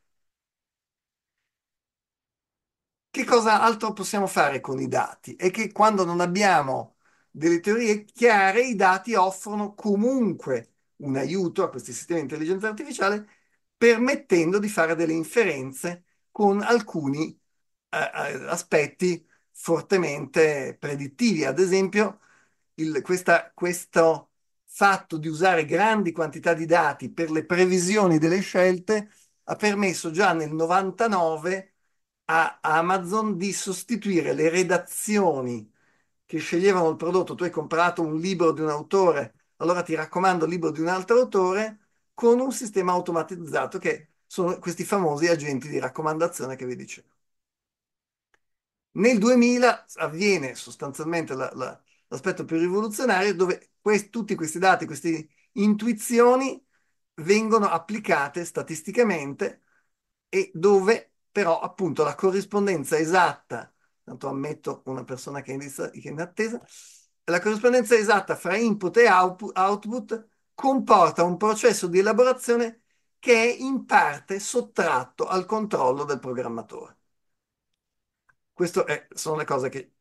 Che cosa altro possiamo fare con i dati? È che quando non abbiamo delle teorie chiare, i dati offrono comunque un aiuto a questi sistemi di intelligenza artificiale permettendo di fare delle inferenze con alcuni eh, eh aspetti fortemente predittivi. Ad esempio, il, questa, questo fatto di usare grandi quantità di dati per le previsioni delle scelte ha permesso già nel 99 a Amazon di sostituire le redazioni che sceglievano il prodotto. Tu hai comprato un libro di un autore, allora ti raccomando il libro di un altro autore con un sistema automatizzato che sono questi famosi agenti di raccomandazione che vi dicevo. Nel 2000 avviene sostanzialmente la, la l'aspetto più rivoluzionario, dove questi, tutti questi dati, queste intuizioni vengono applicate statisticamente e dove però appunto la corrispondenza esatta, tanto ammetto una persona che è in, attesa, la corrispondenza esatta fra input e output comporta un processo di elaborazione che è in parte sottratto al controllo del programmatore. Queste sono le cose che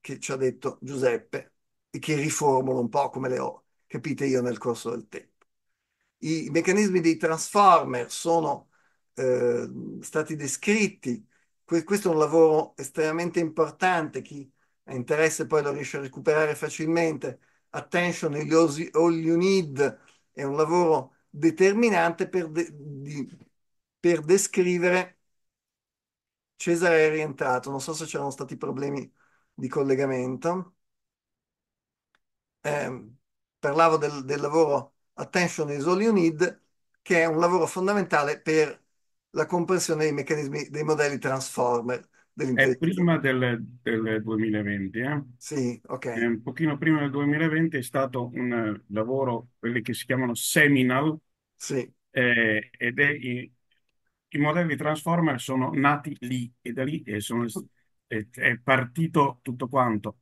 che ci ha detto Giuseppe e che riformulo un po' come le ho capite io nel corso del tempo. I meccanismi dei transformer sono eh, stati descritti, questo è un lavoro estremamente importante, chi ha interesse poi lo riesce a recuperare facilmente. Attention, All You Need è un lavoro determinante per, de di, per descrivere Cesare è rientrato. Non so se c'erano stati problemi di collegamento. Eh, parlavo del, del lavoro Attention is all you need, che è un lavoro fondamentale per la comprensione dei meccanismi dei modelli transformer è prima del, del 2020, eh? Sì, ok. È un pochino prima del 2020 è stato un lavoro, quelli che si chiamano seminal, sì. eh, ed è i, i, modelli Transformer sono nati lì e da lì sono è, partito tutto quanto.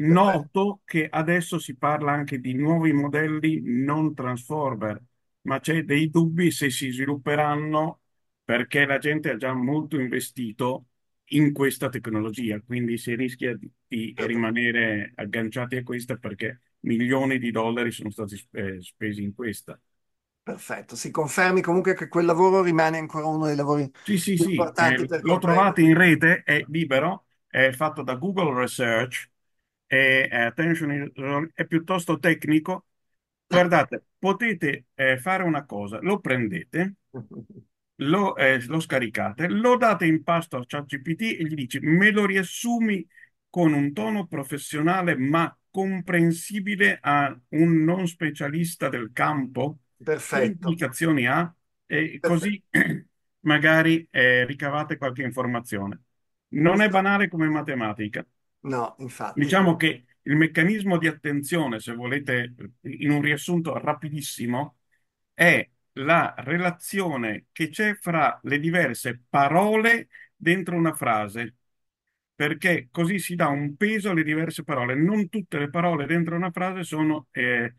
Noto che adesso si parla anche di nuovi modelli non Transformer, ma c'è dei dubbi se si svilupperanno perché la gente ha già molto investito in questa tecnologia, quindi si rischia di, di certo. rimanere agganciati a questa perché milioni di dollari sono stati eh, spesi in questa. Perfetto, si confermi comunque che quel lavoro rimane ancora uno dei lavori sì, sì, più sì. importanti. Eh, lo trovate in rete, è libero, è fatto da Google Research, è, è, eh, è piuttosto tecnico. Guardate, potete eh, fare una cosa, lo prendete, lo, eh, lo, scaricate, lo date in pasto a ChatGPT e gli dici me lo riassumi con un tono professionale ma comprensibile a un non specialista del campo Perfetto. Che implicazioni ha? E così magari eh, ricavate qualche informazione. Non è banale come matematica. No, infatti. Diciamo che il meccanismo di attenzione, se volete, in un riassunto rapidissimo, è la relazione che c'è fra le diverse parole dentro una frase, perché così si dà un peso alle diverse parole. Non tutte le parole dentro una frase sono eh,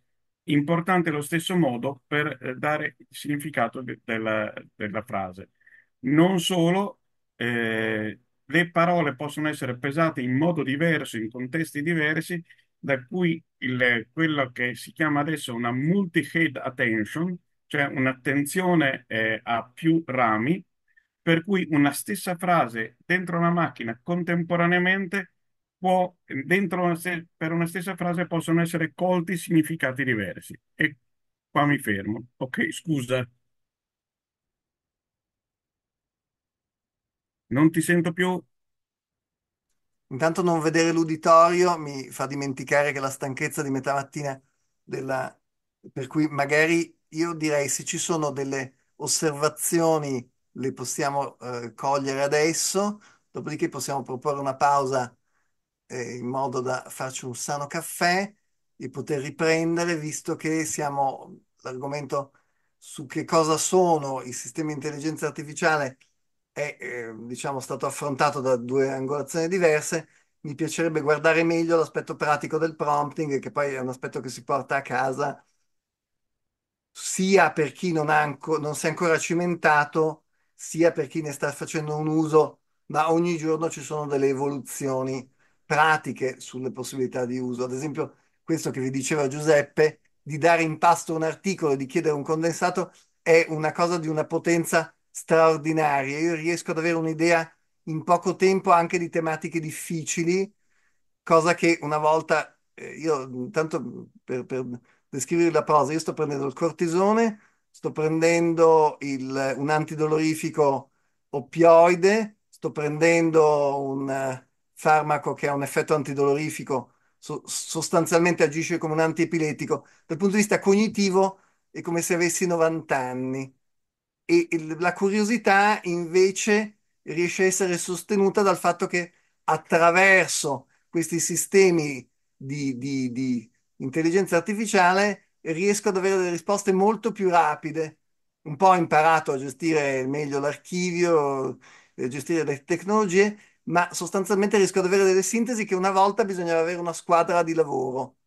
importante allo stesso modo per eh, dare il significato de- della, della, frase. Non solo, eh, le parole possono essere pesate in modo diverso, in contesti diversi, da cui il, quello che si chiama adesso una multi-head attention, cioè un'attenzione eh, a più rami, per cui una stessa frase dentro una macchina contemporaneamente può, dentro una se- per una stessa frase possono essere colti significati diversi. E qua mi fermo. Ok, scusa, non ti sento più. Intanto non vedere l'uditorio mi fa dimenticare che la stanchezza di metà mattina della... Per cui magari io direi se ci sono delle osservazioni le possiamo eh, cogliere adesso, dopodiché possiamo proporre una pausa eh, in modo da farci un sano caffè e poter riprendere, visto che siamo l'argomento su che cosa sono i sistemi di intelligenza artificiale è eh, diciamo stato affrontato da due angolazioni diverse. Mi piacerebbe guardare meglio l'aspetto pratico del prompting, che poi è un aspetto che si porta a casa sia per chi non, ha, non si è ancora cimentato, sia per chi ne sta facendo un uso, ma ogni giorno ci sono delle evoluzioni pratiche sulle possibilità di uso. Ad esempio, questo che vi diceva Giuseppe, di dare in pasto un articolo, di chiedere un condensato, è una cosa di una potenza straordinaria. Io riesco ad avere un'idea in poco tempo anche di tematiche difficili, cosa che una volta eh, io, intanto per, per descrivere la prosa, io sto prendendo il cortisone, sto prendendo il, un antidolorifico oppioide, sto prendendo un farmaco che ha un effetto antidolorifico, so, sostanzialmente agisce come un antiepiletico. Dal punto di vista cognitivo è come se avessi 90 anni. E, e la curiosità invece riesce a essere sostenuta dal fatto che attraverso questi sistemi di, di, di intelligenza artificiale riesco ad avere delle risposte molto più rapide. Un po' ho imparato a gestire meglio l'archivio, a eh, gestire le tecnologie, ma sostanzialmente riesco ad avere delle sintesi che una volta bisognava avere una squadra di lavoro.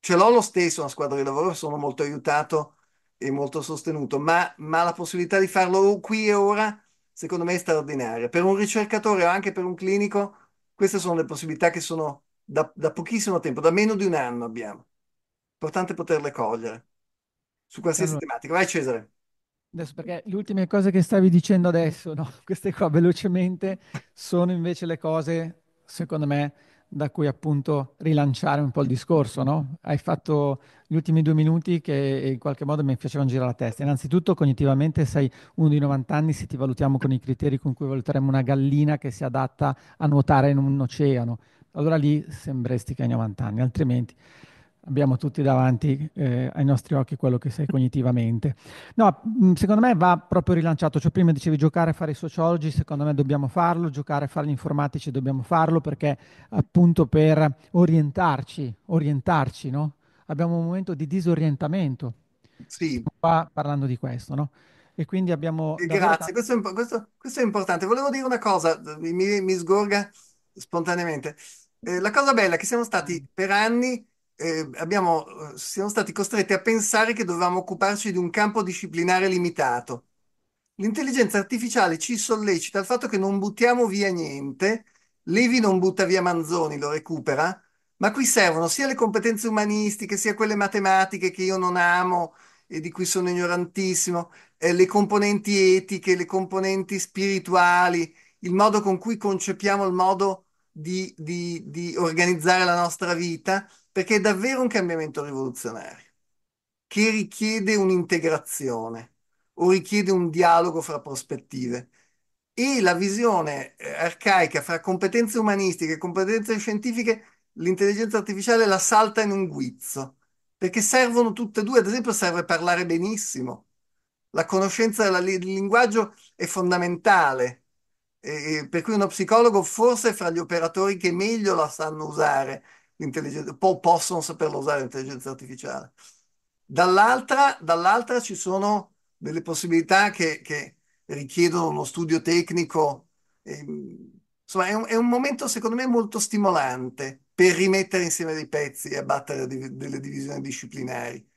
Ce l'ho lo stesso una squadra di lavoro, sono molto aiutato e molto sostenuto, ma, ma la possibilità di farlo qui e ora secondo me è straordinaria. Per un ricercatore o anche per un clinico, queste sono le possibilità che sono da, da pochissimo tempo, da meno di un anno abbiamo. Importante poterle cogliere su qualsiasi allora. tematica. Vai Cesare. Adesso perché le ultime cose che stavi dicendo adesso, no? queste qua velocemente, sono invece le cose, secondo me, da cui appunto rilanciare un po' il discorso. No? Hai fatto gli ultimi due minuti che eh, in qualche modo mi facevano girare la testa. Innanzitutto, cognitivamente, sei uno di 90 anni se ti valutiamo con i criteri con cui valuteremo una gallina che si adatta a nuotare in un oceano. Allora lì sembresti che hai 90 anni, altrimenti abbiamo tutti davanti eh, ai nostri occhi quello che sei cognitivamente. No, mm, secondo me va proprio rilanciato, cioè prima dicevi giocare a fare i sociologi, secondo me dobbiamo farlo, giocare a fare gli informatici dobbiamo farlo perché appunto per orientarci, orientarci, no? Abbiamo un momento di disorientamento. Sì. Qua parlando di questo, no? E quindi abbiamo... Eh, grazie, questo, è, questo, questo, è, importante. Volevo dire una cosa, mi, mi sgorga spontaneamente. Eh, la cosa bella è che siamo stati mm. per anni Ehm, eh, abbiamo, siamo stati costretti a pensare che dovevamo occuparci di un campo disciplinare limitato. L'intelligenza artificiale ci sollecita al fatto che non buttiamo via niente, Levi non butta via Manzoni, lo recupera, ma qui servono sia le competenze umanistiche, sia quelle matematiche che io non amo e di cui sono ignorantissimo, eh, le componenti etiche, le componenti spirituali, il modo con cui concepiamo il modo di, di, di organizzare la nostra vita perché è davvero un cambiamento rivoluzionario, che richiede un'integrazione o richiede un dialogo fra prospettive. E la visione eh, arcaica fra competenze umanistiche e competenze scientifiche, l'intelligenza artificiale la salta in un guizzo, perché servono tutte e due, ad esempio serve parlare benissimo. La conoscenza del linguaggio è fondamentale, per cui uno psicologo forse è fra gli operatori che meglio la sanno usare, l'intelligenza, po- possono saperlo usare l'intelligenza artificiale. Dall'altra, dall'altra ci sono delle possibilità che, che richiedono uno studio tecnico. E, ehm, insomma, è un, è un, momento secondo me molto stimolante per rimettere insieme dei pezzi e abbattere di, delle divisioni disciplinari.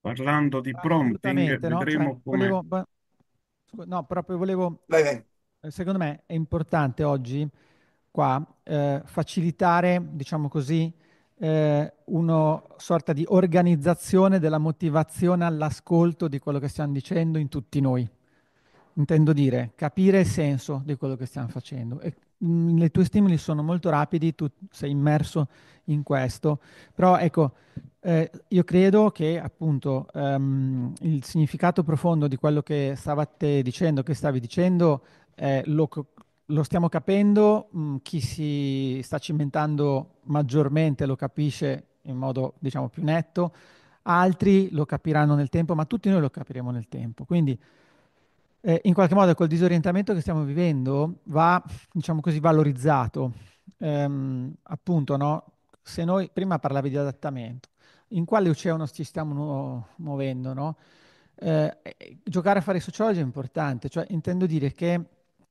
Parlando di prompting, no? vedremo cioè, come... Volevo, no, proprio volevo... Vai, vai. Eh, secondo me è importante oggi qua, eh, facilitare, diciamo così, eh, una sorta di organizzazione della motivazione all'ascolto di quello che stiamo dicendo in tutti noi. Intendo dire, capire il senso di quello che stiamo facendo. E, mh, mm, le tue stimoli sono molto rapidi, tu sei immerso in questo, però ecco, eh, io credo che appunto ehm, il significato profondo di quello che stavate dicendo, che stavi dicendo, eh, lo lo stiamo capendo, mm, chi si sta cimentando maggiormente lo capisce in modo diciamo più netto, altri lo capiranno nel tempo, ma tutti noi lo capiremo nel tempo. Quindi eh, in qualche modo quel disorientamento che stiamo vivendo va, diciamo così, valorizzato. Ehm, appunto, no? Se noi prima parlavi di adattamento, in quale oceano ci stiamo nu- muovendo, no? eh, eh giocare a fare sociologia è importante, cioè intendo dire che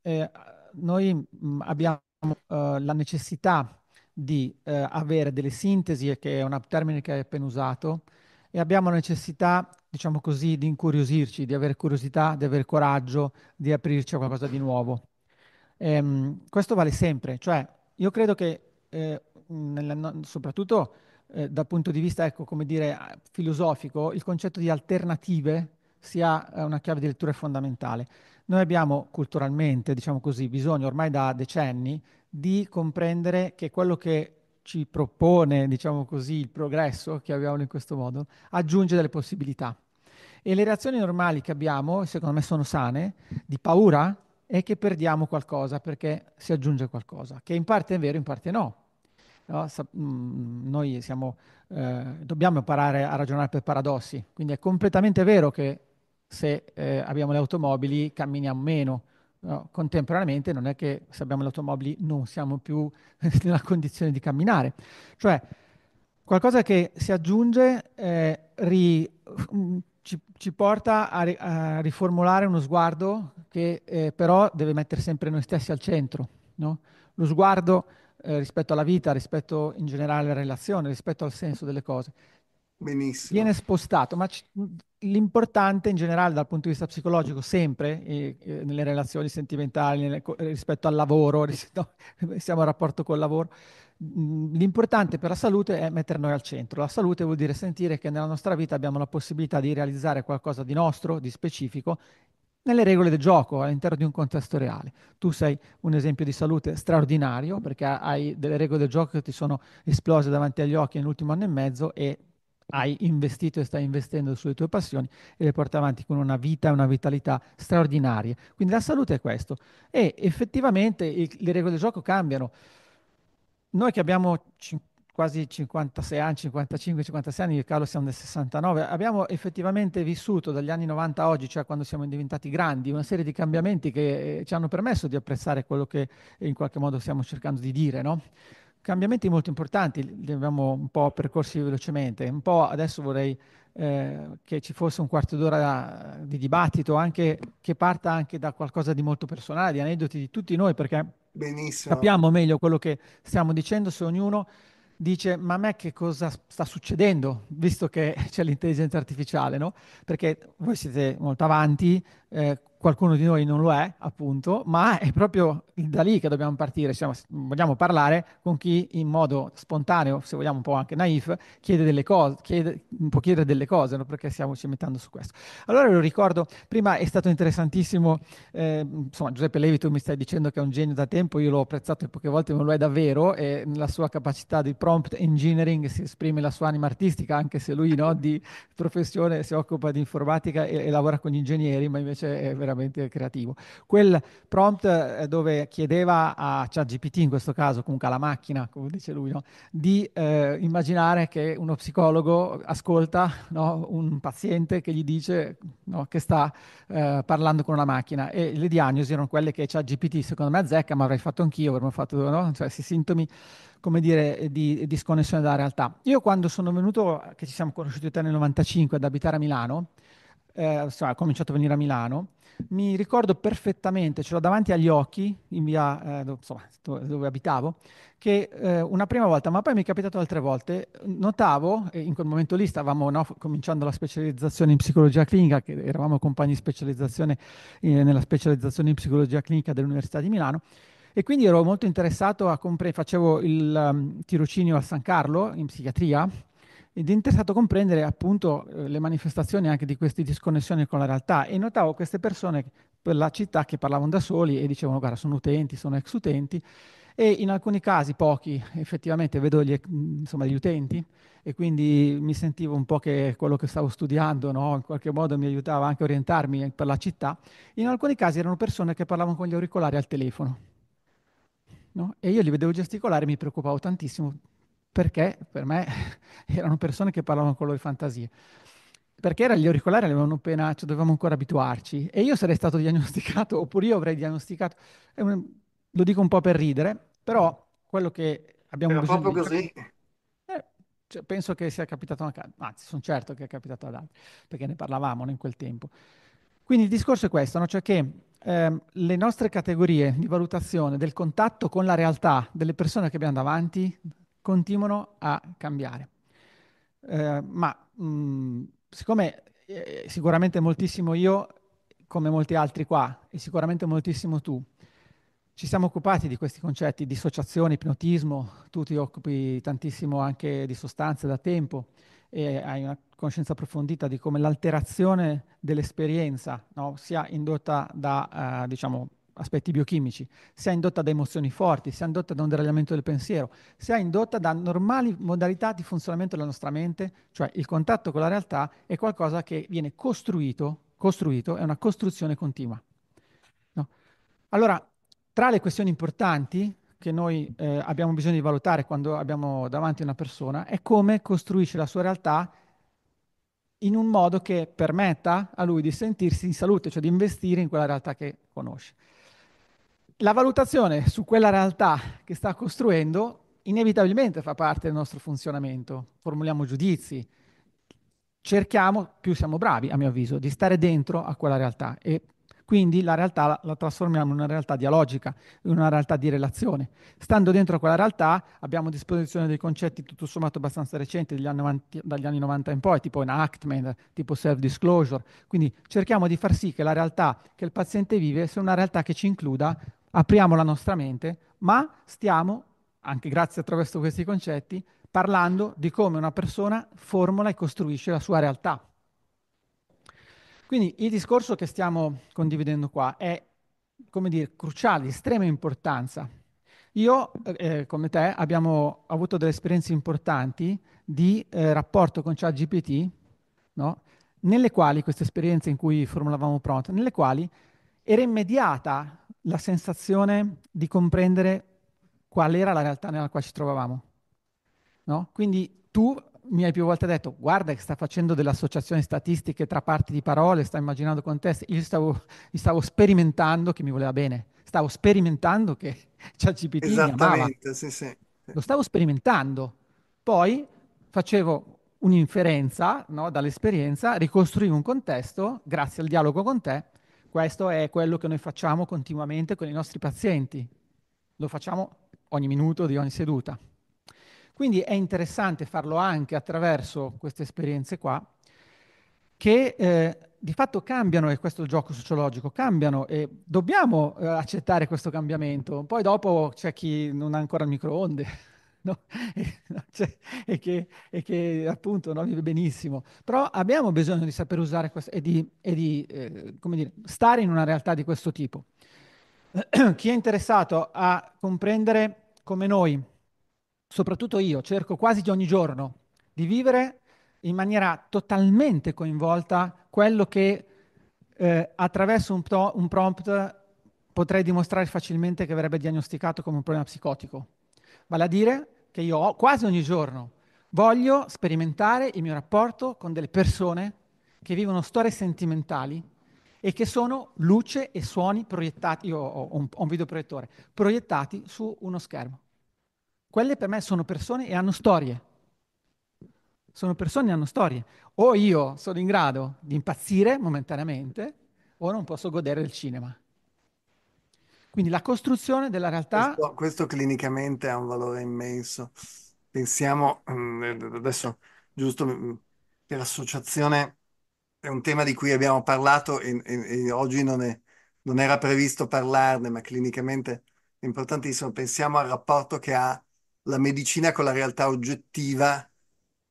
eh, noi mh, mm, abbiamo eh, la necessità di eh, avere delle sintesi, che è un termine che hai appena usato, e abbiamo la necessità, diciamo così, di incuriosirci, di avere curiosità, di avere coraggio, di aprirci a qualcosa di nuovo. Ehm, questo vale sempre, cioè io credo che eh, nel, soprattutto eh, dal punto di vista, ecco, come dire, filosofico, il concetto di alternative sia eh, una chiave di lettura fondamentale. Noi abbiamo culturalmente, diciamo così, bisogno ormai da decenni di comprendere che quello che ci propone, diciamo così, il progresso, chiamiamolo in questo modo, aggiunge delle possibilità. E le reazioni normali che abbiamo, secondo me sono sane, di paura, è che perdiamo qualcosa perché si aggiunge qualcosa, che in parte è vero, in parte no. no? Mm, noi siamo, eh, dobbiamo imparare a ragionare per paradossi, quindi è completamente vero che se eh, abbiamo le automobili camminiamo meno. No? Contemporaneamente non è che se abbiamo le automobili non siamo più nella condizione di camminare. Cioè, qualcosa che si aggiunge eh, ri, ci, ci, porta a, ri, a, riformulare uno sguardo che eh, però deve mettere sempre noi stessi al centro. No? Lo sguardo eh, rispetto alla vita, rispetto in generale alla relazione, rispetto al senso delle cose. Benissimo. Viene spostato, ma ci, l'importante in generale dal punto di vista psicologico, sempre eh, eh nelle relazioni sentimentali, nelle, rispetto al lavoro, rispetto, siamo in rapporto col lavoro, l'importante per la salute è mettere noi al centro. La salute vuol dire sentire che nella nostra vita abbiamo la possibilità di realizzare qualcosa di nostro, di specifico, nelle regole del gioco, all'interno di un contesto reale. Tu sei un esempio di salute straordinario perché hai delle regole del gioco che ti sono esplose davanti agli occhi nell'ultimo anno e mezzo e hai investito e stai investendo sulle tue passioni e le porti avanti con una vita e una vitalità straordinarie. Quindi la salute è questo. E effettivamente il, le regole del gioco cambiano. Noi che abbiamo cin- quasi 56 anni, 55, 56 anni, io e Carlo siamo nel 69, abbiamo effettivamente vissuto dagli anni 90 a oggi, cioè quando siamo diventati grandi, una serie di cambiamenti che eh, ci hanno permesso di apprezzare quello che in qualche modo stiamo cercando di dire, no? cambiamenti molto importanti, li abbiamo un po' percorsi velocemente, un po' adesso vorrei eh, che ci fosse un quarto d'ora di dibattito, anche, che parta anche da qualcosa di molto personale, di aneddoti di tutti noi, perché Benissimo. capiamo meglio quello che stiamo dicendo se ognuno dice ma a me che cosa sta succedendo, visto che c'è l'intelligenza artificiale, no? Perché voi siete molto avanti, eh, qualcuno di noi non lo è, appunto, ma è proprio da lì che dobbiamo partire. Cioè, vogliamo parlare con chi in modo spontaneo, se vogliamo un po' anche naif, chiede delle cose, chiede, può chiedere delle cose, no? perché stiamo ci mettendo su questo. Allora lo ricordo, prima è stato interessantissimo, eh, insomma Giuseppe Levi tu mi stai dicendo che è un genio da tempo, io l'ho apprezzato e poche volte ma lo è davvero e nella sua capacità di prompt engineering si esprime la sua anima artistica, anche se lui no, di professione si occupa di informatica e, e lavora con gli ingegneri, ma invece invece è veramente creativo. Quel prompt eh, dove chiedeva a ChatGPT, in questo caso comunque alla macchina, come dice lui, no? di eh, immaginare che uno psicologo ascolta no? un paziente che gli dice no? che sta eh, parlando con una macchina e le diagnosi erano quelle che ChatGPT secondo me azzecca, ma avrei fatto anch'io, avremmo fatto no? cioè, sintomi come dire, di disconnessione dalla realtà. Io quando sono venuto, che ci siamo conosciuti te nel 95, ad abitare a Milano, eh, so, cominciato a venire a Milano, mi ricordo perfettamente, ce l'ho davanti agli occhi, in via eh, dove, insomma, dove, abitavo, che eh, una prima volta, ma poi mi è capitato altre volte, notavo, in quel momento lì stavamo no, cominciando la specializzazione in psicologia clinica, che eravamo compagni di specializzazione eh, nella specializzazione in psicologia clinica dell'Università di Milano, e quindi ero molto interessato a comprare, facevo il um, tirocinio a San Carlo in psichiatria, ed è interessato a comprendere appunto eh, le manifestazioni anche di queste disconnessioni con la realtà e notavo queste persone per la città che parlavano da soli e dicevano guarda sono utenti, sono ex utenti e in alcuni casi, pochi, effettivamente vedo gli, insomma, gli utenti e quindi mi sentivo un po' che quello che stavo studiando no? in qualche modo mi aiutava anche a orientarmi per la città. In alcuni casi erano persone che parlavano con gli auricolari al telefono no? e io li vedevo gesticolare e mi preoccupavo tantissimo perché per me erano persone che parlavano con loro di fantasia. Perché era gli auricolari avevano appena, cioè dovevamo ancora abituarci e io sarei stato diagnosticato, oppure io avrei diagnosticato, lo dico un po' per ridere, però quello che abbiamo visto. bisogno proprio così. Eh, cioè, penso che sia capitato anche, anzi sono certo che è capitato ad altri, perché ne parlavamo in quel tempo. Quindi il discorso è questo, no? cioè che eh, le nostre categorie di valutazione del contatto con la realtà delle persone che abbiamo davanti, continuano a cambiare. Eh, ma mh, mm, siccome eh, sicuramente moltissimo io, come molti altri qua, e sicuramente moltissimo tu, ci siamo occupati di questi concetti, dissociazione, ipnotismo, tu ti occupi tantissimo anche di sostanze da tempo e hai una conoscenza approfondita di come l'alterazione dell'esperienza no, sia indotta da, eh, diciamo, aspetti biochimici, sia indotta da emozioni forti, sia indotta da un deragliamento del pensiero, sia indotta da normali modalità di funzionamento della nostra mente, cioè il contatto con la realtà è qualcosa che viene costruito, costruito è una costruzione continua. No? Allora, tra le questioni importanti che noi eh, abbiamo bisogno di valutare quando abbiamo davanti una persona è come costruisce la sua realtà in un modo che permetta a lui di sentirsi in salute, cioè di investire in quella realtà che conosce la valutazione su quella realtà che sta costruendo inevitabilmente fa parte del nostro funzionamento, formuliamo giudizi, cerchiamo, più siamo bravi a mio avviso, di stare dentro a quella realtà e quindi la realtà la, la trasformiamo in una realtà dialogica, in una realtà di relazione. Stando dentro a quella realtà abbiamo a disposizione dei concetti tutto sommato abbastanza recenti, dagli anni 90, dagli anni 90 in poi, tipo enactment, tipo self-disclosure. Quindi cerchiamo di far sì che la realtà che il paziente vive sia una realtà che ci includa apriamo la nostra mente, ma stiamo, anche grazie attraverso questi concetti, parlando di come una persona formula e costruisce la sua realtà. Quindi il discorso che stiamo condividendo qua è, come dire, cruciale, di estrema importanza. Io, eh, eh, come te, abbiamo avuto delle esperienze importanti di eh, rapporto con ChatGPT, no? nelle quali, queste esperienze in cui formulavamo prompt, nelle quali era immediata la sensazione di comprendere qual era la realtà nella quale ci trovavamo. No? Quindi tu mi hai più volte detto, guarda che sta facendo delle associazioni statistiche tra parti di parole, sta immaginando contesti, io stavo, io stavo sperimentando che mi voleva bene, stavo sperimentando che ChatGPT Esattamente, sì, sì. Lo stavo sperimentando. Poi facevo un'inferenza no, dall'esperienza, ricostruivo un contesto grazie al dialogo con te questo è quello che noi facciamo continuamente con i nostri pazienti. Lo facciamo ogni minuto di ogni seduta. Quindi è interessante farlo anche attraverso queste esperienze qua, che eh, di fatto cambiano, e questo è il gioco sociologico, cambiano e dobbiamo eh, accettare questo cambiamento. Poi dopo c'è chi non ha ancora il microonde, no? E, cioè, e, che, e, che, appunto no, vive benissimo. Però abbiamo bisogno di saper usare questo e di, e di eh, come dire, stare in una realtà di questo tipo. Chi è interessato a comprendere come noi, soprattutto io, cerco quasi ogni giorno di vivere in maniera totalmente coinvolta quello che eh, attraverso un, pro- un prompt potrei dimostrare facilmente che verrebbe diagnosticato come un problema psicotico. Vale a dire, che io ho quasi ogni giorno. Voglio sperimentare il mio rapporto con delle persone che vivono storie sentimentali e che sono luce e suoni proiettati, io ho un, ho un videoproiettore, proiettati su uno schermo. Quelle per me sono persone e hanno storie. Sono persone e hanno storie. O io sono in grado di impazzire momentaneamente o non posso godere del cinema. Quindi la costruzione della realtà... Questo, questo clinicamente ha un valore immenso. Pensiamo, mm, eh, adesso giusto mm, mm, per associazione, è un tema di cui abbiamo parlato e, e, e oggi non, è, non, era previsto parlarne, ma clinicamente è importantissimo. Pensiamo al rapporto che ha la medicina con la realtà oggettiva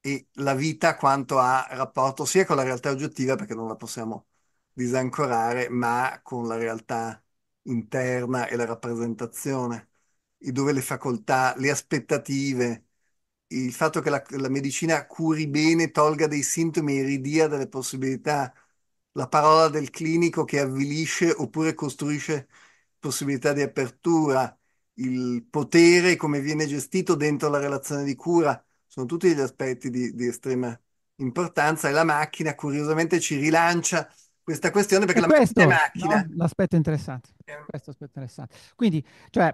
e la vita quanto ha rapporto sia con la realtà oggettiva, perché non la possiamo disancorare, ma con la realtà interna e la rappresentazione, e dove le facoltà, le aspettative, il fatto che la, la medicina curi bene, tolga dei sintomi e ridia delle possibilità, la parola del clinico che avvilisce oppure costruisce possibilità di apertura, il potere, come viene gestito dentro la relazione di cura, sono tutti gli aspetti di, di estrema importanza e la macchina curiosamente ci rilancia questa questione perché e la questo, macchina... No? L'aspetto interessante. Eh. Questo aspetto interessante. Quindi, cioè,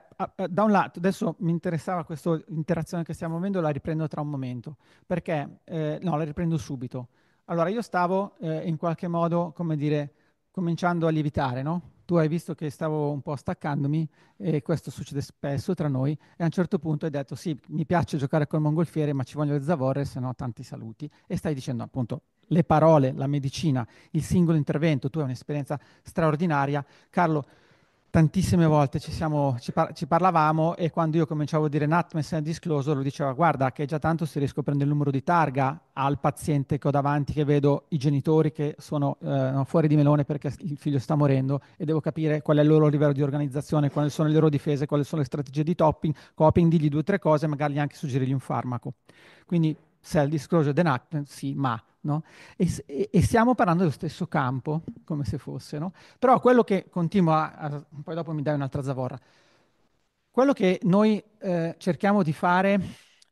da un lato, adesso mi interessava questa interazione che stiamo avendo, la riprendo tra un momento, perché, eh, no, la riprendo subito. Allora, io stavo eh, in qualche modo, come dire, cominciando a lievitare, no? Tu hai visto che stavo un po' staccandomi e questo succede spesso tra noi e a un certo punto hai detto sì, mi piace giocare col mongolfiere ma ci vogliono le zavorre, se no tanti saluti e stai dicendo appunto le parole, la medicina, il singolo intervento. Tu hai un'esperienza straordinaria. Carlo, tantissime volte ci, siamo, ci, par- ci, parlavamo e quando io cominciavo a dire NAT Messina Disclosure lui diceva guarda che già tanto se riesco a prendere il numero di targa al paziente che ho davanti che vedo i genitori che sono eh, fuori di melone perché il figlio sta morendo e devo capire qual è il loro livello di organizzazione, quali sono le loro difese, quali sono le strategie di topping, coping, digli due o tre cose e magari anche suggerirgli un farmaco. Quindi se è il disclosure the dell'ACT, sì, ma no? e, e, stiamo parlando dello stesso campo, come se fosse, no? Però quello che continua, poi dopo mi dai un'altra zavorra, quello che noi eh, cerchiamo di fare,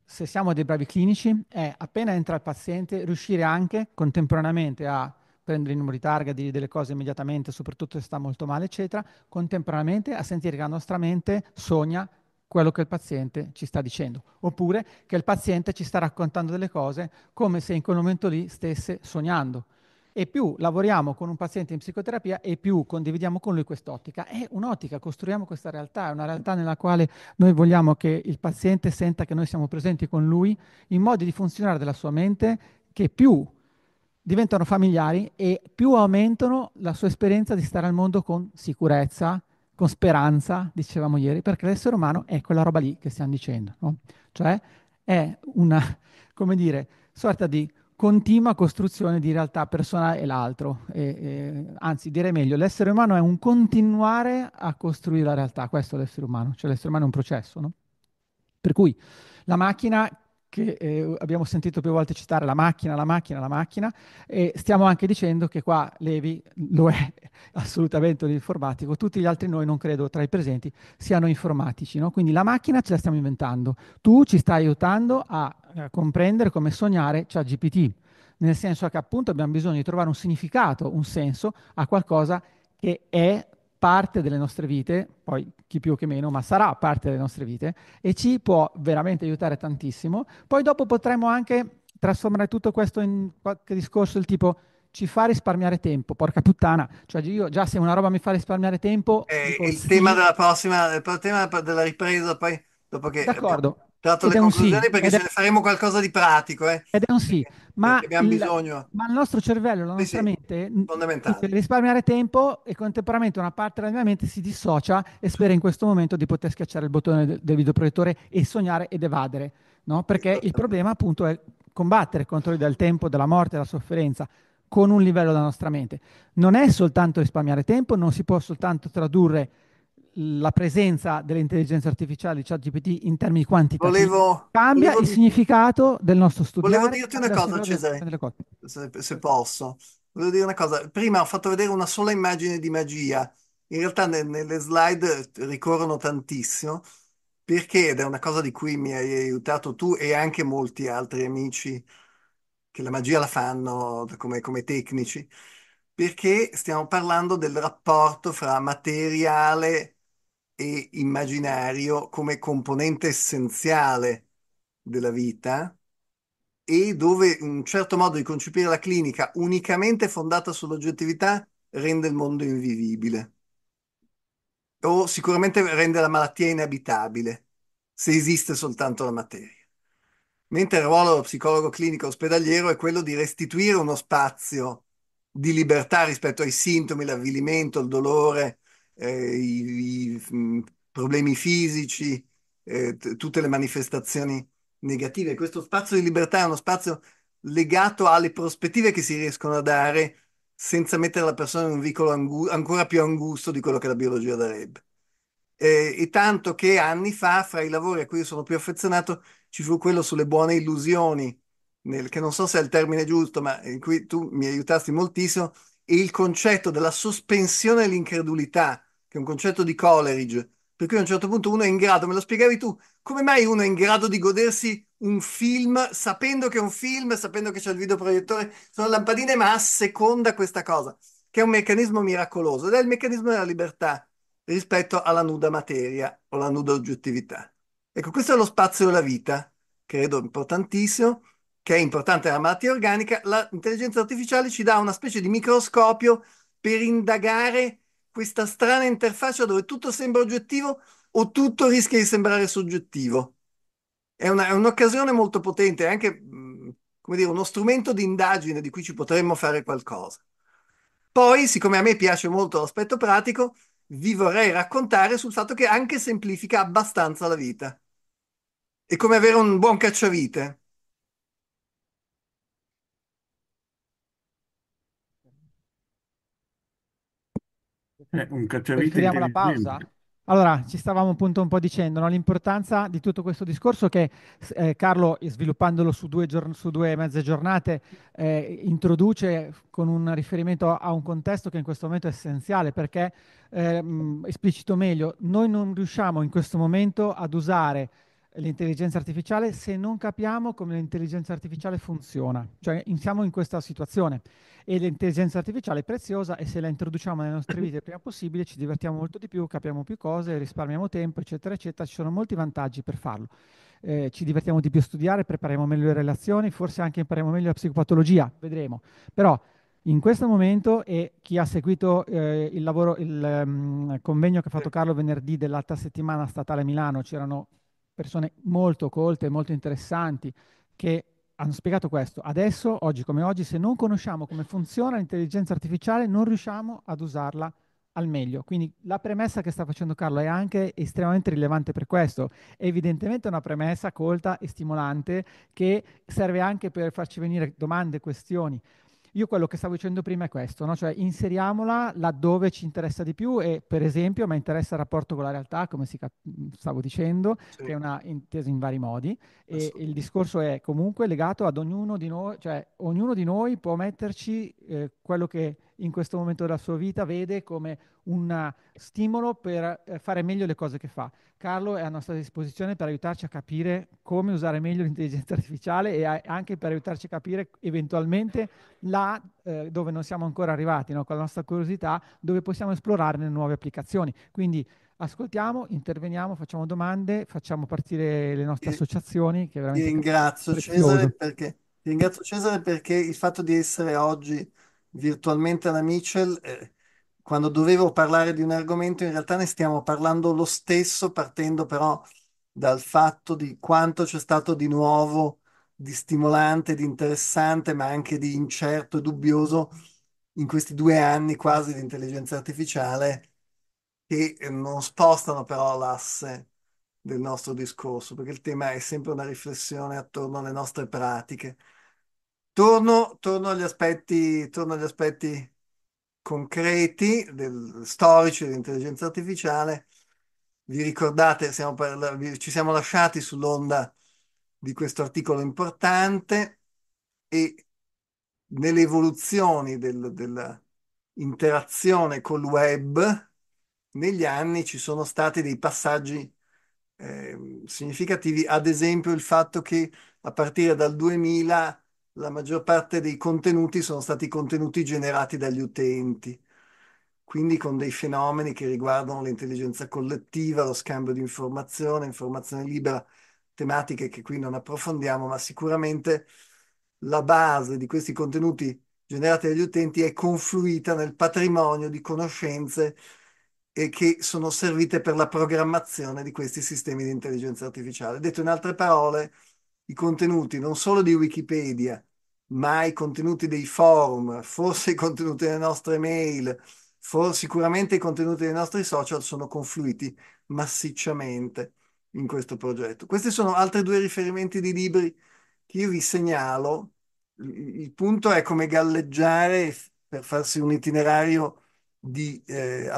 se siamo dei bravi clinici, è appena entra il paziente, riuscire anche contemporaneamente a prendere il numero di targa, dire delle cose immediatamente, soprattutto se sta molto male, eccetera, contemporaneamente a sentire che la nostra mente sogna quello che il paziente ci sta dicendo, oppure che il paziente ci sta raccontando delle cose come se in quel momento lì stesse sognando. E più lavoriamo con un paziente in psicoterapia e più condividiamo con lui quest'ottica. È un'ottica, costruiamo questa realtà, è una realtà nella quale noi vogliamo che il paziente senta che noi siamo presenti con lui in modi di funzionare della sua mente che più diventano familiari e più aumentano la sua esperienza di stare al mondo con sicurezza, con speranza, dicevamo ieri, perché l'essere umano è quella roba lì che stiamo dicendo, no? Cioè è una, come dire, sorta di continua costruzione di realtà personale e l'altro. E, e, anzi, direi meglio, l'essere umano è un continuare a costruire la realtà, questo è l'essere umano, cioè l'essere umano è un processo, no? Per cui la macchina che eh, abbiamo sentito più volte citare, la macchina, la macchina, la macchina, e stiamo anche dicendo che qua Levi lo è assolutamente un informatico, tutti gli altri noi non credo tra i presenti siano informatici, no? quindi la macchina ce la stiamo inventando, tu ci stai aiutando a, a eh, comprendere come sognare ChatGPT, cioè nel senso che appunto abbiamo bisogno di trovare un significato, un senso a qualcosa che è parte delle nostre vite, poi chi più che meno, ma sarà parte delle nostre vite e ci può veramente aiutare tantissimo. Poi dopo potremmo anche trasformare tutto questo in qualche discorso del tipo ci fa risparmiare tempo, porca puttana, cioè io già se una roba mi fa risparmiare tempo... Eh, il sì. tema della prossima, il tema della ripresa poi, dopo che... Eh, D'accordo. Abbiamo tratto le conclusioni sì. perché ed ce è... ne faremo qualcosa di pratico. Eh. Ed è un sì ma, il, ma il, nostro cervello, la nostra sì, mente, per risparmiare tempo e contemporaneamente una parte della mia mente si dissocia e spera in questo momento di poter schiacciare il bottone del, del videoproiettore e sognare ed evadere, no? Perché il problema appunto è combattere contro il del tempo, della morte, della sofferenza con un livello della nostra mente. Non è soltanto risparmiare tempo, non si può soltanto tradurre la presenza dell'intelligenza artificiale, ChatGPT, cioè in termini quantitativi volevo, cambia volevo il dir... significato del nostro studio. Volevo dirti una cosa, Cesare, se, se, posso. Volevo dire una cosa. Prima ho fatto vedere una sola immagine di magia. In realtà ne, nelle slide ricorrono tantissimo, perché, ed è una cosa di cui mi hai aiutato tu e anche molti altri amici che la magia la fanno come, come tecnici perché stiamo parlando del rapporto fra materiale e immaginario come componente essenziale della vita e dove un certo modo di concepire la clinica unicamente fondata sull'oggettività rende il mondo invivibile o sicuramente rende la malattia inabitabile se esiste soltanto la materia. Mentre il ruolo dello psicologo clinico ospedaliero è quello di restituire uno spazio di libertà rispetto ai sintomi, l'avvilimento, il dolore, eh, i, i, mm, problemi fisici, eh, t- tutte le manifestazioni negative. Questo spazio di libertà è uno spazio legato alle prospettive che si riescono a dare senza mettere la persona in un vicolo angu- ancora più angusto di quello che la biologia darebbe. Eh, e tanto che anni fa, fra i lavori a cui sono più affezionato, ci fu quello sulle buone illusioni, nel, che non so se è il termine giusto, ma in cui tu mi aiutasti moltissimo, e il concetto della sospensione dell'incredulità che è un concetto di Coleridge, per cui a un certo punto uno è in grado, me lo spiegavi tu, come mai uno è in grado di godersi un film sapendo che è un film, sapendo che c'è il videoproiettore, sono lampadine, ma a seconda questa cosa, che è un meccanismo miracoloso ed è il meccanismo della libertà rispetto alla nuda materia o la nuda oggettività. Ecco, questo è lo spazio della vita, credo importantissimo, che è importante la malattia organica, l'intelligenza artificiale ci dà una specie di microscopio per indagare questa strana interfaccia dove tutto sembra oggettivo o tutto rischia di sembrare soggettivo. È, una, è un'occasione molto potente, è anche mm, come dire, uno strumento di indagine di cui ci potremmo fare qualcosa. Poi, siccome a me piace molto l'aspetto pratico, vi vorrei raccontare sul fatto che anche semplifica abbastanza la vita. È come avere un buon cacciavite. Eh, un cacciavite Preferiamo la pausa? intelligente. Allora, ci stavamo appunto un po' dicendo no? l'importanza di tutto questo discorso che eh, Carlo, sviluppandolo su due, su due mezze giornate, eh, introduce con un riferimento a un contesto che in questo momento è essenziale perché, ehm, esplicito meglio, noi non riusciamo in questo momento ad usare l'intelligenza artificiale se non capiamo come l'intelligenza artificiale funziona. Cioè siamo in questa situazione e l'intelligenza artificiale è preziosa e se la introduciamo nelle nostre vite il prima possibile ci divertiamo molto di più, capiamo più cose, risparmiamo tempo, eccetera, eccetera. Ci sono molti vantaggi per farlo. Eh, ci divertiamo di più a studiare, prepariamo meglio le relazioni, forse anche impariamo meglio la psicopatologia, vedremo. Però in questo momento, e chi ha seguito eh, il, lavoro, il um, convegno che ha fatto Carlo venerdì dell'alta settimana statale a Milano, c'erano persone molto colte, molto interessanti, che hanno spiegato questo. Adesso, oggi come oggi, se non conosciamo come funziona l'intelligenza artificiale, non riusciamo ad usarla al meglio. Quindi la premessa che sta facendo Carlo è anche estremamente rilevante per questo. È evidentemente una premessa colta e stimolante che serve anche per farci venire domande, e questioni io quello che stavo dicendo prima è questo, no? cioè inseriamola laddove ci interessa di più e per esempio mi interessa il rapporto con la realtà, come cap- stavo dicendo, sì. che è una intesa in vari modi e il discorso è comunque legato ad ognuno di noi, cioè ognuno di noi può metterci eh, quello che in questo momento della sua vita vede come un stimolo per eh, fare meglio le cose che fa. Carlo è a nostra disposizione per aiutarci a capire come usare meglio l'intelligenza artificiale e anche per aiutarci a capire eventualmente là eh, dove non siamo ancora arrivati, no? con la nostra curiosità, dove possiamo esplorare le nuove applicazioni. Quindi ascoltiamo, interveniamo, facciamo domande, facciamo partire le nostre associazioni. Che ti ringrazio Cesare, perché, ti ringrazio Cesare perché il fatto di essere oggi virtualmente alla Michel... Eh, quando dovevo parlare di un argomento, in realtà ne stiamo parlando lo stesso, partendo però dal fatto di quanto c'è stato di nuovo, di stimolante, di interessante, ma anche di incerto e dubbioso in questi due anni quasi di intelligenza artificiale che eh, non spostano però l'asse del nostro discorso, perché il tema è sempre una riflessione attorno alle nostre pratiche. Torno, torno agli aspetti, torno agli aspetti concreti del, storici dell'intelligenza artificiale. Vi ricordate, siamo parla- ci siamo lasciati sull'onda di questo articolo importante e nelle evoluzioni del, dell'interazione col web negli anni ci sono stati dei passaggi eh, significativi, ad esempio il fatto che a partire dal 2000 la maggior parte dei contenuti sono stati contenuti generati dagli utenti, quindi con dei fenomeni che riguardano l'intelligenza collettiva, lo scambio di informazione, informazione libera, tematiche che qui non approfondiamo, ma sicuramente la base di questi contenuti generati dagli utenti è confluita nel patrimonio di conoscenze e che sono servite per la programmazione di questi sistemi di intelligenza artificiale. Detto in altre parole, i contenuti non solo di Wikipedia, ma i contenuti dei forum, forse i contenuti delle nostre mail, for- sicuramente i contenuti dei nostri social sono confluiti massicciamente in questo progetto. Questi sono altri due riferimenti di libri che io vi segnalo. Il punto è come galleggiare per farsi un itinerario di eh,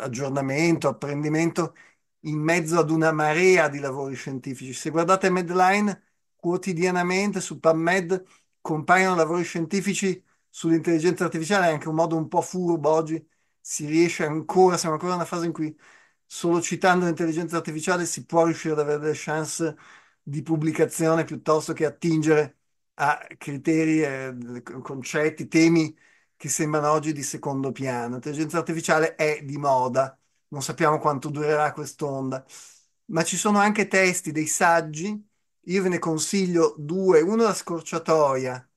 aggiornamento, apprendimento in mezzo ad una marea di lavori scientifici. Se guardate Medline quotidianamente su PubMed compaiono lavori scientifici sull'intelligenza artificiale, anche un modo un po' furbo oggi, si riesce ancora, siamo ancora in una fase in cui solo citando l'intelligenza artificiale si può riuscire ad avere delle chance di pubblicazione piuttosto che attingere a criteri, eh, concetti, temi che sembrano oggi di secondo piano. L'intelligenza artificiale è di moda, non sappiamo quanto durerà quest'onda, ma ci sono anche testi, dei saggi io ve ne consiglio due. Uno è la scorciatoia,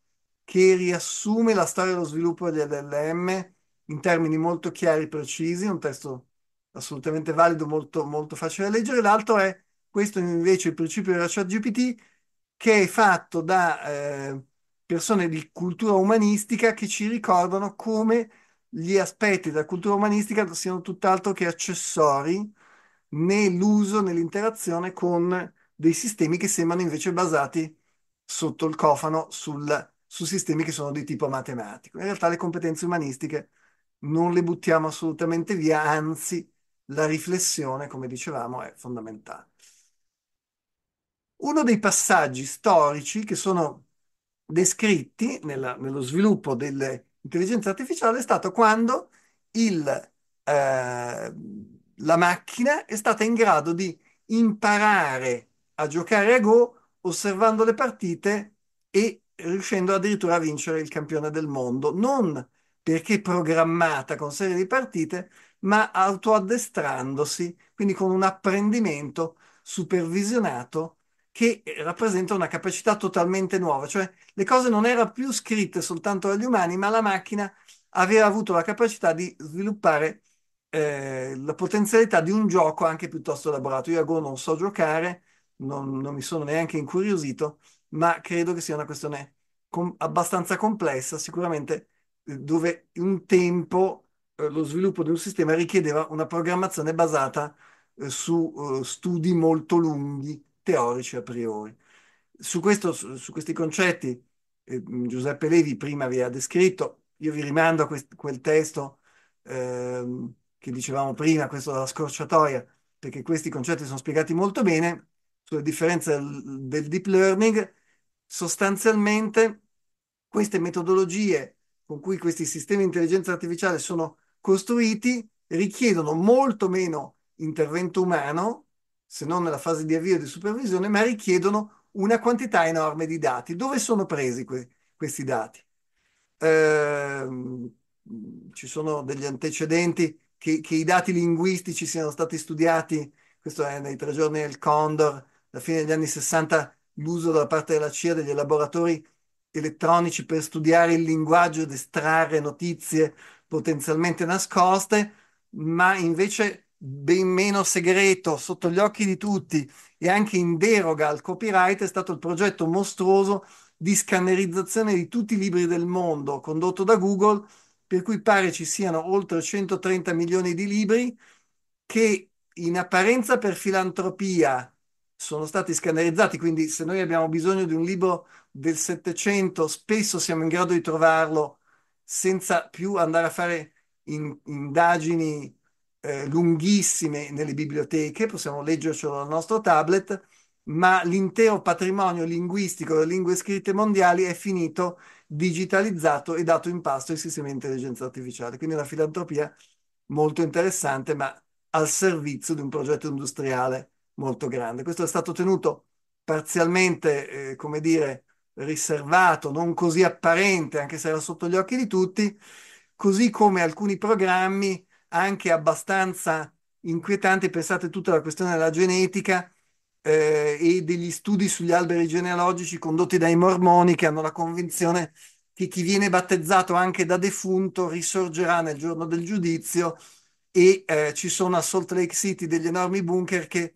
che riassume la storia dello sviluppo degli LLM in termini molto chiari e precisi, un testo assolutamente valido, molto, molto facile da leggere. L'altro è questo invece il principio della ChatGPT, che è fatto da eh, persone di cultura umanistica che ci ricordano come gli aspetti della cultura umanistica siano tutt'altro che accessori nell'uso, nell'interazione con dei sistemi che sembrano invece basati sotto il cofano sul, su sistemi che sono di tipo matematico. In realtà le competenze umanistiche non le buttiamo assolutamente via, anzi la riflessione, come dicevamo, è fondamentale. Uno dei passaggi storici che sono descritti nella, nello sviluppo dell'intelligenza artificiale è stato quando il, eh, la macchina è stata in grado di imparare a giocare a Go, osservando le partite e riuscendo addirittura a vincere il campione del mondo, non perché programmata con serie di partite, ma autoaddestrandosi, quindi con un apprendimento supervisionato che rappresenta una capacità totalmente nuova, cioè le cose non erano più scritte soltanto dagli umani, ma la macchina aveva avuto la capacità di sviluppare eh, la potenzialità di un gioco anche piuttosto elaborato. Io a Go non so giocare, non, non mi sono neanche incuriosito, ma credo che sia una questione com- abbastanza complessa, sicuramente eh, dove un tempo eh, lo sviluppo di un sistema richiedeva una programmazione basata eh, su eh, studi molto lunghi, teorici a priori. Su, questo, su, su questi concetti eh, Giuseppe Levi prima vi ha descritto, io vi rimando a quel testo ehm, che dicevamo prima, questo della scorciatoia, perché questi concetti sono spiegati molto bene sulla differenza del deep learning, sostanzialmente queste metodologie con cui questi sistemi di intelligenza artificiale sono costruiti richiedono molto meno intervento umano, se non nella fase di avvio e di supervisione, ma richiedono una quantità enorme di dati. Dove sono presi que- questi dati? Eh, ci sono degli antecedenti che, che, i dati linguistici siano stati studiati, questo è nei tre giorni del Condor, alla fine degli anni 60 l'uso da parte della CIA degli elaboratori elettronici per studiare il linguaggio ed estrarre notizie potenzialmente nascoste, ma invece ben meno segreto, sotto gli occhi di tutti e anche in deroga al copyright, è stato il progetto mostruoso di scannerizzazione di tutti i libri del mondo condotto da Google, per cui pare ci siano oltre 130 milioni di libri che in apparenza per filantropia sono stati scannerizzati, quindi se noi abbiamo bisogno di un libro del Settecento, spesso siamo in grado di trovarlo senza più andare a fare in, indagini eh, lunghissime nelle biblioteche, possiamo leggercelo dal nostro tablet, ma l'intero patrimonio linguistico delle lingue scritte mondiali è finito digitalizzato e dato in pasto ai sistemi di intelligenza artificiale. Quindi una filantropia molto interessante, ma al servizio di un progetto industriale molto grande. Questo è stato tenuto parzialmente, eh, come dire, riservato, non così apparente, anche se era sotto gli occhi di tutti, così come alcuni programmi anche abbastanza inquietanti, pensate tutta la questione della genetica eh, e degli studi sugli alberi genealogici condotti dai mormoni che hanno la convinzione che chi viene battezzato anche da defunto risorgerà nel giorno del giudizio e eh, ci sono a Salt Lake City degli enormi bunker che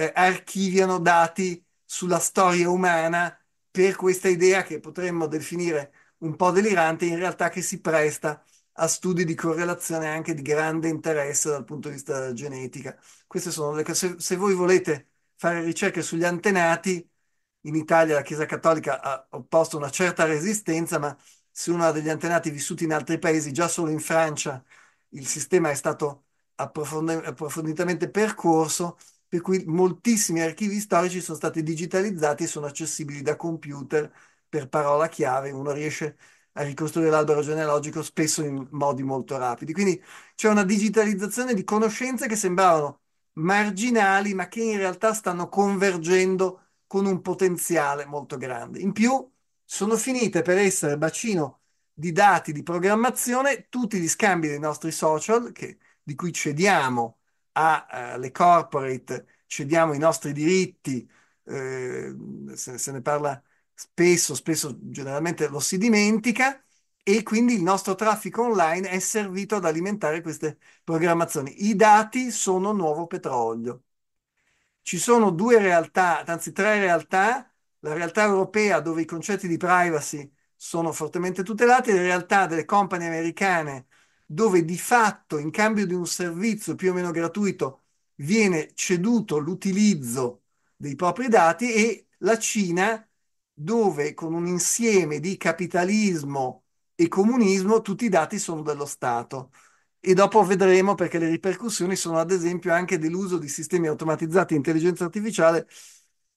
eh, archiviano dati sulla storia umana per questa idea che potremmo definire un po' delirante, in realtà che si presta a studi di correlazione anche di grande interesse dal punto di vista della genetica. Queste sono le cose. Se, se voi volete fare ricerche sugli antenati, in Italia la Chiesa Cattolica ha opposto una certa resistenza, ma se uno ha degli antenati vissuti in altri paesi, già solo in Francia il sistema è stato approfonditamente percorso, per cui moltissimi archivi storici sono stati digitalizzati e sono accessibili da computer per parola chiave, uno riesce a ricostruire l'albero genealogico spesso in modi molto rapidi. Quindi c'è una digitalizzazione di conoscenze che sembravano marginali, ma che in realtà stanno convergendo con un potenziale molto grande. In più sono finite per essere bacino di dati di programmazione tutti gli scambi dei nostri social che, di cui cediamo alle eh, corporate, cediamo i nostri diritti, eh, se, se, ne parla spesso, spesso generalmente lo si dimentica e quindi il nostro traffico online è servito ad alimentare queste programmazioni. I dati sono nuovo petrolio. Ci sono due realtà, anzi tre realtà, la realtà europea dove i concetti di privacy sono fortemente tutelati, la realtà delle compagnie americane dove di fatto in cambio di un servizio più o meno gratuito viene ceduto l'utilizzo dei propri dati e la Cina dove con un insieme di capitalismo e comunismo tutti i dati sono dello Stato. E dopo vedremo perché le ripercussioni sono ad esempio anche dell'uso di sistemi automatizzati di intelligenza artificiale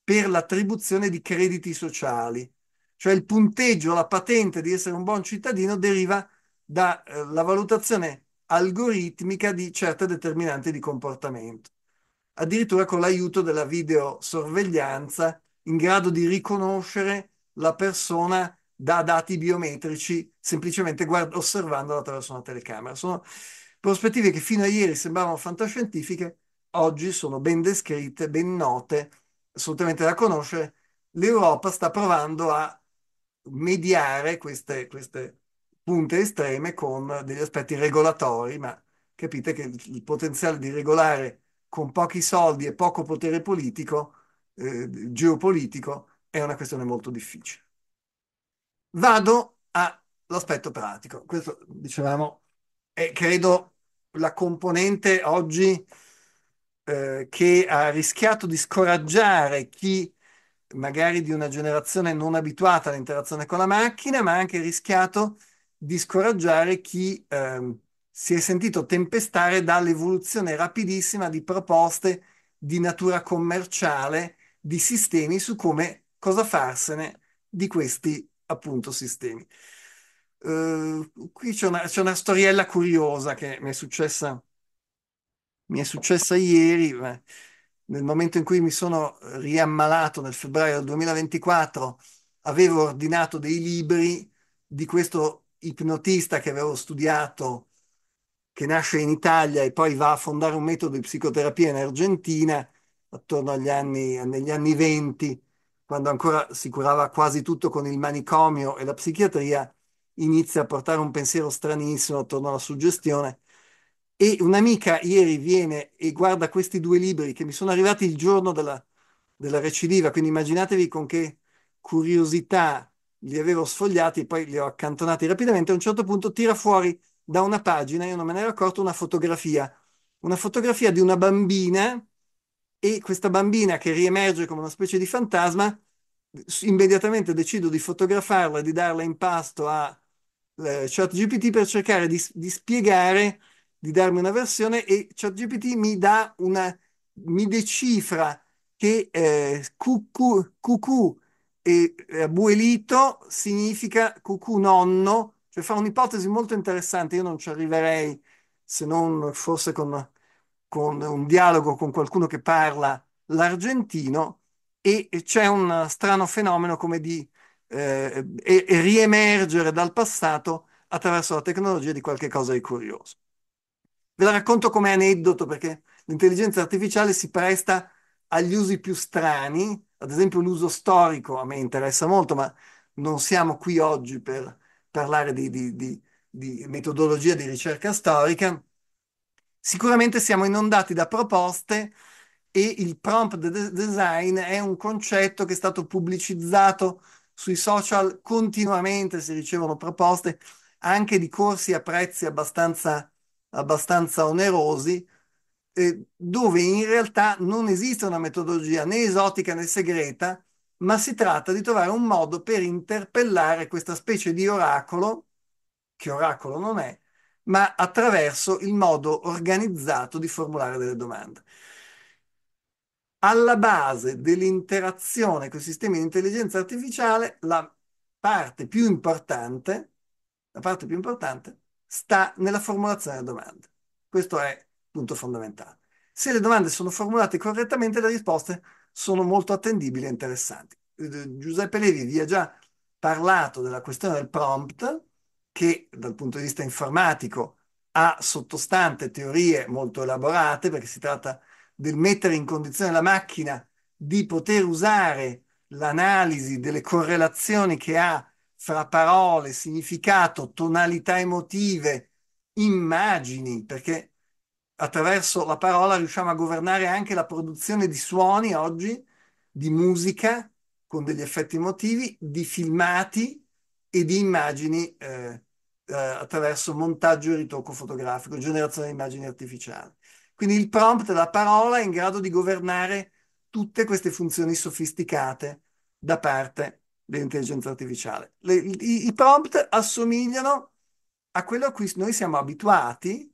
per l'attribuzione di crediti sociali. Cioè il punteggio, la patente di essere un buon cittadino deriva da dalla eh, valutazione algoritmica di certe determinanti di comportamento, addirittura con l'aiuto della videosorveglianza in grado di riconoscere la persona da dati biometrici semplicemente guard- osservandola attraverso una telecamera. Sono prospettive che fino a ieri sembravano fantascientifiche, oggi sono ben descritte, ben note, assolutamente da conoscere. L'Europa sta provando a mediare queste, queste punte estreme con degli aspetti regolatori, ma capite che il potenziale di regolare con pochi soldi e poco potere politico, eh, geopolitico, è una questione molto difficile. Vado all'aspetto pratico. Questo, dicevamo, è credo la componente oggi eh, che ha rischiato di scoraggiare chi magari di una generazione non abituata all'interazione con la macchina, ma ha anche rischiato di scoraggiare chi ehm, si è sentito tempestare dall'evoluzione rapidissima di proposte di natura commerciale, di sistemi su come cosa farsene di questi appunto sistemi. Uh, qui c'è una, c'è una, storiella curiosa che mi è successa, mi è successa ieri, nel momento in cui mi sono riammalato nel febbraio del 2024, avevo ordinato dei libri di questo ipnotista che avevo studiato, che nasce in Italia e poi va a fondare un metodo di psicoterapia in Argentina, attorno agli anni, negli anni 20, quando ancora si curava quasi tutto con il manicomio e la psichiatria, inizia a portare un pensiero stranissimo attorno alla suggestione. E un'amica ieri viene e guarda questi due libri che mi sono arrivati il giorno della, della recidiva, quindi immaginatevi con che curiosità li avevo sfogliati, poi li ho accantonati rapidamente, a un certo punto tira fuori da una pagina, io non me ne ero accorto, una fotografia, una fotografia di una bambina e questa bambina che riemerge come una specie di fantasma, immediatamente decido di fotografarla di darla in pasto a eh, ChatGPT per cercare di, di spiegare, di darmi una versione e ChatGPT mi dà una, mi decifra che eh, cucù, cucù e eh, abuelito significa cucù nonno, cioè fa un'ipotesi molto interessante, io non ci arriverei se non forse con, con un dialogo con qualcuno che parla l'argentino e, e c'è un strano fenomeno come di eh, e, e riemergere dal passato attraverso la tecnologia di qualche cosa di curioso. Ve la racconto come aneddoto perché l'intelligenza artificiale si presta agli usi più strani, ad esempio l'uso storico a me interessa molto, ma non siamo qui oggi per parlare di, di, di, di metodologia di ricerca storica. Sicuramente siamo inondati da proposte e il prompt design è un concetto che è stato pubblicizzato sui social continuamente, si ricevono proposte anche di corsi a prezzi abbastanza, abbastanza onerosi eh, dove in realtà non esiste una metodologia né esotica né segreta, ma si tratta di trovare un modo per interpellare questa specie di oracolo, che oracolo non è, ma attraverso il modo organizzato di formulare delle domande. Alla base dell'interazione con i sistemi di intelligenza artificiale, la parte più importante, la parte più importante sta nella formulazione delle domande. Questo è punto fondamentale. Se le domande sono formulate correttamente, le risposte sono molto attendibili e interessanti. Eh, Giuseppe Levi vi ha già parlato della questione del prompt, che dal punto di vista informatico ha sottostante teorie molto elaborate, perché si tratta del mettere in condizione la macchina di poter usare l'analisi delle correlazioni che ha fra parole, significato, tonalità emotive, immagini, perché attraverso la parola riusciamo a governare anche la produzione di suoni oggi, di musica con degli effetti emotivi, di filmati e di immagini eh, eh, attraverso montaggio e ritocco fotografico, generazione di immagini artificiali. Quindi il prompt, la parola, è in grado di governare tutte queste funzioni sofisticate da parte dell'intelligenza artificiale. Le, i, I prompt assomigliano a quello a cui noi siamo abituati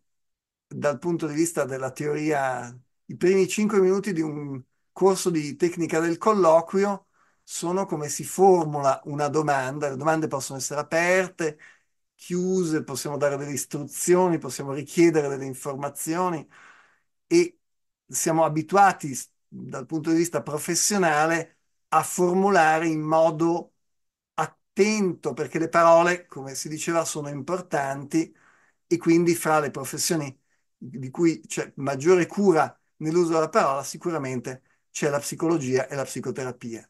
dal punto di vista della teoria, i primi cinque minuti di un corso di tecnica del colloquio sono come si formula una domanda, le domande possono essere aperte, chiuse, possiamo dare delle istruzioni, possiamo richiedere delle informazioni e siamo abituati dal punto di vista professionale a formulare in modo attento perché le parole, come si diceva, sono importanti e quindi fra le professioni di cui c'è maggiore cura nell'uso della parola, sicuramente c'è la psicologia e la psicoterapia.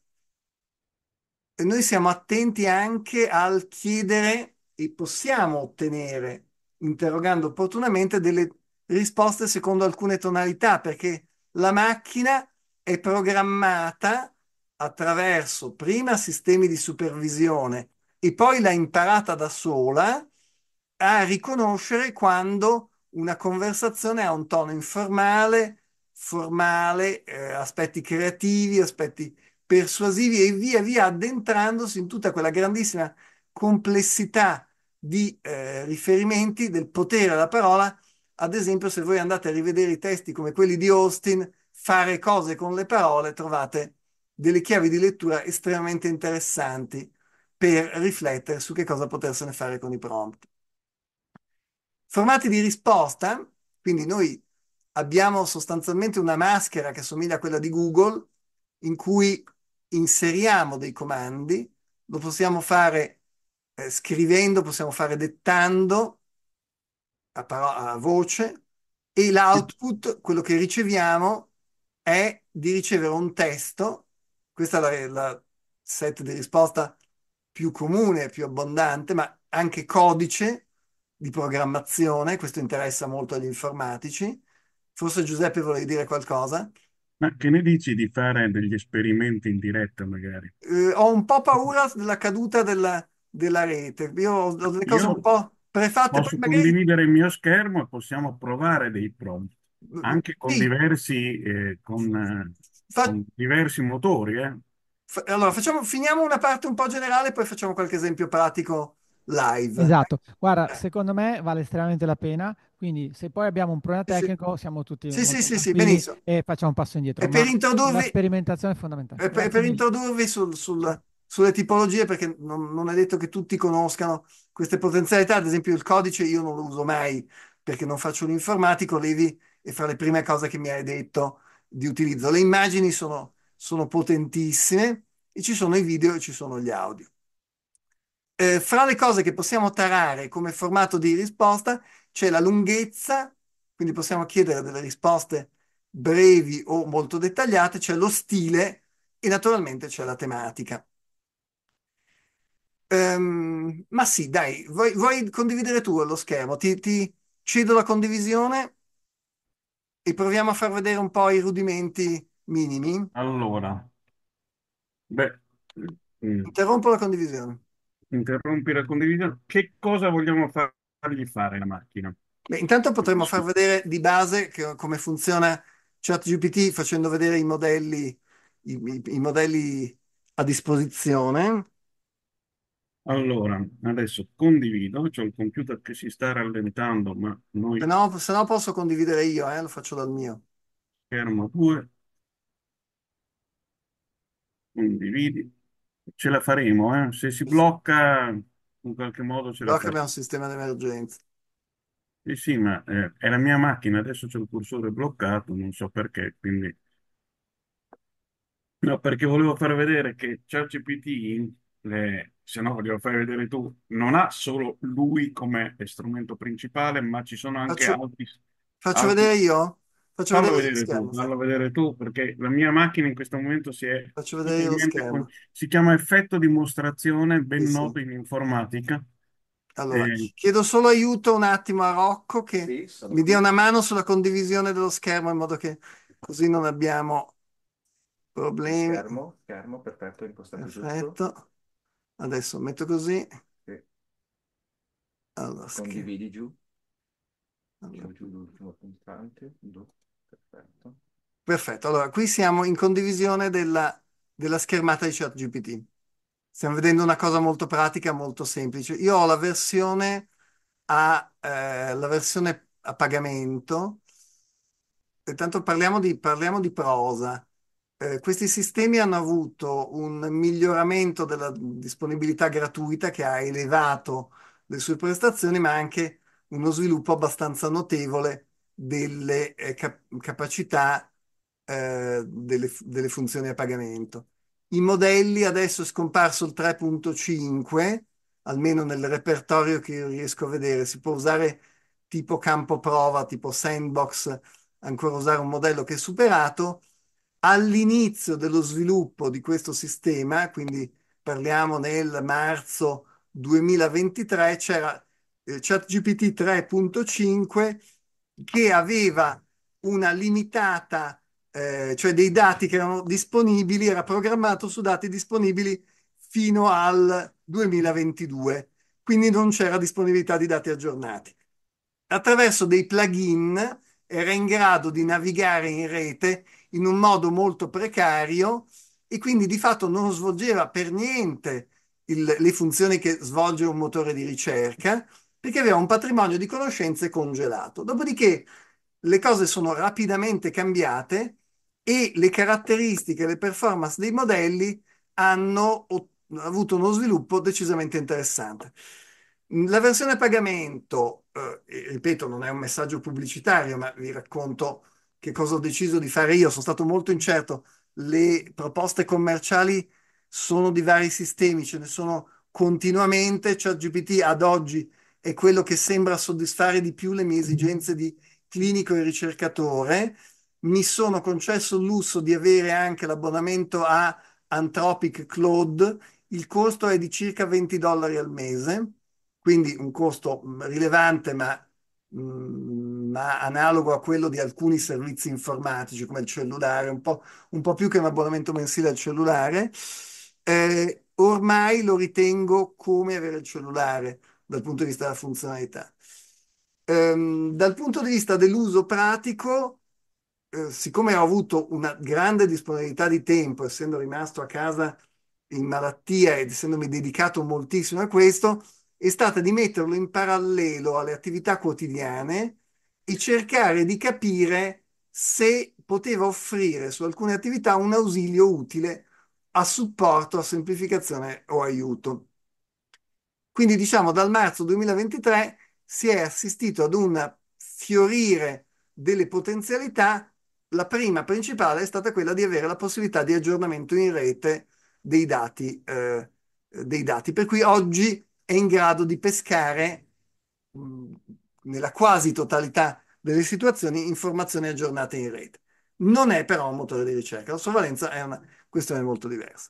E noi siamo attenti anche al chiedere e possiamo ottenere, interrogando opportunamente, delle risposte secondo alcune tonalità, perché la macchina è programmata attraverso prima sistemi di supervisione e poi l'ha imparata da sola a riconoscere quando una conversazione ha un tono informale, formale, eh, aspetti creativi, aspetti persuasivi e via via addentrandosi in tutta quella grandissima complessità di eh, riferimenti del potere alla parola. Ad esempio, se voi andate a rivedere i testi come quelli di Austin, fare cose con le parole, trovate delle chiavi di lettura estremamente interessanti per riflettere su che cosa potersene fare con i prompt. Formati di risposta, quindi noi abbiamo sostanzialmente una maschera che somiglia a quella di Google in cui inseriamo dei comandi, lo possiamo fare eh, scrivendo, possiamo fare dettando a, paro- a voce e l'output, quello che riceviamo, è di ricevere un testo, questa è la, la set di risposta più comune, più abbondante, ma anche codice di programmazione, questo interessa molto agli informatici. Forse Giuseppe volevi dire qualcosa? Ma che ne dici di fare degli esperimenti in diretta magari? Eh, ho un po' paura della caduta della, della rete. Io ho delle cose Io un po' prefatte. Posso magari... condividere il mio schermo e possiamo provare dei prompt, eh, anche con sì. diversi, eh, con, Fa... con diversi motori. Eh. Allora, facciamo, finiamo una parte un po' generale, e poi facciamo qualche esempio pratico live. Esatto, guarda, eh. secondo me vale estremamente la pena, quindi se poi abbiamo un problema tecnico sì. siamo tutti... Sì, sì, sì, sì, benissimo. E facciamo un passo indietro. E per introdurvi... La sperimentazione è fondamentale. E per, per introdurvi sul, sul, sulle tipologie, perché non, non, è detto che tutti conoscano queste potenzialità, ad esempio il codice io non lo uso mai perché non faccio l'informatico, Levi è fra le prime cose che mi hai detto di utilizzo. Le immagini sono, sono potentissime e ci sono i video e ci sono gli audio. Eh, fra le cose che possiamo tarare come formato di risposta c'è la lunghezza, quindi possiamo chiedere delle risposte brevi o molto dettagliate, c'è lo stile e naturalmente c'è la tematica. Um, ma sì, dai, vuoi, vuoi, condividere tu lo schermo? Ti, ti cedo la condivisione e proviamo a far vedere un po' i rudimenti minimi. Allora, beh, mm. interrompo la condivisione interrompi la condivisione, che cosa vogliamo fargli fare la macchina? Beh, intanto potremmo far vedere di base che, come funziona ChatGPT facendo vedere i modelli, i, i, i modelli a disposizione. Allora, adesso condivido, c'è un computer che si sta rallentando, ma noi... Se no, se no posso condividere io, eh, lo faccio dal mio. Schermo 2. Condividi ce la faremo, eh? Se si blocca, in qualche modo ce la Però che abbiamo un sistema di emergenza. Sì, eh sì, ma eh, è la mia macchina, adesso c'è il cursore bloccato, non so perché, quindi... No, perché volevo far vedere che ChatGPT, le- eh, se no glielo fai vedere tu, non ha solo lui come strumento principale, ma ci sono anche Faccio, altri, faccio altri- vedere io? Faccio Fallo vedere, vedere tu, fallo vedere tu, perché la mia macchina in questo momento si è... Faccio vedere lo schema. Si chiama effetto dimostrazione, ben Sì, sì. noto in informatica. Allora, Eh, chiedo solo aiuto un attimo a Rocco che Sì, sono mi dia qui. una mano sulla condivisione dello schermo in modo che così non abbiamo problemi. Schermo, schermo, perfetto, impostato giusto. Adesso metto così. Allora, schermo. Condividi giù, Allora, giù, giù, l'ultimo pulsante. giù. Perfetto. allora qui siamo in condivisione della, della schermata di ChatGPT. Stiamo vedendo una cosa molto pratica, molto semplice. Io ho la versione a, eh, la versione a pagamento. Intanto parliamo di, parliamo di prosa. Eh, questi sistemi hanno avuto un miglioramento della disponibilità gratuita che ha elevato le sue prestazioni, ma anche uno sviluppo abbastanza notevole delle eh, cap- capacità eh, delle, delle, funzioni a pagamento. I modelli adesso è scomparso il 3.5, almeno nel repertorio che io riesco a vedere, si può usare tipo campo prova, tipo sandbox, ancora usare un modello che è superato. All'inizio dello sviluppo di questo sistema, quindi parliamo nel marzo 2023, c'era eh, ChatGPT 3.5 che aveva una limitata, eh, cioè dei dati che erano disponibili, era programmato su dati disponibili fino al 2022, quindi non c'era disponibilità di dati aggiornati. Attraverso dei plugin era in grado di navigare in rete in un modo molto precario e quindi di fatto non svolgeva per niente il, le funzioni che svolge un motore di ricerca, perché aveva un patrimonio di conoscenze congelato. Dopodiché le cose sono rapidamente cambiate e le caratteristiche, le performance dei modelli hanno avuto uno sviluppo decisamente interessante. La versione a pagamento, eh, ripeto, non è un messaggio pubblicitario, ma vi racconto che cosa ho deciso di fare io. Sono stato molto incerto. Le proposte commerciali sono di vari sistemi, ce ne sono continuamente. ChatGPT ad oggi è quello che sembra soddisfare di più le mie esigenze di clinico e ricercatore. Mi sono concesso il lusso di avere anche l'abbonamento a Anthropic Cloud, il costo è di circa 20 dollari al mese, quindi un costo mm, rilevante ma, mm, ma analogo a quello di alcuni servizi informatici come il cellulare, un po', un po più che un abbonamento mensile al cellulare. Eh, ormai lo ritengo come avere il cellulare dal punto di vista della funzionalità. Ehm, dal punto di vista dell'uso pratico, eh, siccome ho avuto una grande disponibilità di tempo, essendo rimasto a casa in malattia ed essendomi dedicato moltissimo a questo, è stata di metterlo in parallelo alle attività quotidiane e cercare di capire se poteva offrire su alcune attività un ausilio utile a supporto, a semplificazione o aiuto. Quindi diciamo dal marzo 2023 si è assistito ad un fiorire delle potenzialità. La prima principale è stata quella di avere la possibilità di aggiornamento in rete dei dati, eh, dei dati. per cui oggi è in grado di pescare nella quasi totalità delle situazioni informazioni aggiornate in rete. Non è però un motore di ricerca, la sua valenza è una questione molto diversa.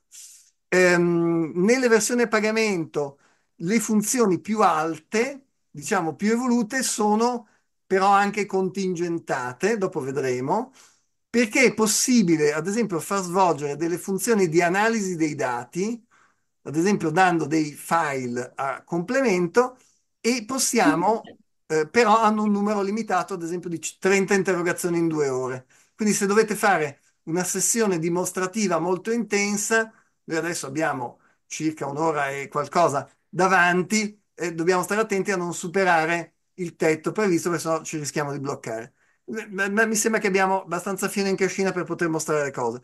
Ehm, nelle versioni a pagamento le funzioni più alte, diciamo più evolute, sono però anche contingentate, dopo vedremo, perché è possibile, ad esempio, far svolgere delle funzioni di analisi dei dati, ad esempio dando dei file a complemento, e possiamo, eh, però hanno un numero limitato, ad esempio di 30 interrogazioni in due ore. Quindi se dovete fare una sessione dimostrativa molto intensa, noi adesso abbiamo circa un'ora e qualcosa davanti e dobbiamo stare attenti a non superare il tetto previsto perché sennò ci rischiamo di bloccare. Ma mi sembra che abbiamo abbastanza fine in cascina per poter mostrare le cose.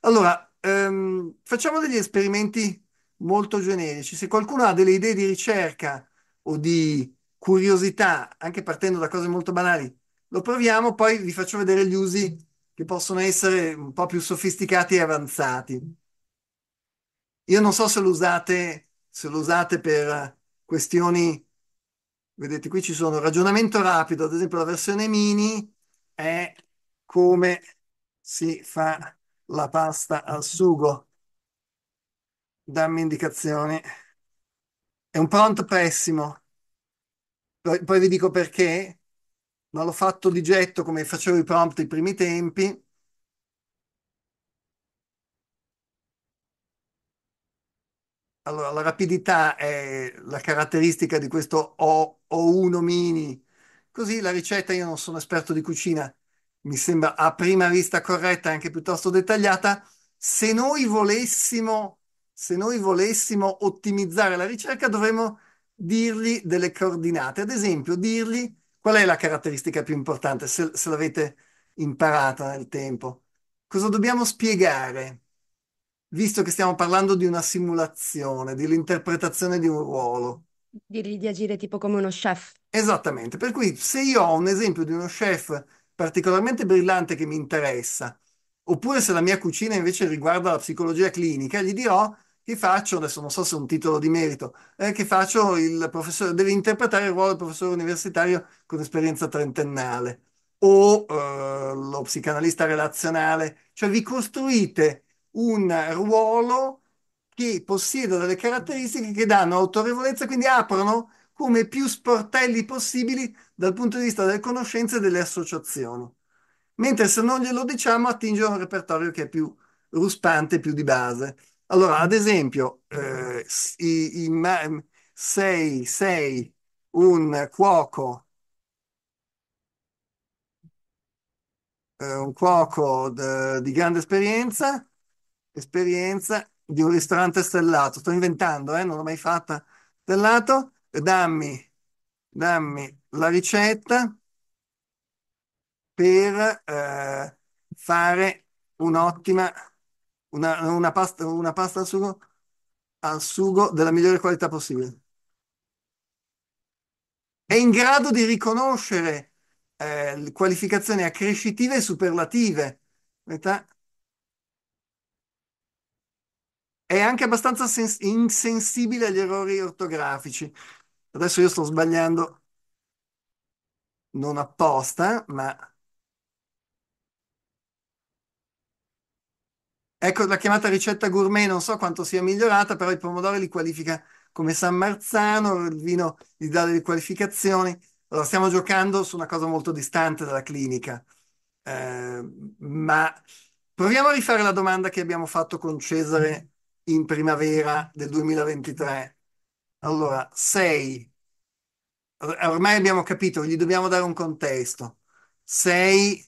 Allora, ehm, facciamo degli esperimenti molto generici. Se qualcuno ha delle idee di ricerca o di curiosità, anche partendo da cose molto banali, lo proviamo, poi vi faccio vedere gli usi che possono essere un po' più sofisticati e avanzati. Io non so se lo usate se lo usate per eh, questioni, vedete qui ci sono ragionamento rapido, ad esempio la versione mini è come si fa la pasta al sugo. Dammi indicazioni. È un prompt pessimo. Poi, poi vi dico perché, ma l'ho fatto di getto come facevo i prompt ai primi tempi Allora, la rapidità è la caratteristica di questo O, 1 mini. Così la ricetta, io non sono esperto di cucina, mi sembra a prima vista corretta, anche piuttosto dettagliata. Se noi volessimo, se noi volessimo ottimizzare la ricerca, dovremmo dirgli delle coordinate. Ad esempio, dirgli qual è la caratteristica più importante, se, se l'avete imparata nel tempo. Cosa dobbiamo spiegare? visto che stiamo parlando di una simulazione, dell'interpretazione di un ruolo. Dirgli di agire tipo come uno chef. Esattamente, per cui se io ho un esempio di uno chef particolarmente brillante che mi interessa, oppure se la mia cucina invece riguarda la psicologia clinica, gli dirò che faccio, adesso non so se è un titolo di merito, eh, che faccio il professore, deve interpretare il ruolo del professore universitario con esperienza trentennale o eh, lo psicanalista relazionale, cioè vi costruite un ruolo che possieda delle caratteristiche che danno autorevolezza, quindi aprono come più sportelli possibili dal punto di vista delle conoscenze e delle associazioni. Mentre se non glielo diciamo attinge a un repertorio che è più ruspante, più di base. Allora, ad esempio, eh, i, i, sei, sei un cuoco, eh, un cuoco de, eh, di grande esperienza, esperienza di un ristorante stellato. Sto inventando, eh, non l'ho mai fatta. Stellato, dammi, dammi la ricetta per eh, fare un'ottima, una, una, pasta, una pasta al sugo, al sugo della migliore qualità possibile. È in grado di riconoscere eh, qualificazioni accrescitive e superlative. Metà è anche abbastanza insensibile agli errori ortografici. Adesso io sto sbagliando non apposta, ma ecco la chiamata ricetta gourmet, non so quanto sia migliorata, però i pomodori li qualifica come San Marzano, il vino gli dà delle qualificazioni. Allora, stiamo giocando su una cosa molto distante dalla clinica, eh, ma proviamo a rifare la domanda che abbiamo fatto con Cesare in primavera del 2023. Allora, sei. Ormai abbiamo capito, gli dobbiamo dare un contesto. Sei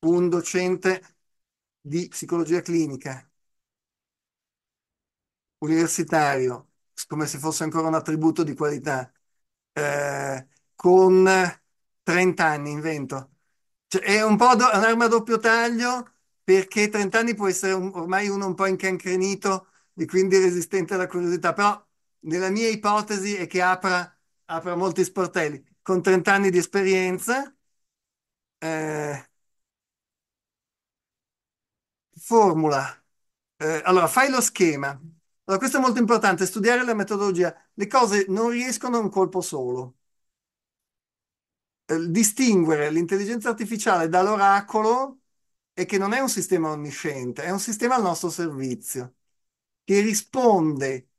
un docente di psicologia clinica, universitario, come se fosse ancora un attributo di qualità, eh, con 30 anni, vento. Cioè, è un po' un'arma a doppio taglio perché 30 anni può essere un- ormai uno un po' incancrenito e quindi resistente alla curiosità, però nella mia ipotesi è che apra, apra molti sportelli. Con 30 anni di esperienza, eh, formula. Eh, allora, fai lo schema. Allora, questo è molto importante, studiare la metodologia. Le cose non riescono a un colpo solo. Eh, distinguere l'intelligenza artificiale dall'oracolo è che non è un sistema onnisciente, è un sistema al nostro servizio che risponde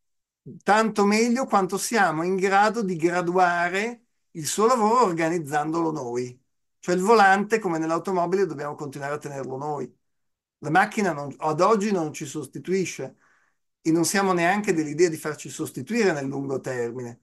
tanto meglio quanto siamo in grado di graduare il suo lavoro organizzandolo noi. Cioè il volante, come nell'automobile, dobbiamo continuare a tenerlo noi. La macchina non, ad oggi non ci sostituisce e non siamo neanche dell'idea di farci sostituire nel lungo termine.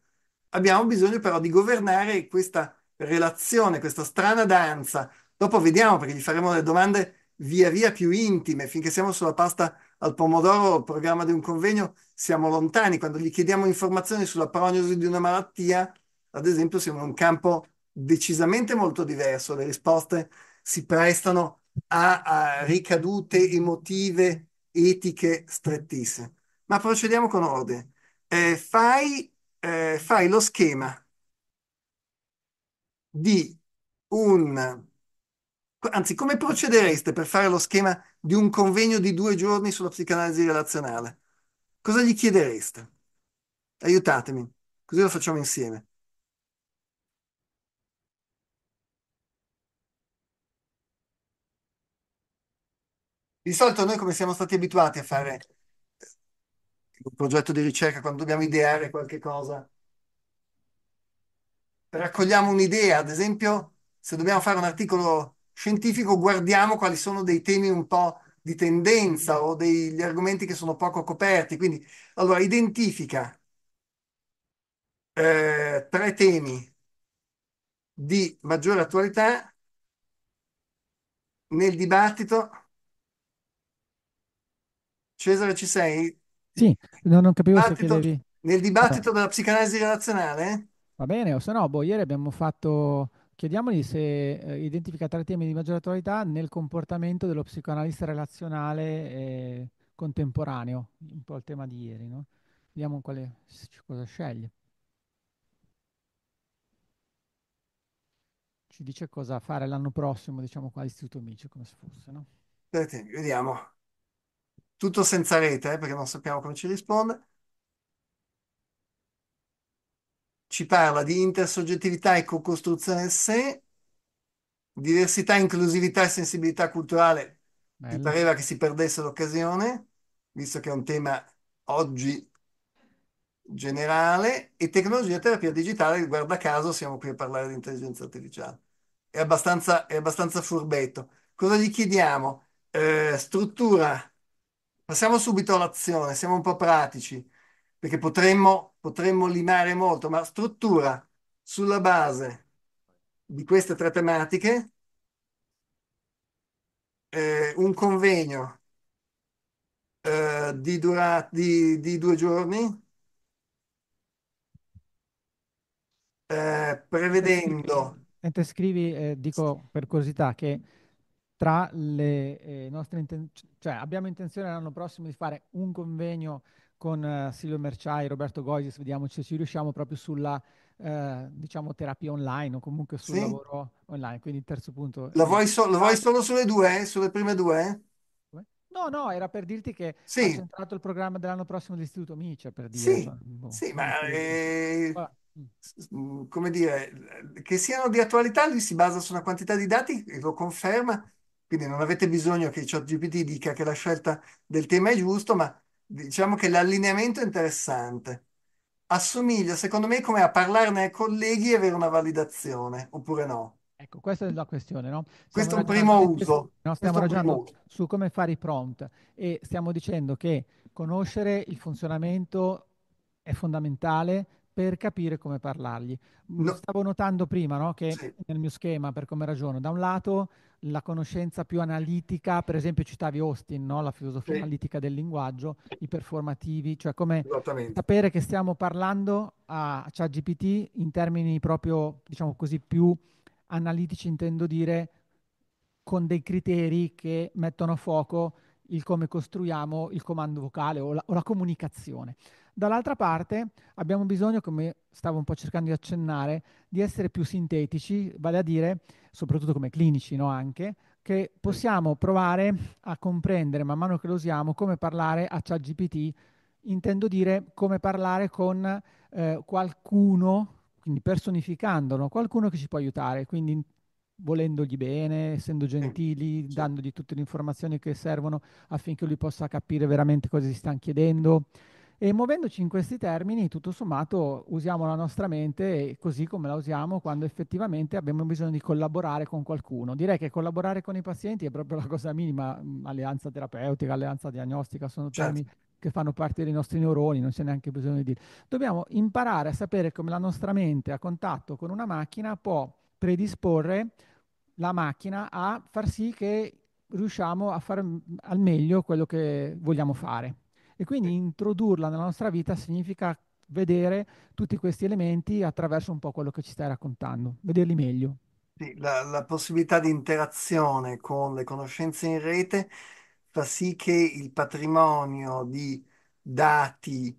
Abbiamo bisogno però di governare questa relazione, questa strana danza. Dopo vediamo perché gli faremo le domande via via più intime finché siamo sulla pasta al pomodoro al programma di un convegno siamo lontani, quando gli chiediamo informazioni sulla prognosi di una malattia, ad esempio, siamo in un campo decisamente molto diverso, le risposte si prestano a, a ricadute emotive, etiche strettissime. Ma procediamo con ordine. Eh, fai, eh, fai lo schema di un... anzi, come procedereste per fare lo schema di un convegno di due giorni sulla psicanalisi relazionale, cosa gli chiedereste? Aiutatemi, così lo facciamo insieme. Di solito noi come siamo stati abituati a fare un progetto di ricerca quando dobbiamo ideare qualche cosa, raccogliamo un'idea, ad esempio se dobbiamo fare un articolo scientifico guardiamo quali sono dei temi un po' di tendenza o degli argomenti che sono poco coperti. Quindi, allora, identifica eh, tre temi di maggiore attualità nel dibattito. Cesare, ci sei? Sì, no, non capivo se Dibattito- chiedevi. nel dibattito della psicanalisi relazionale? Va bene, o se no, boh, ieri abbiamo fatto Chiediamogli se eh, identifica tre temi di maggiore attualità nel comportamento dello psicoanalista relazionale eh, contemporaneo, un po' il tema di ieri, no? Vediamo quale, cosa sceglie. Ci dice cosa fare l'anno prossimo, diciamo qua all'Istituto Mici, come se fosse, no? Vediamo. Tutto senza rete, eh, perché non sappiamo come ci risponde. ci parla di intersoggettività e co-costruzione del sé, diversità, inclusività e sensibilità culturale. Bello. Mi pareva che si perdesse l'occasione, visto che è un tema oggi generale, e tecnologia e terapia digitale, guarda caso siamo qui a parlare di intelligenza artificiale. È abbastanza, è abbastanza furbetto. Cosa gli chiediamo? Eh, struttura. Passiamo subito all'azione, siamo un po' pratici perché potremmo, potremmo limare molto, ma struttura sulla base di queste tre tematiche eh, un convegno eh, di, dura, di, di, due giorni eh, prevedendo... E te scrivi, eh, dico per curiosità, che tra le eh, nostre intenzioni, cioè abbiamo intenzione l'anno prossimo di fare un convegno con eh, Silvio Merciai e Roberto Goisis, vediamo se ci riusciamo proprio sulla eh, diciamo terapia online o comunque sul sì. lavoro online. Quindi il terzo punto. La vuoi, so- la vuoi ah. solo sulle due, eh? sulle prime due? No, no, era per dirti che sì. ho centrato il programma dell'anno prossimo dell'Istituto Micia, per dire. Sì, ma, cioè, boh. sì, ma eh, mm, come dire, che siano di attualità, lui si basa su una quantità di dati e lo conferma, quindi non avete bisogno che ChatGPT dica che la scelta del tema è giusta, ma diciamo che l'allineamento è interessante. Assomiglia, secondo me, come a parlarne ai colleghi e avere una validazione, oppure no? Ecco, questa è la questione, no? Stiamo Questo è un primo uso. No, stiamo Questo ragionando su come fare i prompt e stiamo dicendo che conoscere il funzionamento è fondamentale per capire come parlargli. Mm, no. Stavo notando prima no, che sì. nel mio schema, per come ragiono, da un lato la conoscenza più analitica, per esempio citavi Austin, no? la filosofia sì. analitica del linguaggio, i performativi, cioè come sapere che stiamo parlando a ChatGPT in termini proprio, diciamo così, più analitici, intendo dire, con dei criteri che mettono a fuoco il come costruiamo il comando vocale o la, o la comunicazione. Dall'altra parte abbiamo bisogno, come stavo un po' cercando di accennare, di essere più sintetici, vale a dire, soprattutto come clinici no, anche, che possiamo provare a comprendere man mano che lo usiamo come parlare a ChatGPT, intendo dire come parlare con eh, qualcuno, quindi personificandolo, qualcuno che ci può aiutare, quindi volendogli bene, essendo gentili, sì. dandogli tutte le informazioni che servono affinché lui possa capire veramente cosa si stanno chiedendo. E muovendoci in questi termini, tutto sommato, usiamo la nostra mente così come la usiamo quando effettivamente abbiamo bisogno di collaborare con qualcuno. Direi che collaborare con i pazienti è proprio la cosa minima, mm, alleanza terapeutica, alleanza diagnostica, sono certo. termini che fanno parte dei nostri neuroni, non c'è neanche bisogno di dire. Dobbiamo imparare a sapere come la nostra mente a contatto con una macchina può predisporre la macchina a far sì che riusciamo a fare al meglio quello che vogliamo fare. E quindi introdurla nella nostra vita significa vedere tutti questi elementi attraverso un po' quello che ci stai raccontando, vederli meglio. Sì, la, la possibilità di interazione con le conoscenze in rete fa sì che il patrimonio di dati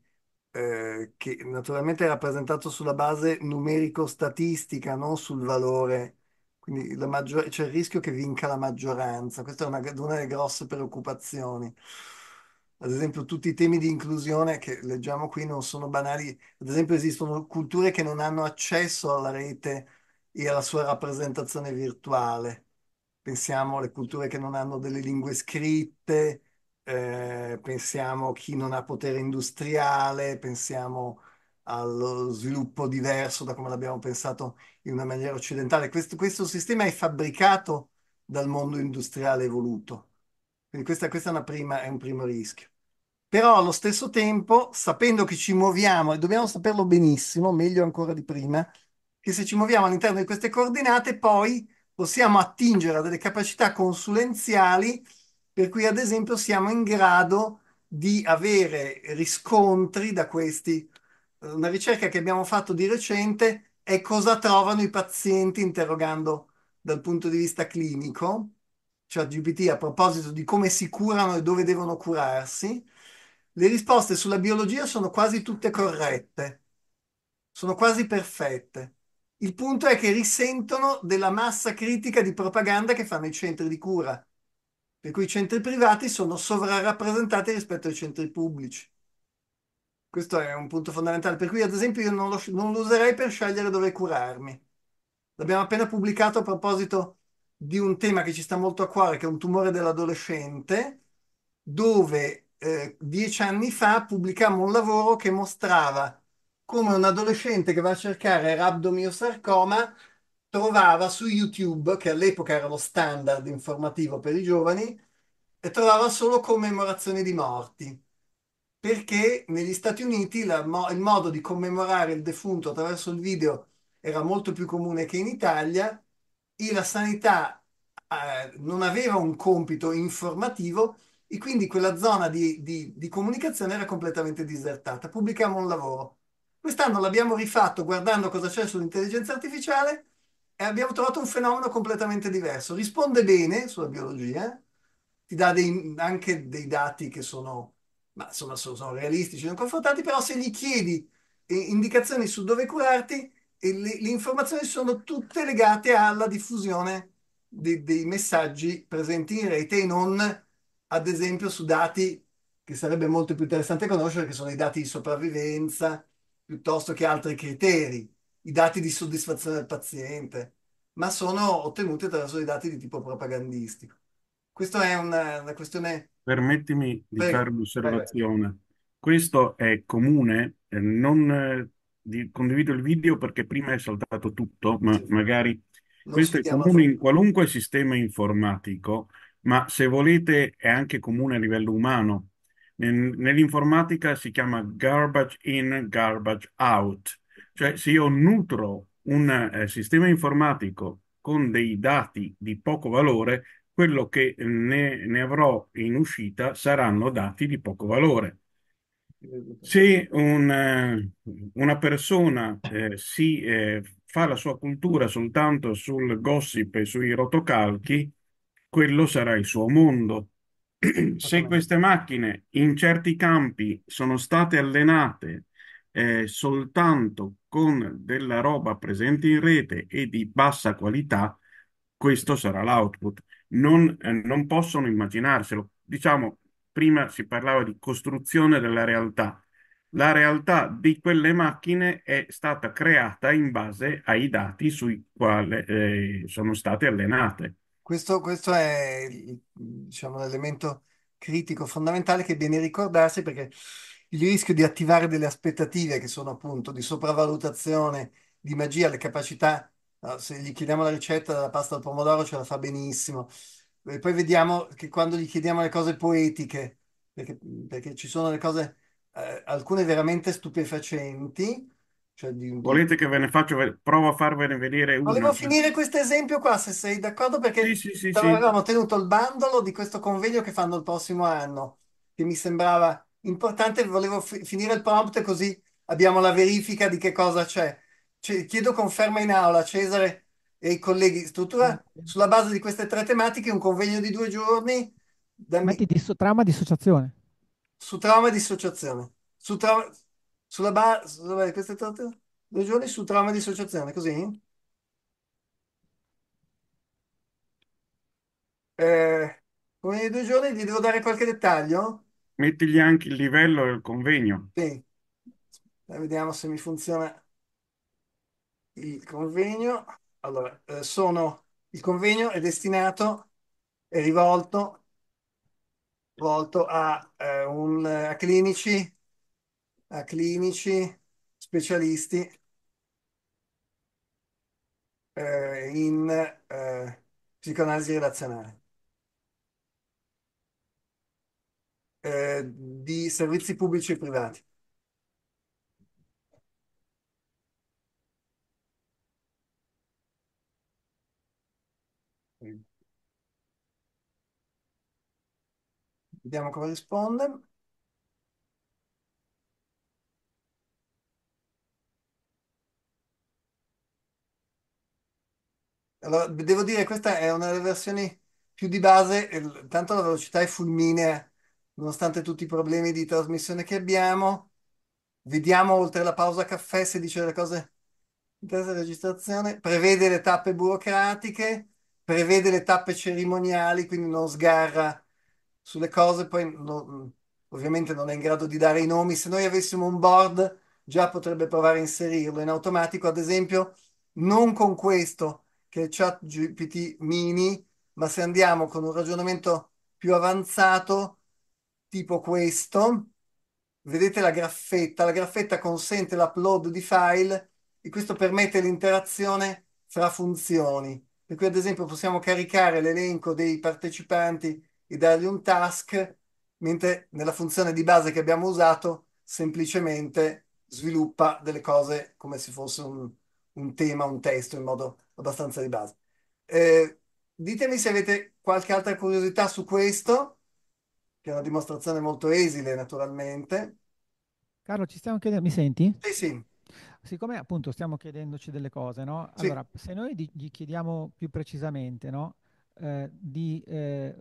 eh, che naturalmente è rappresentato sulla base numerico-statistica, non sul valore. Quindi maggior- c'è il rischio che vinca la maggioranza. Questa è una, una delle grosse preoccupazioni. Ad esempio, tutti i temi di inclusione che leggiamo qui non sono banali. Ad esempio, esistono culture che non hanno accesso alla rete e alla sua rappresentazione virtuale. Pensiamo alle culture che non hanno delle lingue scritte, eh, pensiamo a chi non ha potere industriale, pensiamo allo sviluppo diverso da come l'abbiamo pensato in una maniera occidentale. Questo, questo sistema è fabbricato dal mondo industriale evoluto. Quindi questa, questa è, prima, è un primo rischio. Però allo stesso tempo, sapendo che ci muoviamo, e dobbiamo saperlo benissimo, meglio ancora di prima, che se ci muoviamo all'interno di queste coordinate, poi possiamo attingere a delle capacità consulenziali per cui ad esempio siamo in grado di avere riscontri da questi. Una ricerca che abbiamo fatto di recente è cosa trovano i pazienti interrogando dal punto di vista clinico, cioè GPT a proposito di come si curano e dove devono curarsi. Le risposte sulla biologia sono quasi tutte corrette, sono quasi perfette. Il punto è che risentono della massa critica di propaganda che fanno i centri di cura per cui i centri privati sono sovrarappresentati rispetto ai centri pubblici. Questo è un punto fondamentale, per cui ad esempio io non lo, non lo userei per scegliere dove curarmi. L'abbiamo appena pubblicato a proposito di un tema che ci sta molto a cuore, che è un tumore dell'adolescente, dove eh, dieci anni fa pubblicammo un lavoro che mostrava come un adolescente che va a cercare rabdomiosarcoma trovava su YouTube, che all'epoca era lo standard informativo per i giovani, e trovava solo commemorazioni di morti, perché negli Stati Uniti la, il modo di commemorare il defunto attraverso il video era molto più comune che in Italia e la sanità eh, non aveva un compito informativo e quindi quella zona di, di, di comunicazione era completamente disertata. Pubblicavamo un lavoro. Quest'anno l'abbiamo rifatto guardando cosa c'è sull'intelligenza artificiale e abbiamo trovato un fenomeno completamente diverso. Risponde bene sulla biologia, ti dà dei, anche dei dati che sono, ma insomma, sono, sono realistici, non confrontati, però se gli chiedi eh, indicazioni su dove curarti, le, le informazioni sono tutte legate alla diffusione dei, dei messaggi presenti in rete e non, ad esempio, su dati che sarebbe molto più interessante conoscere, che sono i dati di sopravvivenza, piuttosto che altri criteri i dati di soddisfazione del paziente, ma sono ottenuti attraverso dei dati di tipo propagandistico. Questa è una, una questione... Permettimi di prego, fare un'osservazione. Questo è comune, eh, non eh, di, condivido il video perché prima è saltato tutto, ma sì. magari non questo è comune in qualunque sistema informatico, ma se volete è anche comune a livello umano. Nell'informatica si chiama garbage in, garbage out cioè se io nutro un eh, sistema informatico con dei dati di poco valore, quello che eh, ne, ne, avrò in uscita saranno dati di poco valore. Se un, eh, una persona eh, si eh, fa la sua cultura soltanto sul gossip e sui rotocalchi, quello sarà il suo mondo. Se queste macchine in certi campi sono state allenate eh, soltanto con della roba presente in rete e di bassa qualità, questo sarà l'output. Non, eh, non possono immaginarselo. Diciamo, prima si parlava di costruzione della realtà. La realtà di quelle macchine è stata creata in base ai dati sui quali eh, sono state allenate. Questo, questo è diciamo, l'elemento critico fondamentale che viene a ricordarsi perché il rischio di attivare delle aspettative che sono appunto di sopravvalutazione, di magia, le capacità. Eh, se gli chiediamo la ricetta della pasta al pomodoro ce la fa benissimo. E poi vediamo che quando gli chiediamo le cose poetiche, perché, perché ci sono le cose, eh, alcune veramente stupefacenti, cioè di, di... Volete che ve ne faccio, provo a farvene vedere una. Volevo cioè. finire questo esempio qua, se sei d'accordo, Sì, perché sì, sì, sì. avevamo tenuto il bandolo di questo convegno che fanno il prossimo anno, che mi sembrava importante, volevo fi- finire il prompt così abbiamo la verifica di che cosa c'è. chiedo conferma in aula, Cesare e i colleghi, struttura sulla base di queste tre tematiche un convegno di due giorni. Da... Metti di so- trauma dissociazione. Su trauma e dissociazione. Su trauma... Sulla base di queste tre due giorni su trauma e dissociazione, così? Eh, come nei due giorni gli devo dare qualche dettaglio? Mettigli anche il livello del convegno. Sì. vediamo se mi funziona il convegno. Allora, eh, sono il convegno è destinato, è rivolto, rivolto a, eh, un, a clinici, a clinici specialisti eh, in eh, psicoanalisi relazionale. Eh, di servizi pubblici e privati. Vediamo cosa risponde. Allora, devo dire, questa è una delle versioni più di base, tanto la velocità è fulminea nonostante tutti i problemi di trasmissione che abbiamo. Vediamo oltre la pausa caffè se dice le cose in alla registrazione. Prevede le tappe burocratiche, prevede le tappe cerimoniali, quindi non sgarra sulle cose, poi non, ovviamente non è in grado di dare i nomi. Se noi avessimo un board già potrebbe provare a inserirlo in automatico, ad esempio, non con questo che è chat GPT mini, ma se andiamo con un ragionamento più avanzato, tipo questo. Vedete la graffetta? La graffetta consente l'upload di file e questo permette l'interazione fra funzioni. Per cui, ad esempio, possiamo caricare l'elenco dei partecipanti e dargli un task, mentre nella funzione di base che abbiamo usato semplicemente sviluppa delle cose come se fosse un, un tema, un testo, in modo abbastanza di base. Eh, ditemi se avete qualche altra curiosità su questo che è una dimostrazione molto esile, naturalmente. Carlo, ci stiamo chiedendo, mi senti? Sì, sì. Siccome appunto stiamo chiedendoci delle cose, no? Sì. Allora, se noi di, gli chiediamo più precisamente, no? eh, di eh,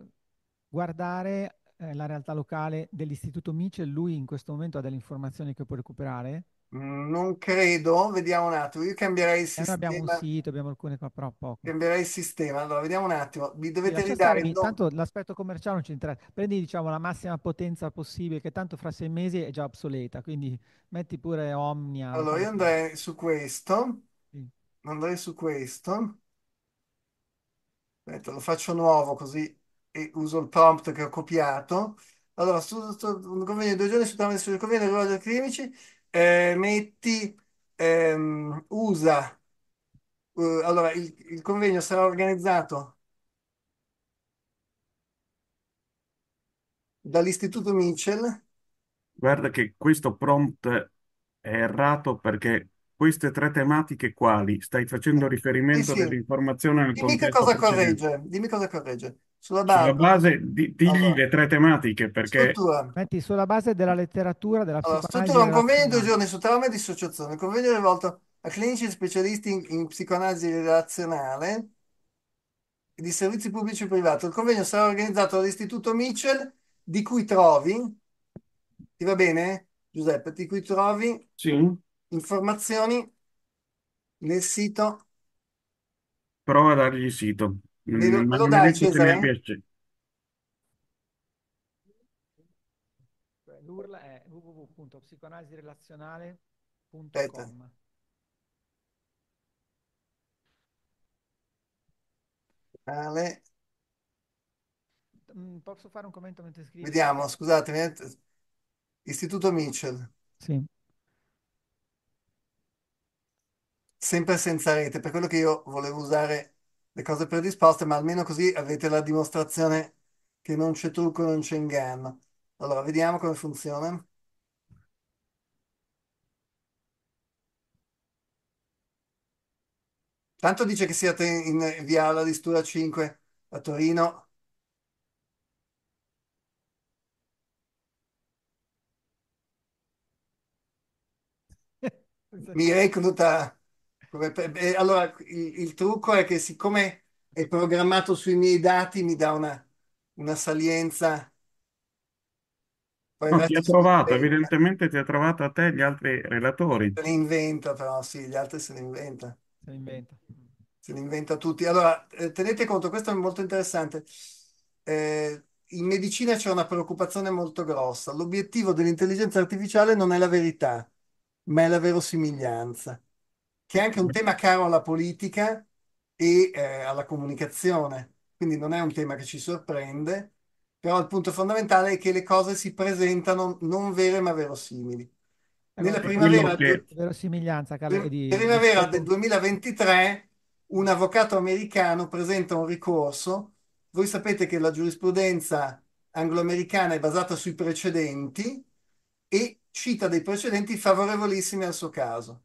guardare eh, la realtà locale dell'Istituto Mice, lui in questo momento ha delle informazioni che può recuperare, non credo, vediamo un attimo. Io cambierei il sistema. Eh, allora abbiamo un sito, abbiamo alcune qua, però poco. Cambierei il sistema. Allora, vediamo un attimo. Vi dovete sì, ridare. Stare, Intanto l'aspetto commerciale non ci interessa. Prendi, diciamo, la massima potenza possibile, che tanto fra sei mesi è già obsoleta. Quindi metti pure Omnia. Allora, io andrei su questo. Andrei su questo. Aspetta, lo faccio nuovo così e uso il prompt che ho copiato. Allora, su, su, un convegno di due giorni su tramite sui convegni dei clinici eh, metti, ehm, usa, eh, allora il, il convegno sarà organizzato dall'Istituto Mitchell. Guarda che questo prompt è errato perché queste tre tematiche quali? Stai facendo Sì, riferimento sì. dell'informazione al Dimmi che contesto cosa precedente. corregge, dimmi cosa corregge sulla base, sulla base di, digli allora, le tre tematiche perché struttura. metti sulla base della letteratura della allora, struttura un convegno di due giorni su trauma e dissociazione il convegno è rivolto a clinici e specialisti in, in psicoanalisi relazionale e di servizi pubblici e privati il convegno sarà organizzato dall'istituto Mitchell di cui trovi ti va bene Giuseppe di cui trovi sì. informazioni nel sito prova a dargli il sito Me lo, ma glielo non mi dai, detto se mi è Cesare? piaciuto. L'URL è Aspetta. Ale, mm, Posso fare un commento mentre scrivi? vediamo, scusatemi. Istituto Mitchell, Sì. sempre senza rete, per quello che io volevo usare le cose predisposte, ma almeno così avete la dimostrazione che non c'è trucco, non c'è inganno. Allora, vediamo come funziona. Tanto dice che siate in via alla Listura 5 a Torino. Mi recluta allora, il, il, trucco è che siccome è programmato sui miei dati, mi dà una, una salienza. Poi No, ti ha trovato, evidentemente ti ha trovato a te e gli altri relatori. Se ne inventa, però sì, gli altri se ne inventa. Se ne inventa. ne inventa tutti. Allora, eh, tenete conto, questo è molto interessante. Eh, in medicina c'è una preoccupazione molto grossa. L'obiettivo dell'intelligenza artificiale non è la verità, ma è la verosimiglianza che è anche un tema caro alla politica e eh, alla comunicazione, quindi non è un tema che ci sorprende, però il punto fondamentale è che le cose si presentano non vere ma verosimili. Eh, Nella primavera, che... Carlo, di... primavera del 2023 un avvocato americano presenta un ricorso. Voi sapete che la giurisprudenza anglo-americana è basata sui precedenti e cita dei precedenti favorevolissimi al suo caso.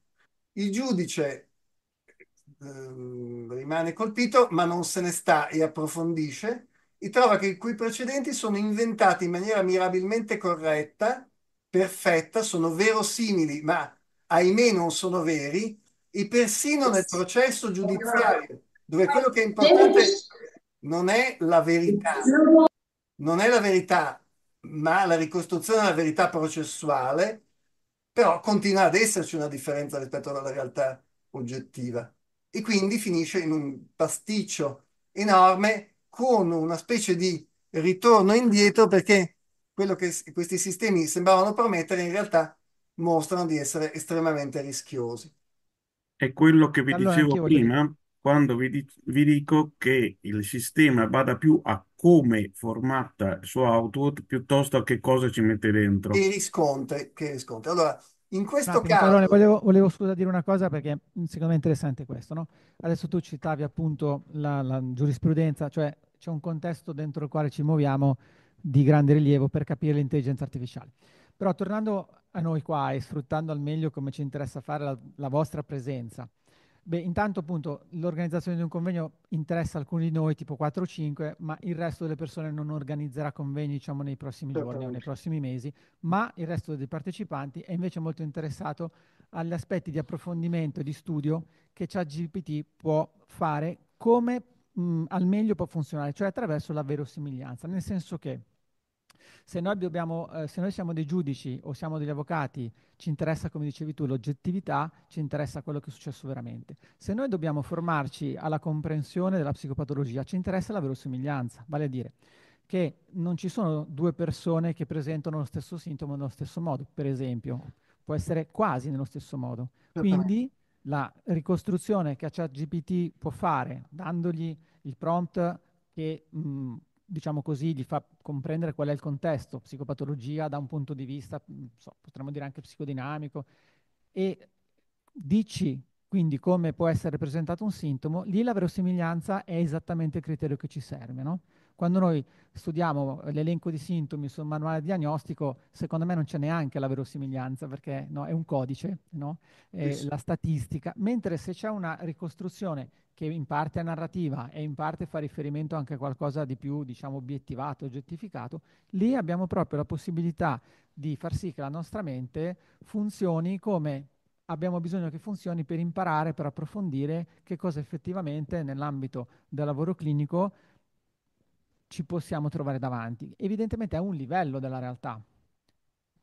Il giudice ehm, rimane colpito ma non se ne sta e approfondisce e trova che i cui precedenti sono inventati in maniera mirabilmente corretta, perfetta, sono verosimili ma ahimè non sono veri e persino nel processo giudiziario dove quello che è importante non è la verità, non è la verità, ma la ricostruzione della verità processuale, però continua ad esserci una differenza rispetto alla realtà oggettiva e quindi finisce in un pasticcio enorme con una specie di ritorno indietro perché quello che questi sistemi sembravano promettere in realtà mostrano di essere estremamente rischiosi. È quello che vi allora, dicevo prima voglio... quando vi, vi dico che il sistema bada più a come formatta il suo output piuttosto che cosa ci mette dentro. Che riscontri, che riscontri. Allora, in questo Sappi, caso... Parole, volevo, volevo scusa dire una cosa perché mm, secondo me è interessante questo, no? Adesso tu citavi appunto la, la giurisprudenza, cioè c'è un contesto dentro il quale ci muoviamo di grande rilievo per capire l'intelligenza artificiale. Però tornando a noi qua e sfruttando al meglio come ci interessa fare la, la vostra presenza, Beh, intanto appunto l'organizzazione di un convegno interessa alcuni di noi, tipo 4 o 5, ma il resto delle persone non organizzerà convegni, diciamo, nei prossimi giorni o nei prossimi mesi, ma il resto dei partecipanti è invece molto interessato agli aspetti di approfondimento e di studio che ChatGPT può fare, come mh, al meglio può funzionare, cioè attraverso la verosimiglianza, nel senso che se noi, abbiamo, eh, se noi siamo dei giudici o siamo degli avvocati, ci interessa, come dicevi tu, l'oggettività, ci interessa quello che è successo veramente. Se noi dobbiamo formarci alla comprensione della psicopatologia, ci interessa la verosimiglianza, vale a dire che non ci sono due persone che presentano lo stesso sintomo nello stesso modo, per esempio, può essere quasi nello stesso modo. Certo. Quindi la ricostruzione che ChatGPT può fare dandogli il prompt che mh, mm, diciamo così, gli fa comprendere qual è il contesto, psicopatologia da un punto di vista, so, potremmo dire anche psicodinamico, e dici quindi come può essere presentato un sintomo, lì la verosimiglianza è esattamente il criterio che ci serve, no? Quando noi studiamo l'elenco di sintomi sul manuale diagnostico, secondo me non c'è neanche la verosimiglianza perché no, è un codice, no? è sì. la statistica, mentre se c'è una ricostruzione che in parte è narrativa e in parte fa riferimento anche a qualcosa di più, diciamo, obiettivato, oggettificato, lì abbiamo proprio la possibilità di far sì che la nostra mente funzioni come abbiamo bisogno che funzioni per imparare, per approfondire che cosa effettivamente nell'ambito del lavoro clinico ci possiamo trovare davanti. Evidentemente è un livello della realtà,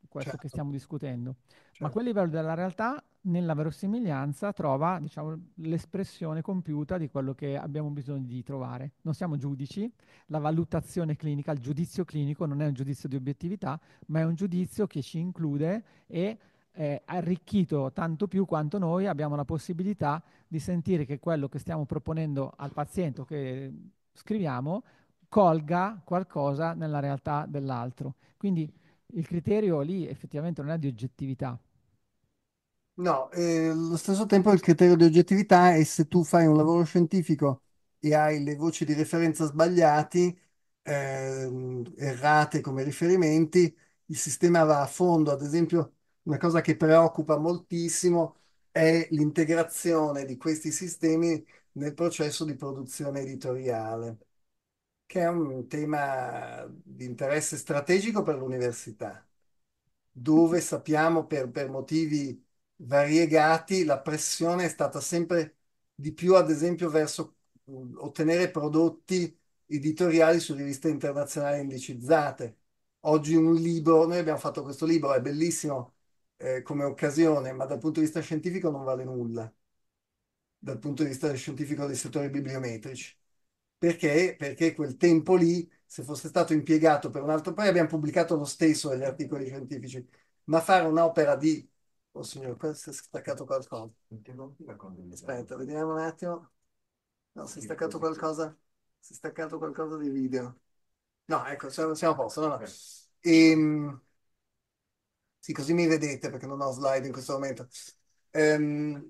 questo certo. che stiamo discutendo, certo. ma quel livello della realtà nella verosimiglianza trova diciamo, l'espressione compiuta di quello che abbiamo bisogno di trovare. Non siamo giudici, la valutazione clinica, il giudizio clinico non è un giudizio di obiettività, ma è un giudizio che ci include e eh, arricchito tanto più quanto noi abbiamo la possibilità di sentire che quello che stiamo proponendo al paziente che scriviamo colga qualcosa nella realtà dell'altro. Quindi il criterio lì effettivamente non è di oggettività. No, eh, allo stesso tempo il criterio di oggettività è se tu fai un lavoro scientifico e hai le voci di referenza sbagliate, eh, errate come riferimenti, il sistema va a fondo. Ad esempio, una cosa che preoccupa moltissimo è l'integrazione di questi sistemi nel processo di produzione editoriale che è un tema di interesse strategico per l'università, dove sappiamo per, per motivi variegati la pressione è stata sempre di più, ad esempio, verso ottenere prodotti editoriali su riviste internazionali indicizzate. Oggi un libro, noi abbiamo fatto questo libro, è bellissimo eh, come occasione, ma dal punto di vista scientifico non vale nulla, dal punto di vista scientifico dei settori bibliometrici. Perché? Perché quel tempo lì, se fosse stato impiegato per un altro, poi abbiamo pubblicato lo stesso degli articoli scientifici, ma fare un'opera di... Oh signore, qua si è staccato qualcosa. Aspetta, vediamo un attimo. No, si è staccato qualcosa. Si è staccato qualcosa di video. No, ecco, siamo, a posto. No, no. E, ehm, sì, così mi vedete perché non ho slide in questo momento. Ehm,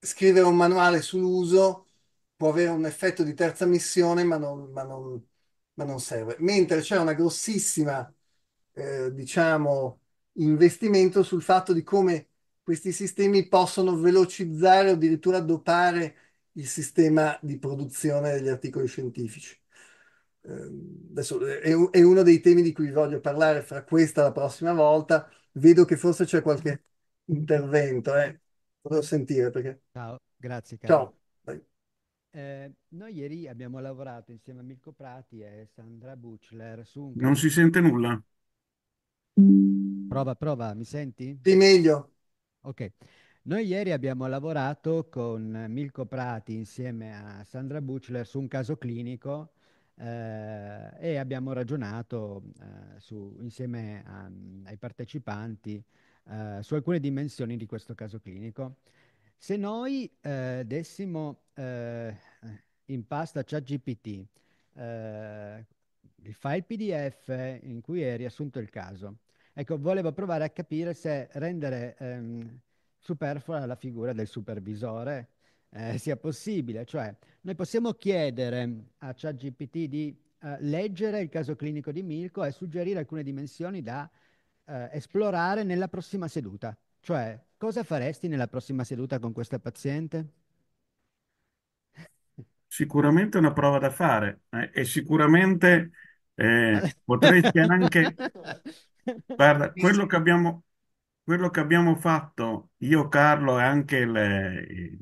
scrivere un manuale sull'uso può avere un effetto di terza missione, ma non, ma non, ma non serve. Mentre c'è una grossissima, eh, diciamo, investimento sul fatto di come questi sistemi possono velocizzare o addirittura dopare il sistema di produzione degli articoli scientifici. Ehm, adesso eh, è, uno dei temi di cui voglio parlare fra questa e la prossima volta. Vedo che forse c'è qualche intervento, eh. Volevo sentire perché. Ciao, grazie. Caro. Ciao. Eh, noi ieri abbiamo lavorato insieme a Mirko Prati e Sandra Buchler su un... Non si sente nulla. Prova, prova, mi senti? Sì, meglio. Ok. Noi ieri abbiamo lavorato con Mirko Prati insieme a Sandra Buchler su un caso clinico eh, e abbiamo ragionato eh, su, insieme a, ai partecipanti eh, su alcune dimensioni di questo caso clinico. Se noi eh, dessimo eh, impasta ChatGPT, eh, il file PDF in cui è riassunto il caso. Ecco, volevo provare a capire se rendere ehm, superflua la figura del supervisore eh, sia possibile. Cioè, noi possiamo chiedere a ChatGPT di eh, leggere il caso clinico di Mirko e suggerire alcune dimensioni da eh, esplorare nella prossima seduta. Cioè, cosa faresti nella prossima seduta con questa paziente? sicuramente una prova da fare eh, e sicuramente eh, eh. potresti anche... Guarda, quello che abbiamo, quello che abbiamo fatto io, Carlo e anche il, eh,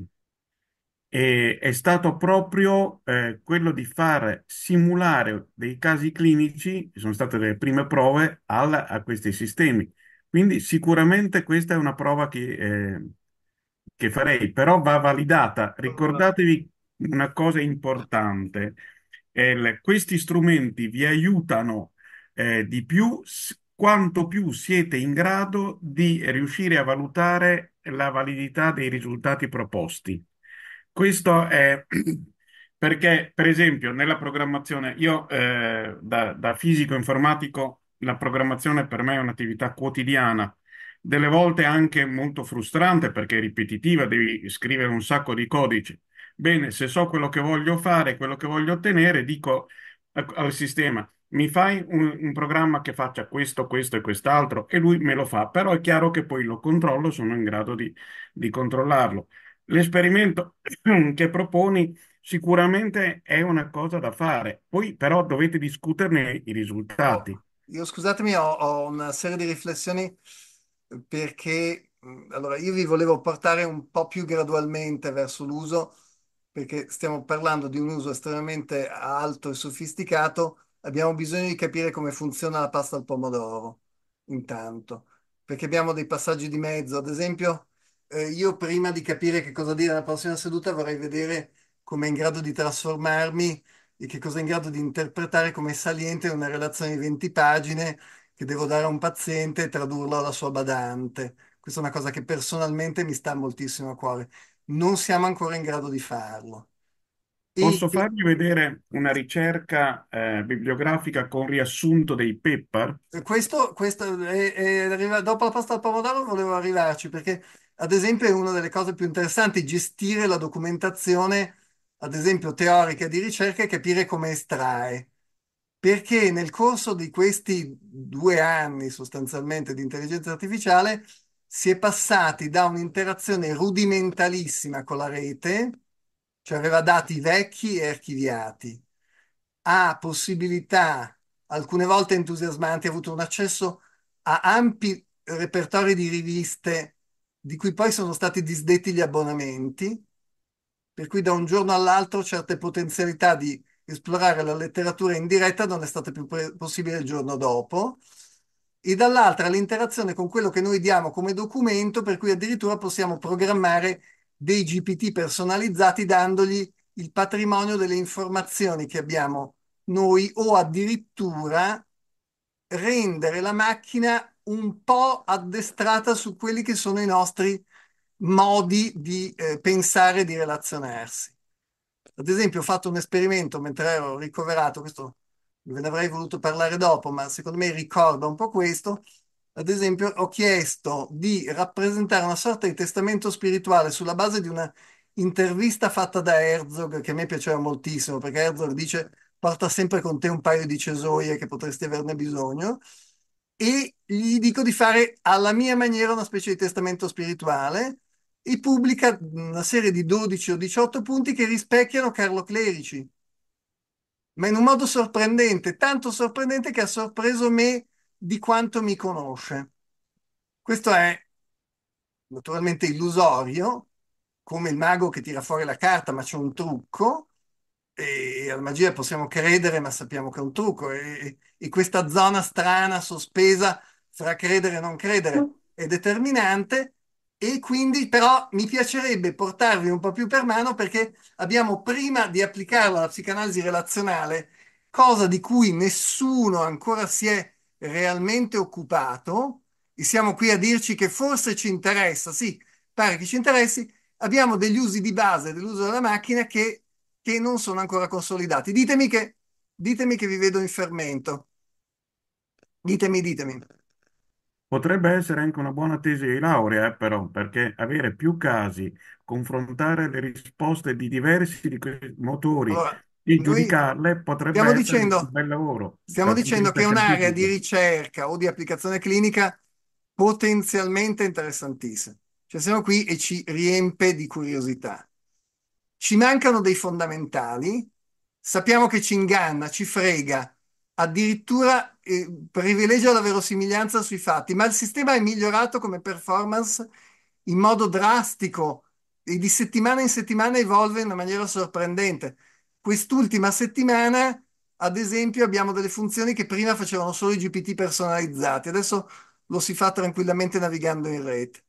e- è stato proprio eh, quello di far simulare dei casi clinici, sono state le prime prove al- a questi sistemi. Quindi sicuramente questa è una prova che, eh, che farei, però va validata. Ricordatevi una cosa importante. è che questi strumenti vi aiutano eh, di più quanto più siete in grado di riuscire a valutare la validità dei risultati proposti. Questo è perché, per esempio, nella programmazione, io eh, da, da fisico informatico, la programmazione per me è un'attività quotidiana, delle volte anche molto frustrante perché è ripetitiva, devi scrivere un sacco di codici Bene, se so quello che voglio fare, quello che voglio ottenere, dico al sistema, mi fai un, un programma che faccia questo, questo e quest'altro e lui me lo fa, però è chiaro che poi lo controllo, sono in grado di, di controllarlo. L'esperimento che proponi sicuramente è una cosa da fare, poi però dovete discuterne i risultati. Oh, io, scusatemi, ho, ho una serie di riflessioni perché allora io vi volevo portare un po' più gradualmente verso l'uso perché stiamo parlando di un uso estremamente alto e sofisticato, abbiamo bisogno di capire come funziona la pasta al pomodoro, intanto, perché abbiamo dei passaggi di mezzo. Ad esempio, eh, io prima di capire che cosa dire nella prossima seduta vorrei vedere come è in grado di trasformarmi e che cosa è in grado di interpretare come saliente una relazione di 20 pagine che devo dare a un paziente e tradurla alla sua badante. Questa è una cosa che personalmente mi sta moltissimo a cuore non siamo ancora in grado di farlo. E, Posso farvi vedere una ricerca eh, bibliografica con riassunto dei paper? Eh, questo, questo è- eh, è eh, dopo la pasta al pomodoro volevo arrivarci perché, ad esempio, è una delle cose più interessanti, gestire la documentazione, ad esempio, teorica di ricerca e capire come estrae. Perché nel corso di questi due anni sostanzialmente di intelligenza artificiale si è passati da un'interazione rudimentalissima con la rete, cioè aveva dati vecchi e archiviati, a possibilità alcune volte entusiasmanti, ha avuto un accesso a ampi repertori di riviste di cui poi sono stati disdetti gli abbonamenti, per cui da un giorno all'altro certe potenzialità di esplorare la letteratura in diretta non è stata più possibile il giorno dopo e dall'altra l'interazione con quello che noi diamo come documento, per cui addirittura possiamo programmare dei GPT personalizzati dandogli il patrimonio delle informazioni che abbiamo noi o addirittura rendere la macchina un po' addestrata su quelli che sono i nostri modi di eh, pensare e di relazionarsi. Ad esempio, ho fatto un esperimento mentre ero ricoverato, questo ve ne avrei voluto parlare dopo, ma secondo me ricorda un po' questo. Ad esempio, ho chiesto di rappresentare una sorta di testamento spirituale sulla base di una intervista fatta da Herzog, che a me piaceva moltissimo, perché Herzog dice porta sempre con te un paio di cesoie che potresti averne bisogno, e gli dico di fare alla mia maniera una specie di testamento spirituale e pubblica una serie di 12 o 18 punti che rispecchiano Carlo Clerici ma in un modo sorprendente, tanto sorprendente che ha sorpreso me di quanto mi conosce. Questo è naturalmente illusorio, come il mago che tira fuori la carta, ma c'è un trucco, e alla magia possiamo credere, ma sappiamo che è un trucco, e, e questa zona strana, sospesa fra credere e non credere, mm. è determinante, e quindi però mi piacerebbe portarvi un po' più per mano perché abbiamo prima di applicarla alla psicanalisi relazionale, cosa di cui nessuno ancora si è realmente occupato, e siamo qui a dirci che forse ci interessa, sì, pare che ci interessi, abbiamo degli usi di base dell'uso della macchina che, che non sono ancora consolidati. Ditemi che, ditemi che vi vedo in fermento. Ditemi, ditemi. Potrebbe essere anche una buona tesi di laurea, eh, però, perché avere più casi, confrontare le risposte di diversi di quei motori Allora, e noi giudicarle potrebbe essere un dicendo, bel lavoro stiamo dal punto di dicendo che vista un'area di scientifico. ricerca o di applicazione clinica potenzialmente interessantissima. Cioè, siamo qui e ci riempie di curiosità. Ci mancano dei fondamentali, sappiamo che ci inganna, ci frega, addirittura privilegia la verosimiglianza sui fatti, ma il sistema è migliorato come performance in modo drastico e di settimana in settimana evolve in una maniera sorprendente. Quest'ultima settimana, ad esempio, abbiamo delle funzioni che prima facevano solo i GPT personalizzati, adesso lo si fa tranquillamente navigando in rete.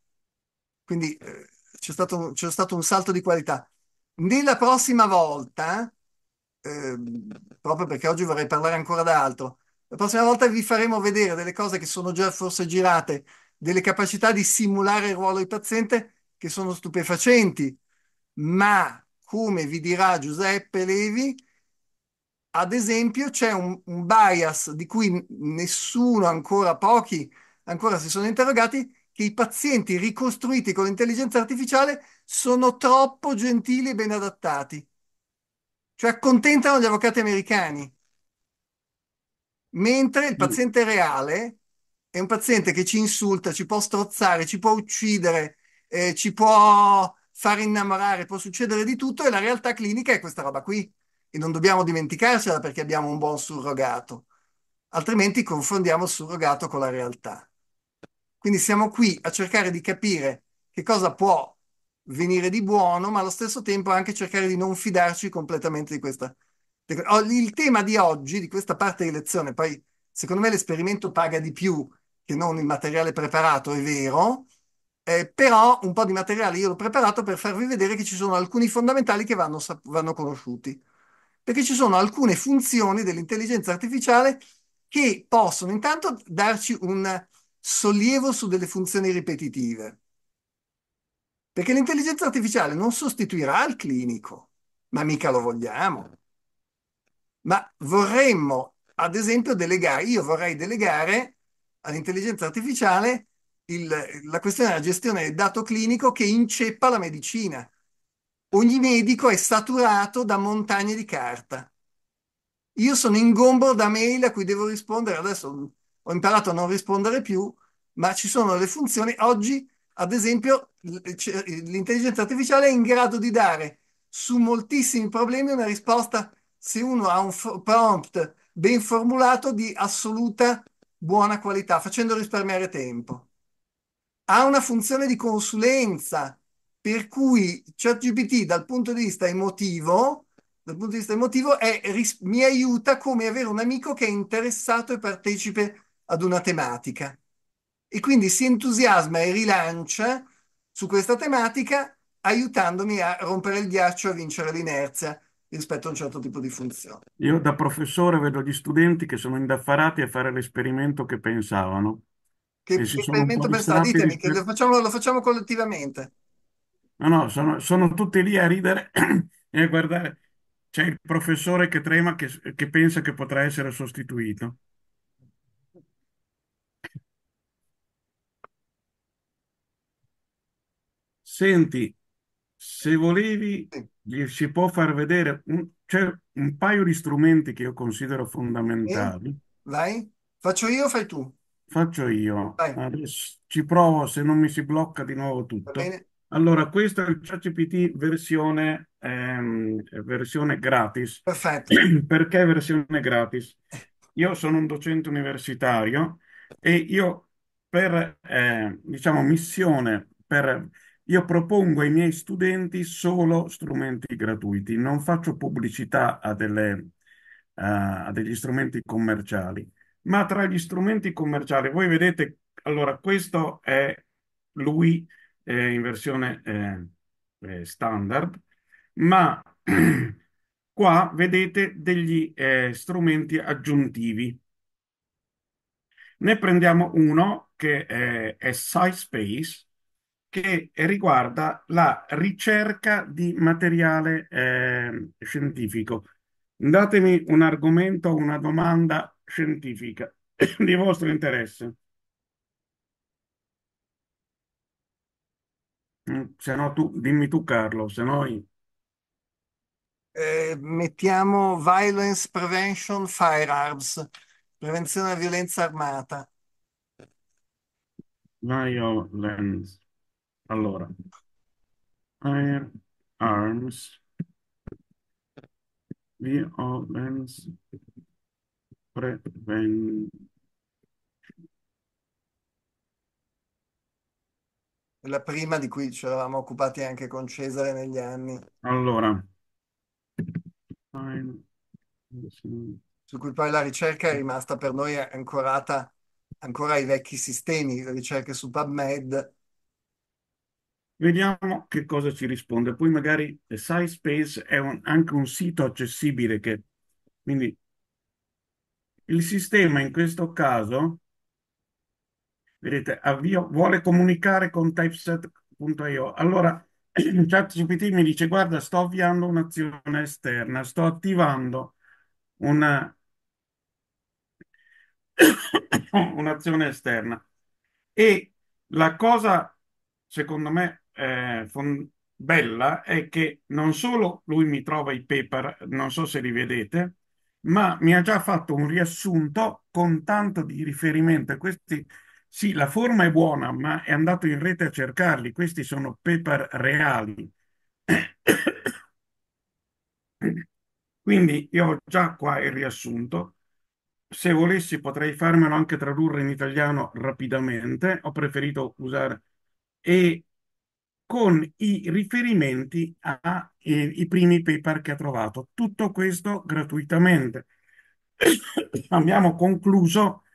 Quindi eh, c'è, stato un, c'è, stato un, salto di qualità. Nella prossima volta, eh, proprio perché oggi vorrei parlare ancora d'altro, la prossima volta vi faremo vedere delle cose che sono già forse girate, delle capacità di simulare il ruolo di paziente che sono stupefacenti, ma come vi dirà Giuseppe Levi, ad esempio c'è un, un bias di cui nessuno, ancora pochi, ancora si sono interrogati, che i pazienti ricostruiti con l'intelligenza artificiale sono troppo gentili e ben adattati. Cioè accontentano gli avvocati americani. Mentre il paziente reale è un paziente che ci insulta, ci può strozzare, ci può uccidere, eh, ci può far innamorare, può succedere di tutto e la realtà clinica è questa roba qui. E non dobbiamo dimenticarcela perché abbiamo un buon surrogato, altrimenti confondiamo il surrogato con la realtà. Quindi siamo qui a cercare di capire che cosa può venire di buono, ma allo stesso tempo anche cercare di non fidarci completamente di questa Oh, il tema di oggi, di questa parte di lezione, poi secondo me l'esperimento paga di più che non il materiale preparato, è vero, eh, però un po' di materiale io l'ho preparato per farvi vedere che ci sono alcuni fondamentali che vanno, vanno conosciuti, perché ci sono alcune funzioni dell'intelligenza artificiale che possono intanto darci un sollievo su delle funzioni ripetitive. Perché l'intelligenza artificiale non sostituirà il clinico, ma mica lo vogliamo ma vorremmo, ad esempio, delegare, io vorrei delegare all'intelligenza artificiale il, la questione della gestione del dato clinico che inceppa la medicina. Ogni medico è saturato da montagne di carta. Io sono ingombro da mail a cui devo rispondere, adesso ho imparato a non rispondere più, ma ci sono le funzioni. Oggi, ad esempio, l'intelligenza artificiale è in grado di dare su moltissimi problemi una risposta se uno ha un prompt ben formulato di assoluta buona qualità, facendo risparmiare tempo. Ha una funzione di consulenza, per cui ChatGPT dal punto di vista emotivo, dal punto di vista emotivo è, ris- mi aiuta come avere un amico che è interessato e partecipe ad una tematica. E quindi si entusiasma e rilancia su questa tematica aiutandomi a rompere il ghiaccio e a vincere l'inerzia rispetto a un certo tipo di funzione. Io da professore vedo gli studenti che sono indaffarati a fare l'esperimento che pensavano. Che, che esperimento pensavano? Ditemi, che lo facciamo, lo facciamo, collettivamente. No, no, sono, sono tutti lì a ridere e a guardare. C'è il professore che trema, che, che pensa che potrà essere sostituito. Senti, se volevi... Sì gli si può far vedere un, c'è un paio di strumenti che io considero fondamentali. Vai, faccio io o fai tu? Faccio io. Vai. Adesso ci provo se non mi si blocca di nuovo tutto. Allora, questo è il ChatGPT versione, ehm, versione gratis. Perfetto. Perché versione gratis? Io sono un docente universitario e io per, eh, diciamo, missione, per io propongo ai miei studenti solo strumenti gratuiti, non faccio pubblicità a, delle, a, eh, a degli strumenti commerciali, ma tra gli strumenti commerciali, voi vedete, allora questo è lui eh, in versione eh, eh standard, ma qua vedete degli eh, strumenti aggiuntivi. Ne prendiamo uno che è, è SciSpace, che riguarda la ricerca di materiale eh, scientifico. Datemi un argomento o una domanda scientifica di vostro interesse. Mm, se no tu, dimmi tu Carlo, se no io. Eh, mettiamo Violence Prevention Firearms, prevenzione della violenza armata. Violence allora, Iron Arms, Violence Prevention. La prima di cui ci eravamo occupati anche con Cesare negli anni, Allora, Iron- su cui poi la ricerca è rimasta per noi ancorata ancora ai vecchi sistemi, le ricerche su PubMed Vediamo che cosa ci risponde. Poi magari eh, SciSpace è un, anche un sito accessibile che... Quindi il sistema in questo caso, vedete, avvio, vuole comunicare con typeset.io. Allora, ChatGPT mi dice, guarda, sto avviando un'azione esterna, sto attivando una... un'azione esterna. E la cosa, secondo me, eh, bella è che non solo lui mi trova i paper, non so se li vedete, ma mi ha già fatto un riassunto con tanto di riferimento questi. Sì, la forma è buona, ma è andato in rete a cercarli. Questi sono paper reali. Quindi io ho già qua il riassunto. Se volessi potrei farmelo anche tradurre in italiano rapidamente. Ho preferito usare e con i riferimenti ai eh, primi paper che ha trovato. Tutto questo gratuitamente. Abbiamo concluso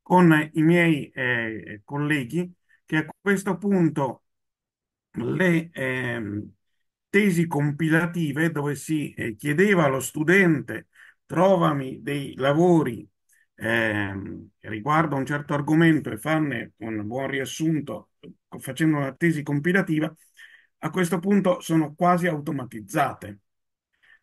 con i miei eh, colleghi che a questo punto le eh, tesi compilative dove si eh, chiedeva allo studente trovami dei lavori eh, riguardo a un certo argomento e farne un buon riassunto facendo una tesi compilativa, a questo punto sono quasi automatizzate.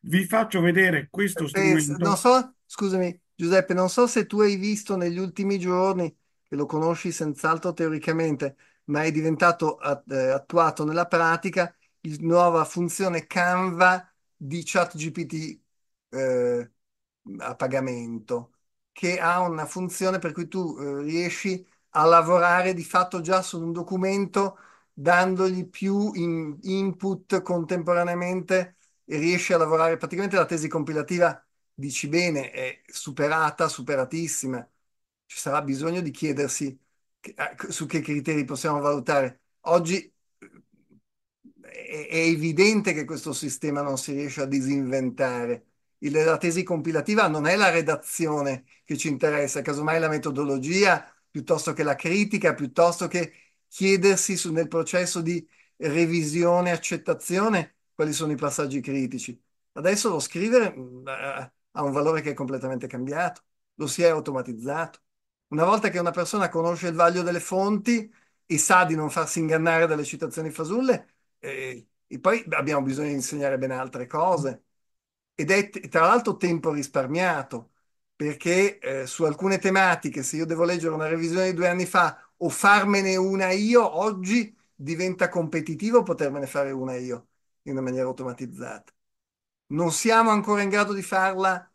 Vi faccio vedere questo eh, strumento. Non so, scusami Giuseppe, non so se tu hai visto negli ultimi giorni, che lo conosci senz'altro teoricamente, ma è diventato eh, attuato nella pratica, la nuova funzione Canva di ChatGPT eh, a pagamento, che ha una funzione per cui tu eh, riesci a lavorare di fatto già su un documento dandogli più in input contemporaneamente e riesce a lavorare praticamente la tesi compilativa, dici bene, è superata, superatissima. Ci sarà bisogno di chiedersi eh, su che criteri possiamo valutare. Oggi eh, è, evidente che questo sistema non si riesce a disinventare. la tesi compilativa non è la redazione che ci interessa, casomai la metodologia piuttosto che la critica, piuttosto che chiedersi su, nel processo di revisione e accettazione quali sono i passaggi critici. Adesso lo scrivere eh, ha un valore che è completamente cambiato, lo si è automatizzato. Una volta che una persona conosce il vaglio delle fonti e sa di non farsi ingannare dalle citazioni fasulle, eh, e poi abbiamo bisogno di insegnare ben altre cose. Ed è tra l'altro tempo risparmiato, perché eh, su alcune tematiche, se io devo leggere una revisione di due anni fa o farmene una io, oggi diventa competitivo potermene fare una io in una maniera automatizzata. Non siamo ancora in grado di farla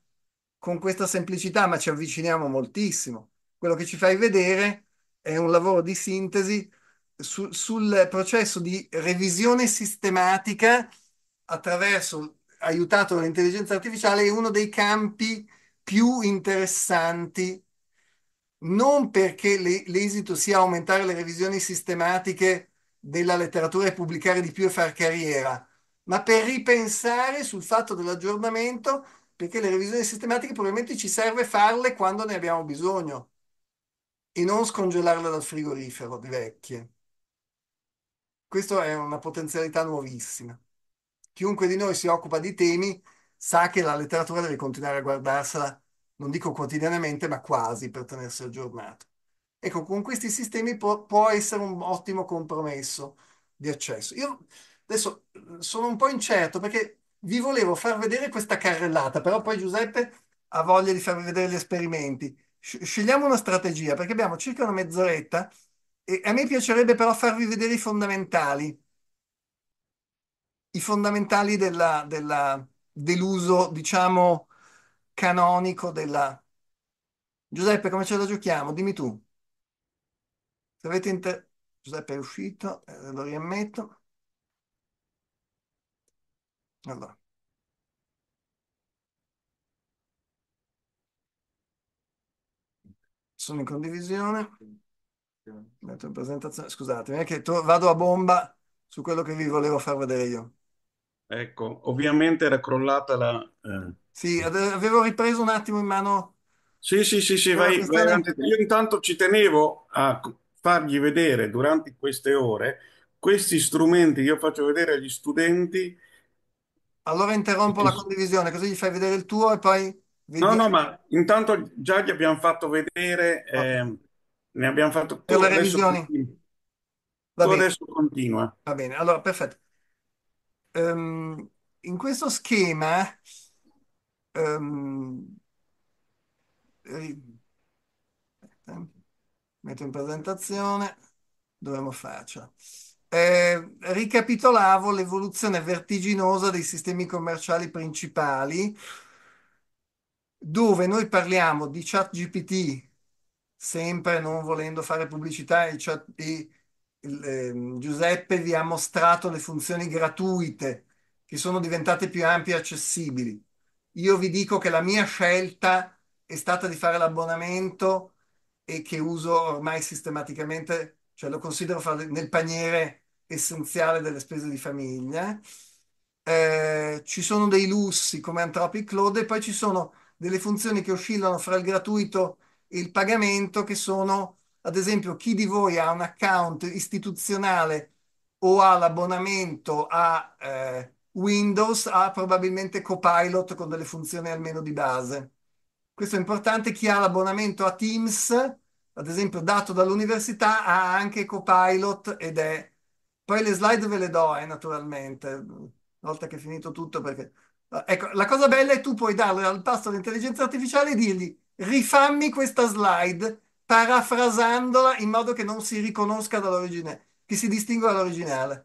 con questa semplicità, ma ci avviciniamo moltissimo. Quello che ci fai vedere è un lavoro di sintesi su, sul processo di revisione sistematica attraverso, aiutato dall'intelligenza artificiale, è uno dei campi più interessanti, non perché l'esito sia aumentare le revisioni sistematiche della letteratura e pubblicare di più e far carriera, ma per ripensare sul fatto dell'aggiornamento, perché le revisioni sistematiche probabilmente ci serve farle quando ne abbiamo bisogno e non scongelarle dal frigorifero di vecchie. Questa è una potenzialità nuovissima. Chiunque di noi si occupa di temi sa che la letteratura deve continuare a guardarsela, non dico quotidianamente, ma quasi per tenersi aggiornato. Ecco, con questi sistemi può, può essere un ottimo compromesso di accesso. Io adesso eh, sono un po' incerto perché vi volevo far vedere questa carrellata, però poi Giuseppe ha voglia di farvi vedere gli esperimenti. Scegliamo una strategia perché abbiamo circa una mezz'oretta e a me piacerebbe però farvi vedere i fondamentali, i fondamentali della, della, dell'uso, diciamo, canonico della... Giuseppe, come ce la giochiamo? Dimmi tu. Se avete inter... Giuseppe è uscito, eh, lo riammetto. Allora. Sono in condivisione. Metto in presentazione. Scusatemi, è che vado a bomba su quello che vi volevo far vedere io. Ecco, ovviamente era crollata la... eh. Sì, avevo ripreso un attimo in mano Sì, sì, sì, sì, la vai, vai questione. avanti. Io intanto ci tenevo a fargli vedere durante queste ore questi strumenti che io faccio vedere agli studenti. Allora interrompo la condivisione, così gli fai vedere il tuo e poi No, vedi no, ma intanto già gli abbiamo fatto vedere, Ok. Ah. Ehm, ne abbiamo fatto... per Tu le adesso revisioni. continua. Va Tu bene, adesso continua. va bene. Allora, perfetto. Um, in questo schema um, metto in presentazione dove lo faccio. Eh, ricapitolavo l'evoluzione vertiginosa dei sistemi commerciali principali, dove noi parliamo di chat GPT sempre non volendo fare pubblicità e, chat, e Ehm, Giuseppe vi ha mostrato le funzioni gratuite che sono diventate più ampie e accessibili. Io vi dico che la mia scelta è stata di fare l'abbonamento e che uso ormai sistematicamente, cioè lo considero nel paniere essenziale delle spese di famiglia. Eh, ci sono dei lussi come Anthropic Cloud e poi ci sono delle funzioni che oscillano fra il gratuito e il pagamento che sono ad esempio chi di voi ha un account istituzionale o ha l'abbonamento a eh, Windows ha probabilmente Copilot con delle funzioni almeno di base. Questo è importante, chi ha l'abbonamento a Teams, ad esempio dato dall'università, ha anche Copilot ed è... Poi le slide ve le do, eh, naturalmente, una volta che è finito tutto, perché... Eh, ecco, la cosa bella è che tu puoi darle al pasto all'intelligenza artificiale e dirgli rifammi questa slide parafrasandola in modo che non si riconosca dall'origine, che si distingua dall'originale.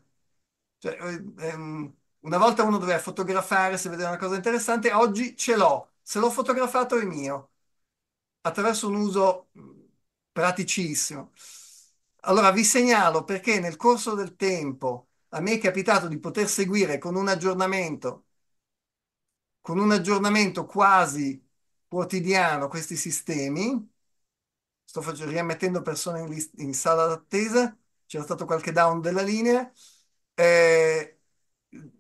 Cioè, eh, ehm, una volta uno doveva fotografare se vedeva una cosa interessante, oggi ce l'ho, se l'ho fotografato è mio, attraverso un uso mm, praticissimo. Allora vi segnalo perché nel corso del tempo a me è capitato di poter seguire con un aggiornamento, con un aggiornamento quasi quotidiano questi sistemi sto facendo, rimettendo persone in, list- in sala d'attesa, c'era stato qualche down della linea. Eh,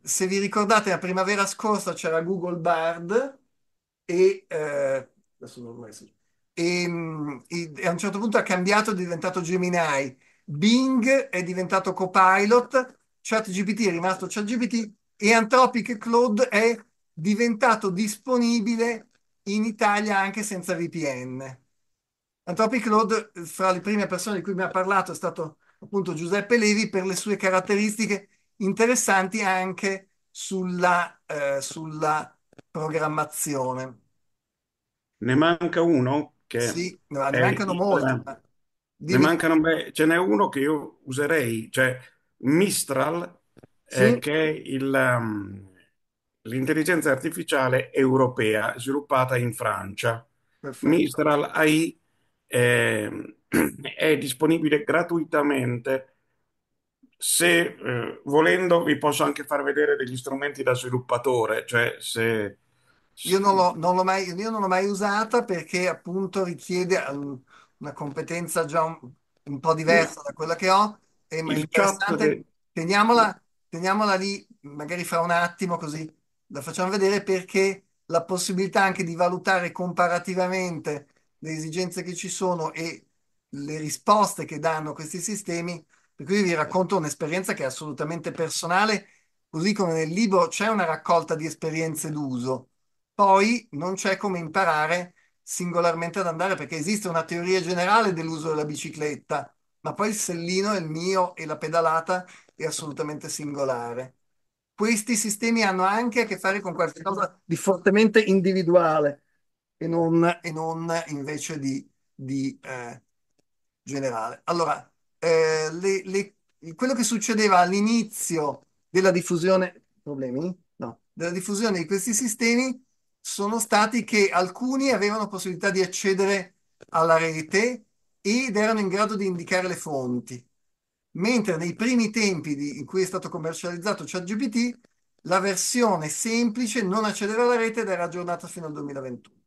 se vi ricordate, la primavera scorsa c'era Google Bard e, eh, e, e, mm, e a un certo punto ha cambiato, è diventato Gemini. Bing è diventato Copilot, ChatGPT è rimasto ChatGPT e Anthropic Cloud è diventato disponibile in Italia anche senza VPN. Anthropic Load, fra le prime persone di cui mi ha parlato, è stato appunto Giuseppe Levi per le sue caratteristiche interessanti anche sulla, eh, sulla programmazione. Ne manca uno? Che sì, no, ne mancano molti. Ma... Ne mancano, beh, ce n'è uno che io userei, cioè Mistral, eh, sì. eh, che è il, um, l'intelligenza artificiale europea sviluppata in Francia. Perfetto. Mistral AI eh, è disponibile gratuitamente. Se eh, volendo vi posso anche far vedere degli strumenti da sviluppatore, cioè se... Io non l'ho, non l'ho mai, io non l'ho mai usata perché appunto richiede um, una competenza già un, un po' diversa da quella che ho. è interessante, de... teniamola, teniamola lì, magari fra un attimo così la facciamo vedere perché la possibilità anche di valutare comparativamente le esigenze che ci sono e le risposte che danno questi sistemi. Per cui vi racconto un'esperienza che è assolutamente personale, così come nel libro c'è una raccolta di esperienze d'uso. Poi non c'è come imparare singolarmente ad andare perché esiste una teoria generale dell'uso della bicicletta, ma poi il sellino, è il mio e la pedalata è assolutamente singolare. Questi sistemi hanno anche a che fare con qualcosa di fortemente individuale, e non, e non invece di, di eh, generale. Allora, eh, le, le, quello che succedeva all'inizio della diffusione, problemi? No, della diffusione di questi sistemi sono stati che alcuni avevano possibilità di accedere alla rete ed erano in grado di indicare le fonti, mentre nei primi tempi di, in cui è stato commercializzato ChatGPT, la versione semplice non accedeva alla rete ed era aggiornata fino al 2021.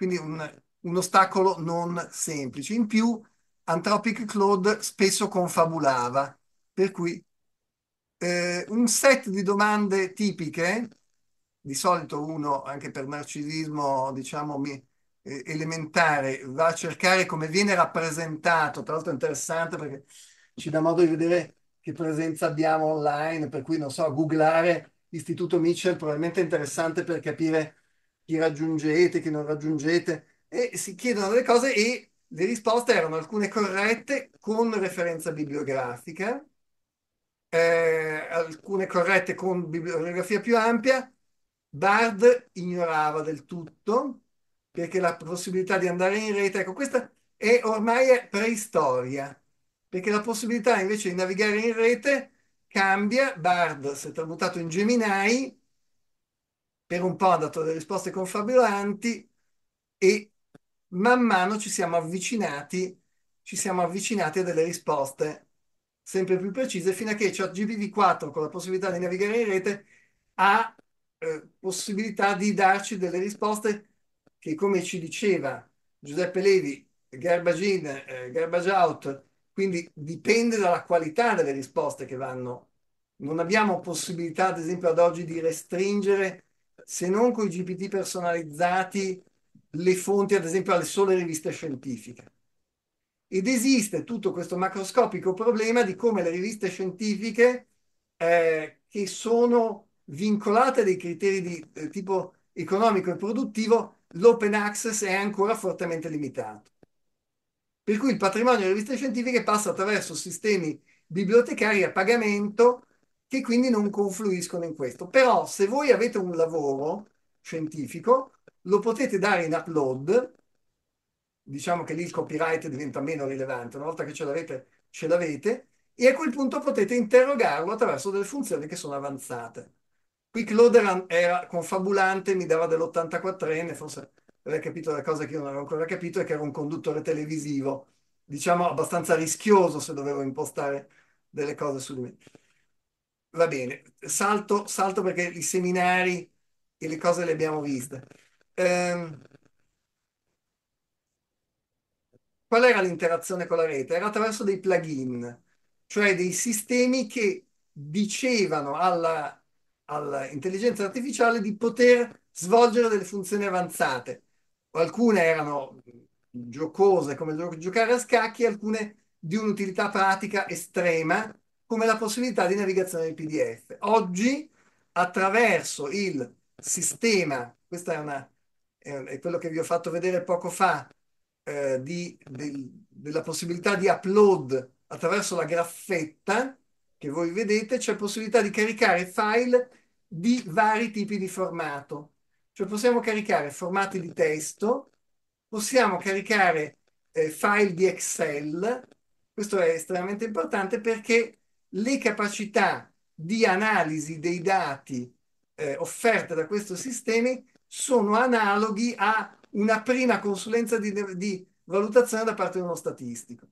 Quindi un, un ostacolo non semplice. In più, Anthropic Claude spesso confabulava, per cui eh, un set di domande tipiche, di solito uno anche per narcisismo, diciamo, eh, elementare, va a cercare come viene rappresentato, tra l'altro è interessante perché ci dà modo di vedere che presenza abbiamo online, per cui non so, googlare Istituto Mitchell probabilmente è interessante per capire chi raggiungete, chi non raggiungete, e si chiedono delle cose e le risposte erano alcune corrette con referenza bibliografica, eh, alcune corrette con bibliografia più ampia. Bard ignorava del tutto perché la possibilità di andare in rete, ecco, questa è ormai preistoria, perché la possibilità invece di navigare in rete cambia. Bard si è tramutato in Gemini per un po' ha dato delle risposte confabulanti e man mano ci siamo avvicinati, ci siamo avvicinati a delle risposte sempre più precise fino a che ChatGPT 4 con la possibilità di navigare in rete ha eh, possibilità di darci delle risposte che come ci diceva Giuseppe Levi, garbage in, eh, garbage out, quindi dipende dalla qualità delle risposte che vanno. Non abbiamo possibilità, ad esempio, ad oggi di restringere se non con i GPT personalizzati, le fonti, ad esempio, alle sole riviste scientifiche. Ed esiste tutto questo macroscopico problema di come le riviste scientifiche eh, che sono vincolate a dei criteri di eh, tipo economico e produttivo, l'open access è ancora fortemente limitato. Per cui il patrimonio delle riviste scientifiche passa attraverso sistemi bibliotecari a pagamento che quindi non confluiscono in questo. Però se voi avete un lavoro scientifico, lo potete dare in upload, diciamo che lì il copyright diventa meno rilevante, una volta che ce l'avete, ce l'avete, e a quel punto potete interrogarlo attraverso delle funzioni che sono avanzate. Qui Quickloader era confabulante, mi dava dell'84enne, forse aveva capito la cosa che io non avevo ancora capito, è che era un conduttore televisivo, diciamo abbastanza rischioso se dovevo impostare delle cose su di me va bene, salto, salto perché i seminari e le cose le abbiamo viste. Eh, qual era l'interazione con la rete? Era attraverso dei plugin, cioè dei sistemi che dicevano alla, all'intelligenza artificiale di poter svolgere delle funzioni avanzate. Alcune erano giocose come giocare a scacchi, alcune di un'utilità pratica estrema come la possibilità di navigazione del PDF. Oggi, attraverso il sistema, questo è, è quello che vi ho fatto vedere poco fa, eh, di, del, della possibilità di upload attraverso la graffetta che voi vedete, c'è possibilità di caricare file di vari tipi di formato. Cioè possiamo caricare formati di testo, possiamo caricare eh, file di Excel, questo è estremamente importante perché le capacità di analisi dei dati eh, offerte da questo sistema sono analoghi a una prima consulenza di, di valutazione da parte di uno statistico.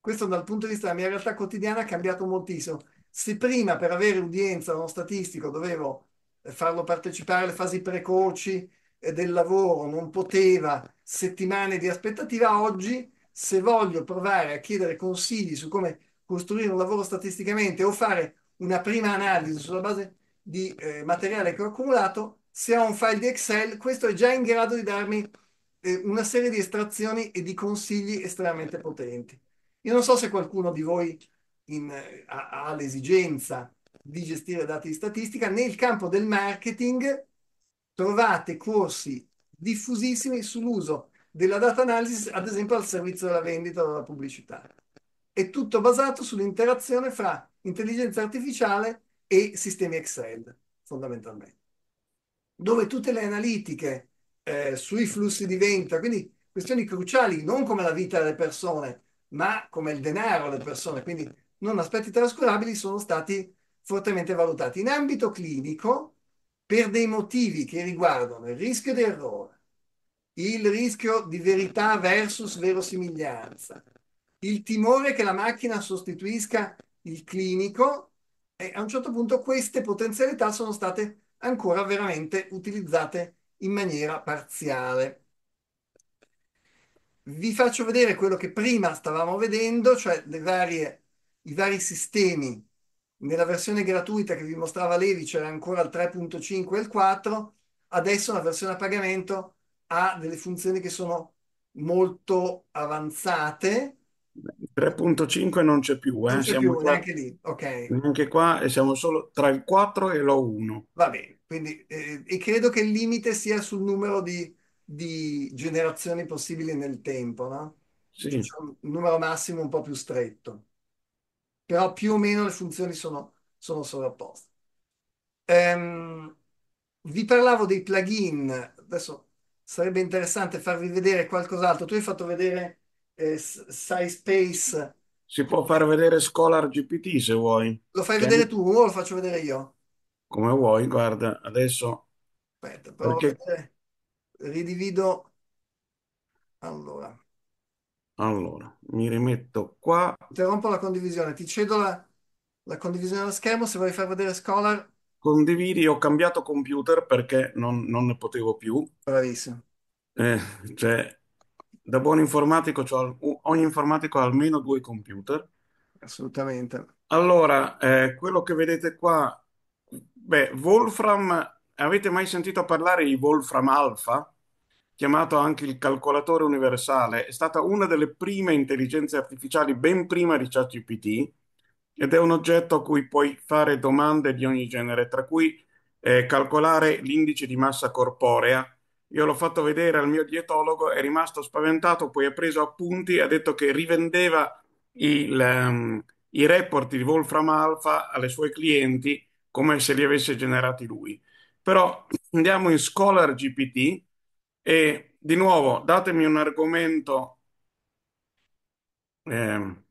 Questo dal punto di vista della mia realtà quotidiana ha cambiato moltissimo. Se prima per avere udienza a uno statistico dovevo eh, farlo partecipare alle fasi precoci eh, del lavoro, non poteva, settimane di aspettativa, oggi se voglio provare a chiedere consigli su come costruire un lavoro statisticamente o fare una prima analisi sulla base di eh, materiale che ho accumulato, se ho un file di Excel, questo è già in grado di darmi eh, una serie di estrazioni e di consigli estremamente potenti. Io non so se qualcuno di voi in, ha, ha l'esigenza di gestire dati di statistica, nel campo del marketing trovate corsi diffusissimi sull'uso della data analysis, ad esempio al servizio della vendita o della pubblicità è tutto basato sull'interazione fra intelligenza artificiale e sistemi Excel, fondamentalmente, dove tutte le analitiche eh, sui flussi di vendita, quindi questioni cruciali, non come la vita delle persone, ma come il denaro delle persone, quindi non aspetti trascurabili, sono stati fortemente valutati. In ambito clinico, per dei motivi che riguardano il rischio di errore, il rischio di verità versus verosimiglianza, il timore che la macchina sostituisca il clinico e a un certo punto queste potenzialità sono state ancora veramente utilizzate in maniera parziale. Vi faccio vedere quello che prima stavamo vedendo, cioè varie, i vari sistemi. Nella versione gratuita che vi mostrava Levi c'era ancora il 3.5 e il 4, adesso la versione a pagamento ha delle funzioni che sono molto avanzate 3.5 non c'è più, eh? non c'è siamo più qua, neanche lì, ok. Neanche qua e siamo solo tra il 4 e l'O1. Va bene, quindi eh, e credo che il limite sia sul numero di, di generazioni possibili nel tempo, no? Sì. Cioè, c'è un numero massimo un po' più stretto. Però più o meno le funzioni sono, sono sovrapposte. Ehm, vi parlavo dei plugin, adesso sarebbe interessante farvi vedere qualcos'altro. Tu hai fatto vedere eh, SciSpace. Si può far vedere Scholar GPT se vuoi. Lo fai vedere tu o lo faccio vedere io? Come vuoi, guarda, adesso Aspetta, provo a vedere. Ridivido. Allora, Allora, mi rimetto qua. interrompo la condivisione. Ti cedo la, la condivisione allo schermo se vuoi far vedere Scholar. Condividi, ho cambiato computer perché non, non ne potevo più. Bravissimo. Eh, cioè, da buon informatico, c'ho- ogni informatico ha almeno due computer. assolutamente. Allora, eh, quello che vedete qua, beh, Wolfram, avete mai sentito parlare di Wolfram Alpha? Chiamato anche il calcolatore universale, è stata una delle prime intelligenze artificiali ben prima di ChatGPT ed è un oggetto a cui puoi fare domande di ogni genere, tra cui eh, calcolare l'indice di massa corporea io l'ho fatto vedere al mio dietologo, è rimasto spaventato, poi ha preso appunti, ha detto che rivendeva il, um, i report di Wolfram Alpha alle sue clienti come se li avesse generati lui. Però andiamo in Scholar GPT e di nuovo datemi un argomento, ehm,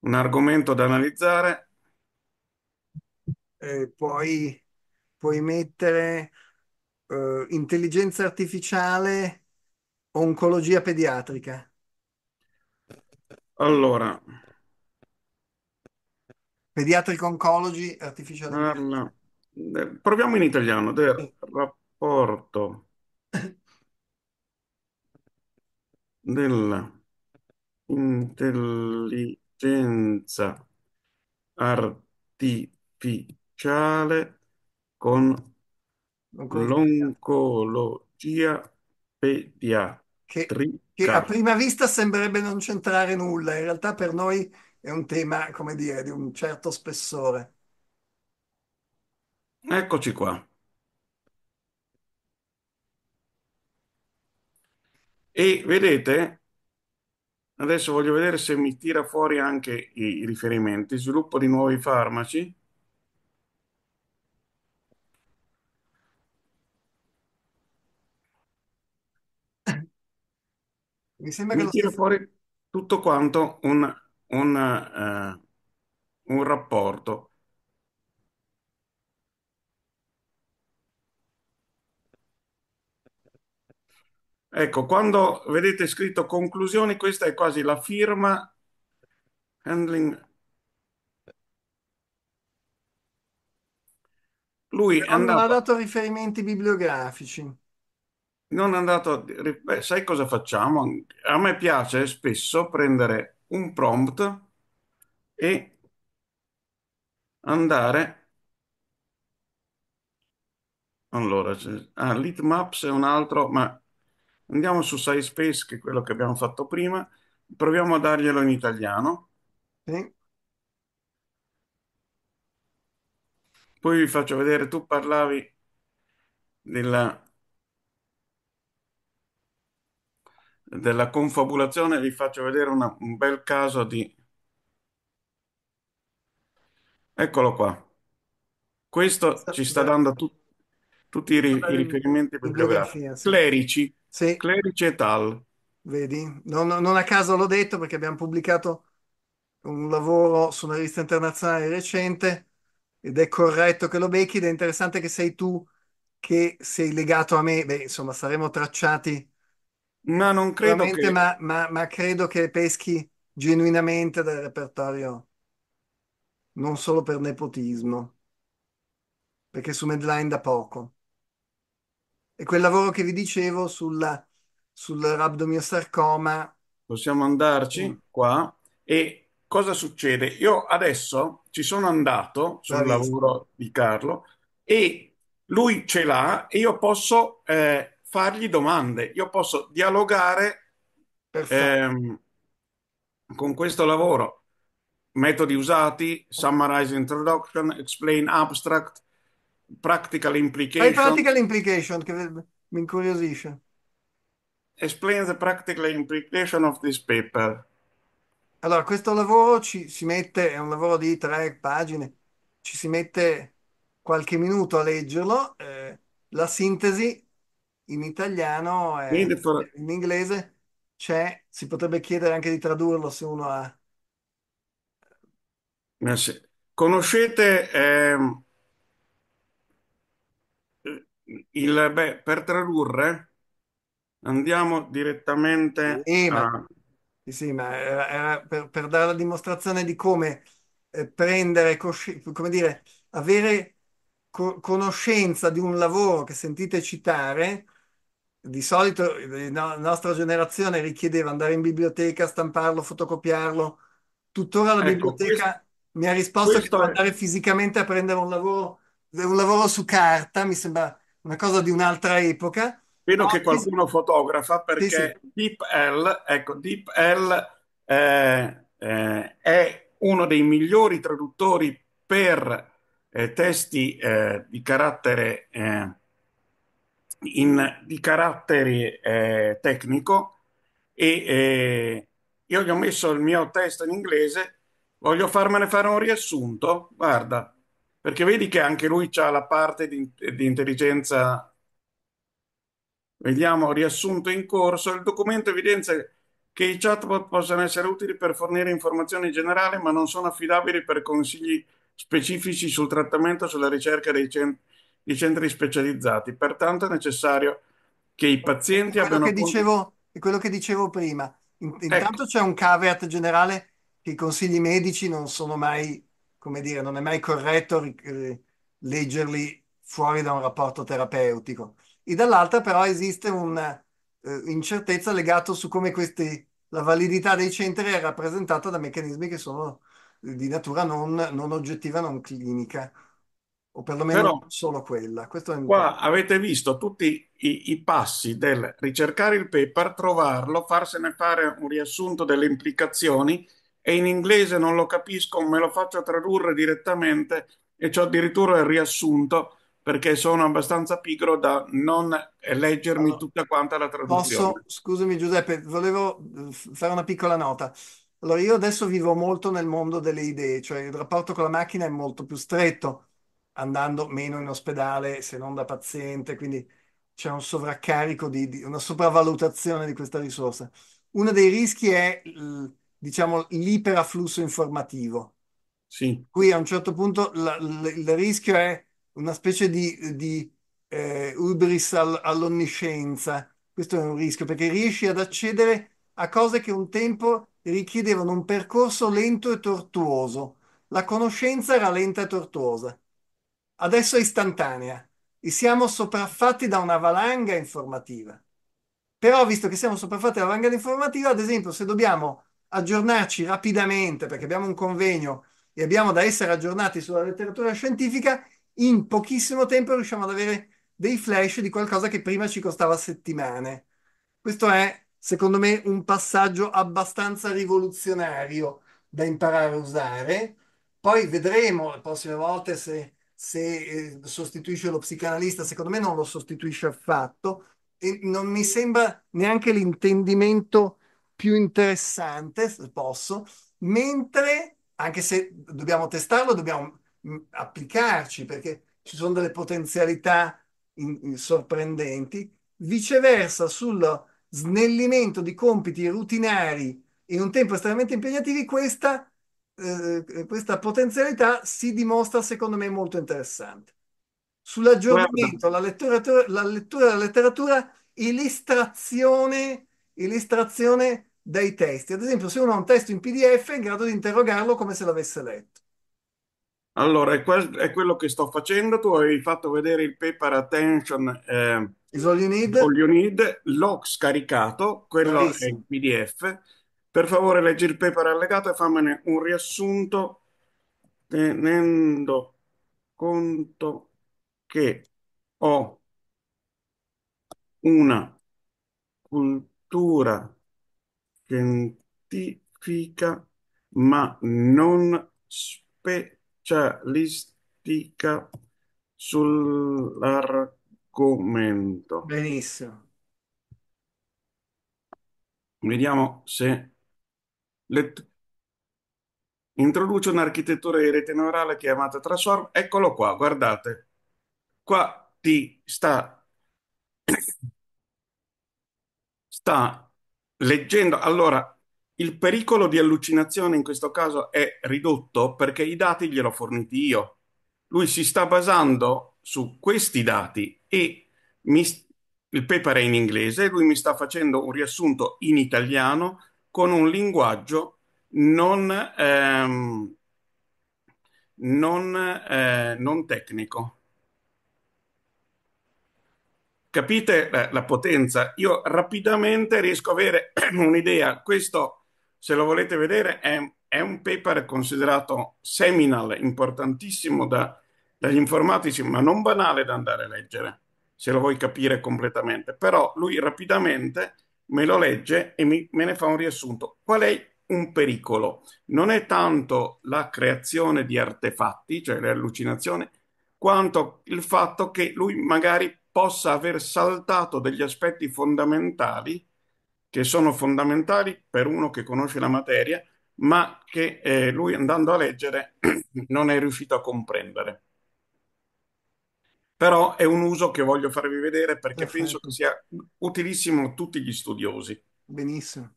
un argomento da analizzare. Eh, puoi, puoi mettere eh, intelligenza artificiale, oncologia pediatrica. Allora, Pediatric Oncology Artificial Parla. Ah, eh, proviamo in italiano, del rapporto della intelligenza artificiale con L'oncologia pediatrica. che a prima vista sembrerebbe non c'entrare nulla, in realtà per noi è un tema, come dire, di un certo spessore. Eccoci qua. E vedete, adesso voglio vedere se mi tira fuori anche i riferimenti. Sviluppo di nuovi farmaci. Mi sembra che Mi lo tira stesso... fuori tutto quanto un, un, eh, un rapporto. Ecco, quando vedete scritto conclusioni, questa è quasi la firma handling. Lui Però non ha andava... dato riferimenti bibliografici non è andato. Beh, sai cosa facciamo? A me piace spesso prendere un prompt e andare. Allora, ah, Litmaps è un altro, ma andiamo su SciSpace, che è quello che abbiamo fatto prima. Proviamo a darglielo in italiano. Poi vi faccio vedere, tu parlavi della della confabulazione vi faccio vedere una- un bel caso di... Eccolo qua. Questo ci sta Da- dando tut- tutti i ri- i riferimenti bibliografici. Bibliografia, sì. Clerici, Sì, Clerici et al. vedi? Non, non a caso l'ho detto perché abbiamo pubblicato un lavoro su una rivista internazionale recente ed è corretto che lo becchi ed è interessante che sei tu che sei legato a me. Beh, insomma, saremo tracciati ma non credo che... ma, ma, ma credo che peschi genuinamente dal repertorio, non solo per nepotismo, perché su Medline da poco. E quel lavoro che vi dicevo sulla, sul rabdomyosarcoma... Possiamo andarci mm. qua e cosa succede? Io adesso ci sono andato sul lavoro di Carlo e lui ce l'ha e io posso eh, fargli domande, io posso dialogare ehm, con questo lavoro. Metodi usati, summarize introduction, explain abstract, practical implication. Fai practical implication che mi incuriosisce. Explain the practical implication of this paper. Allora, questo lavoro ci si mette, è un lavoro di tre pagine, ci si mette qualche minuto a leggerlo, eh, la sintesi in italiano e in inglese c'è, si potrebbe chiedere anche di tradurlo se uno ha... Eh sì. Conoscete ehm, il, beh, per tradurre andiamo direttamente Sì, ma, a... sì, ma era, era per, per dare la dimostrazione di come eh, prendere, cosci- come dire, avere co- conoscenza di un lavoro che sentite citare di solito la eh, nostra generazione richiedeva andare in biblioteca, stamparlo, fotocopiarlo. Tuttora la ecco, biblioteca mi ha risposto che devo andare è... fisicamente a prendere un lavoro, un lavoro su carta, mi sembra una cosa di un'altra epoca. Vedo che qualcuno fotografa perché sì, sì. DeepL, ecco, DeepL eh, eh, è uno dei migliori traduttori per eh, testi eh, di carattere eh, in, di carattere eh, tecnico e eh, io gli ho messo il mio testo in inglese, voglio farmene fare un riassunto, guarda, perché vedi che anche lui ha la parte di, di intelligenza. Vediamo, riassunto in corso, il documento evidenzia che i chatbot possono essere utili per fornire informazioni generali, ma non sono affidabili per consigli specifici sul trattamento, sulla ricerca dei centri di centri specializzati, pertanto è necessario che i pazienti quello abbiano... Che dicevo, quello che dicevo prima, ecco. intanto ecco. c'è un caveat generale che i consigli medici non sono mai, come dire, non è mai corretto leggerli fuori da un rapporto terapeutico. E dall'altra però esiste un'incertezza eh, legata su come questi, la validità dei centri è rappresentata da meccanismi che sono di natura non, non oggettiva, non clinica o perlomeno Però, solo quella. qua avete visto tutti i, i, passi del ricercare il paper, trovarlo, farsene fare un riassunto delle implicazioni e in inglese non lo capisco, me lo faccio tradurre direttamente e ho addirittura il riassunto perché sono abbastanza pigro da non leggermi allora, tutta quanta la traduzione. Posso, scusami Giuseppe, volevo eh, fare una piccola nota. Allora, io adesso vivo molto nel mondo delle idee, cioè il rapporto con la macchina è molto più stretto andando meno in ospedale se non da paziente, quindi c'è un sovraccarico, di, di una sopravvalutazione di questa risorsa. Uno dei rischi è, diciamo, l'iperafflusso informativo. Sì. Qui a un certo punto la, la, il rischio è una specie di, di eh, ubris all, all'onniscienza. Questo è un rischio perché riesci ad accedere a cose che un tempo richiedevano un percorso lento e tortuoso. La conoscenza era lenta e tortuosa. Adesso è istantanea e siamo sopraffatti da una valanga informativa. Però, visto che siamo sopraffatti da una valanga informativa, ad esempio, se dobbiamo aggiornarci rapidamente perché abbiamo un convegno e abbiamo da essere aggiornati sulla letteratura scientifica, in pochissimo tempo riusciamo ad avere dei flash di qualcosa che prima ci costava settimane. Questo è, secondo me, un passaggio abbastanza rivoluzionario da imparare a usare. Poi vedremo le prossime volte se se eh, sostituisce lo psicanalista, secondo me non lo sostituisce affatto e non mi sembra neanche l'intendimento più interessante, se posso, mentre, anche se dobbiamo testarlo, dobbiamo mm, applicarci perché ci sono delle potenzialità in, in sorprendenti, viceversa sul snellimento di compiti rutinari in un tempo estremamente impegnativi, questa eh, eh, questa potenzialità si dimostra secondo me molto interessante. Sull'aggiornamento, la lettura, la lettura della letteratura e l'estrazione, e l'estrazione dai testi. Ad esempio, se uno ha un testo in PDF è in grado di interrogarlo come se l'avesse letto. Allora, è, quel, è quello che sto facendo. Tu hai fatto vedere il paper Attention eh, Is all you need. All you need. L'ho scaricato, quello Bravissimo. è in PDF per favore, leggi il paper allegato e fammene un riassunto tenendo conto che ho una cultura scientifica ma non specialistica sull'argomento. Benissimo. Vediamo se le... introduce un'architettura di rete neurale chiamata Transform. Eccolo qua, guardate. Qua ti sta, sta leggendo. Allora, il pericolo di allucinazione in questo caso è ridotto perché i dati gliel'ho forniti io. Lui si sta basando su questi dati e mi, il paper è in inglese, lui mi sta facendo un riassunto in italiano con un linguaggio non, ehm, non, eh, non tecnico. Capite la, eh, la potenza? Io rapidamente riesco a avere un'idea. Questo, se lo volete vedere, è, è un paper considerato seminal, importantissimo da, dagli informatici, ma non banale da andare a leggere, se lo vuoi capire completamente. Però lui rapidamente me lo legge e mi, me ne fa un riassunto. Qual è un pericolo? Non è tanto la creazione di artefatti, cioè le allucinazioni, quanto il fatto che lui magari possa aver saltato degli aspetti fondamentali che sono fondamentali per uno che conosce la materia, ma che eh, lui andando a leggere non è riuscito a comprendere però è un uso che voglio farvi vedere perché Perfetto. penso che sia utilissimo a tutti gli studiosi. Benissimo.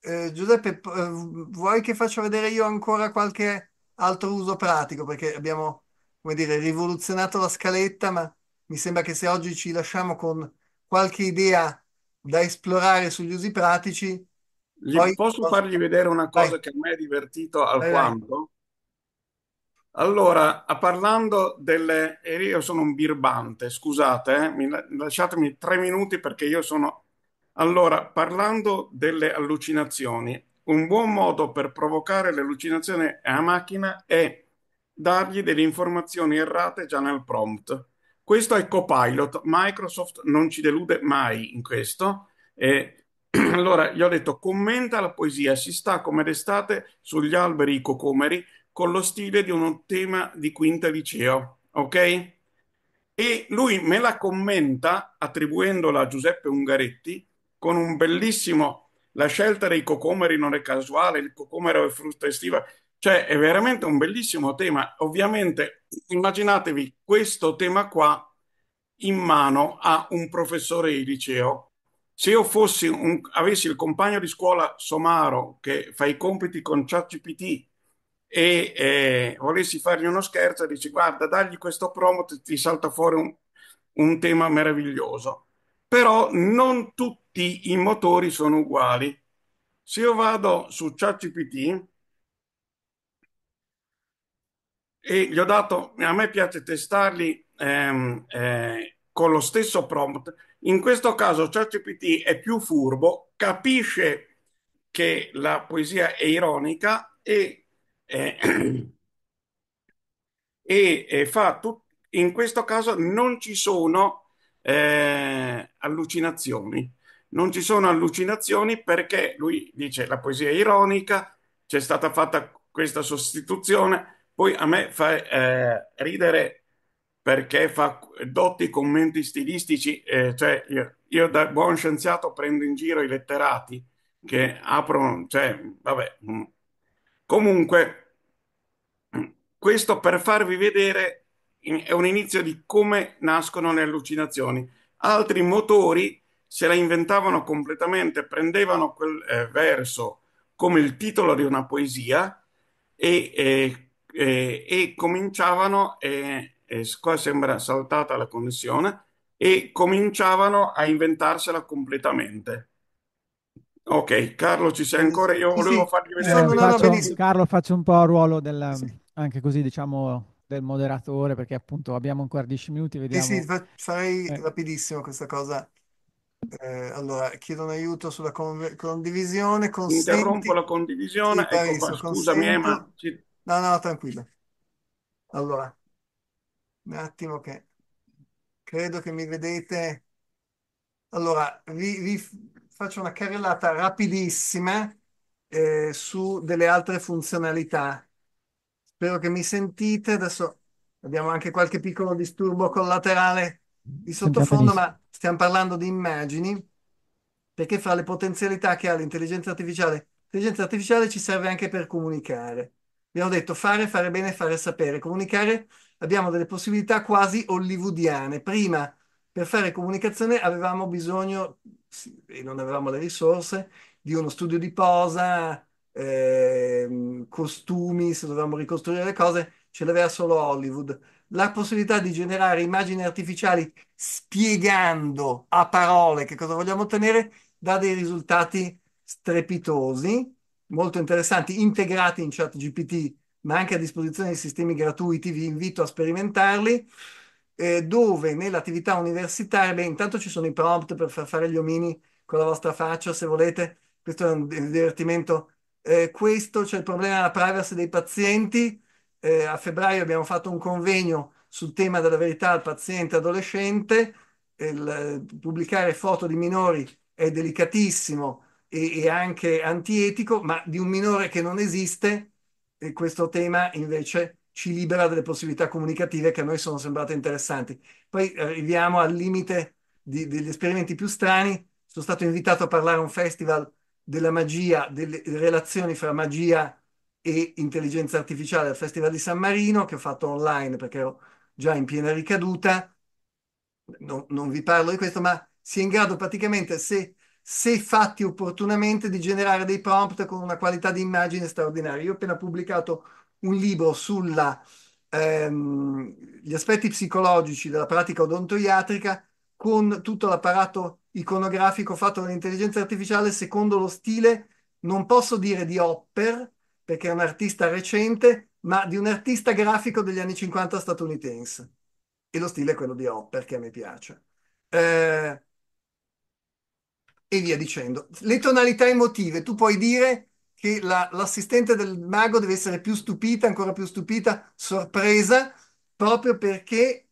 Eh, Giuseppe, eh, vuoi che faccia vedere io ancora qualche altro uso pratico? Perché abbiamo, come dire, rivoluzionato la scaletta, ma mi sembra che se oggi ci lasciamo con qualche idea da esplorare sugli usi pratici... Gli poi... posso fargli vedere una cosa vai. che a me è divertito alquanto? Vai, vai. Allora, parlando delle... Eh, io sono un birbante, scusate, eh, mi lasciatemi tre minuti perché io sono... Allora, parlando delle allucinazioni, un buon modo per provocare l'allucinazione a macchina è dargli delle informazioni errate già nel prompt. Questo è Copilot, Microsoft non ci delude mai in questo. E allora, gli ho detto, commenta la poesia, si sta come d'estate sugli alberi i cocomeri, con lo stile di un tema di quinta liceo, ok? E lui me la commenta attribuendola a Giuseppe Ungaretti con un bellissimo la scelta dei cocomeri non è casuale, il cocomero è frutta estiva, cioè è veramente un bellissimo tema. Ovviamente immaginatevi questo tema qua in mano a un professore di liceo. Se io fossi un, avessi il compagno di scuola Somaro che fa i compiti con ChatGPT e volessi fargli uno scherzo, dici guarda, dagli questo prompt, ti salta fuori un, un tema meraviglioso. Però non tutti i motori sono uguali. Se io vado su ChatGPT e gli ho dato, a me piace testarli ehm, eh, con lo stesso prompt, in questo caso ChatGPT è più furbo, capisce che la poesia è ironica e eh, e, fa tut- in questo caso non ci sono eh, allucinazioni, non ci sono allucinazioni perché lui dice la poesia è ironica, c'è stata fatta questa sostituzione, poi a me fa eh, ridere perché fa dotti commenti stilistici, eh, cioè io, io, da buon scienziato prendo in giro i letterati che aprono, cioè vabbè. Mm. Comunque questo per farvi vedere è un inizio di come nascono le allucinazioni. Altri motori se la inventavano completamente, prendevano quel eh, verso come il titolo di una poesia e, eh, eh, e cominciavano, eh, eh, qua sembra saltata la connessione, e cominciavano a inventarsela completamente. Ok, Carlo ci sei ancora? Io volevo sì, fargli eh, vedere. No, no, faccio, Carlo, faccio un po' il ruolo del... Sì anche così diciamo del moderatore perché appunto abbiamo ancora 10 minuti, vediamo. Sì, sì, fa- farei Eh, rapidissimo questa cosa. Eh, allora, un aiuto sulla con- condivisione, Interrompo consenti. la Sì, condivisione, ecco qua, Clarissa, scusami, eh, ci- No, no, tranquillo Allora, un attimo che credo che mi vedete. Allora, vi, vi faccio una carrellata rapidissima eh, su delle altre funzionalità. Spero che mi sentite. Adesso abbiamo anche qualche piccolo disturbo collaterale di sottofondo, ma stiamo parlando di immagini, perché fra le potenzialità che ha l'intelligenza artificiale, l'intelligenza artificiale ci serve anche per comunicare. Abbiamo detto fare, fare bene, fare sapere. Comunicare abbiamo delle possibilità quasi hollywoodiane. Prima, per fare comunicazione, avevamo bisogno, e non avevamo le risorse, di uno studio di posa, Ehm, costumi, se dovevamo ricostruire le cose, ce l'aveva solo Hollywood. La possibilità di generare immagini artificiali spiegando a parole che cosa vogliamo ottenere dà dei risultati strepitosi, molto interessanti, integrati in chat GPT, ma anche a disposizione di sistemi gratuiti. Vi invito a sperimentarli. Eh, dove nell'attività universitaria, beh, intanto ci sono i prompt per far fare gli omini con la vostra faccia, se volete. Questo è un divertimento eh, questo, c'è cioè il problema della privacy dei pazienti. Eh, a febbraio abbiamo fatto un convegno sul tema della verità al paziente adolescente. Il, eh, pubblicare foto di minori è delicatissimo e, e, anche antietico, ma di un minore che non esiste, e eh, questo tema invece ci libera delle possibilità comunicative che a noi sono sembrate interessanti. Poi arriviamo al limite di, degli esperimenti più strani. Sono stato invitato a parlare a un festival della magia, delle relazioni fra magia e intelligenza artificiale al Festival di San Marino, che ho fatto online perché ero già in piena ricaduta. No, non vi parlo di questo, ma si è in grado praticamente, se, se fatti opportunamente, di generare dei prompt con una qualità di immagine straordinaria. Io ho appena pubblicato un libro sulla ehm, gli aspetti psicologici della pratica odontoiatrica con tutto l'apparato iconografico fatto dall'intelligenza artificiale secondo lo stile, non posso dire di Hopper, perché è un artista recente, ma di un artista grafico degli anni 50 statunitense. E lo stile è quello di Hopper, che a me piace. Eh, e via dicendo. Le tonalità emotive, tu puoi dire che la, l'assistente del mago deve essere più stupita, ancora più stupita, sorpresa, proprio perché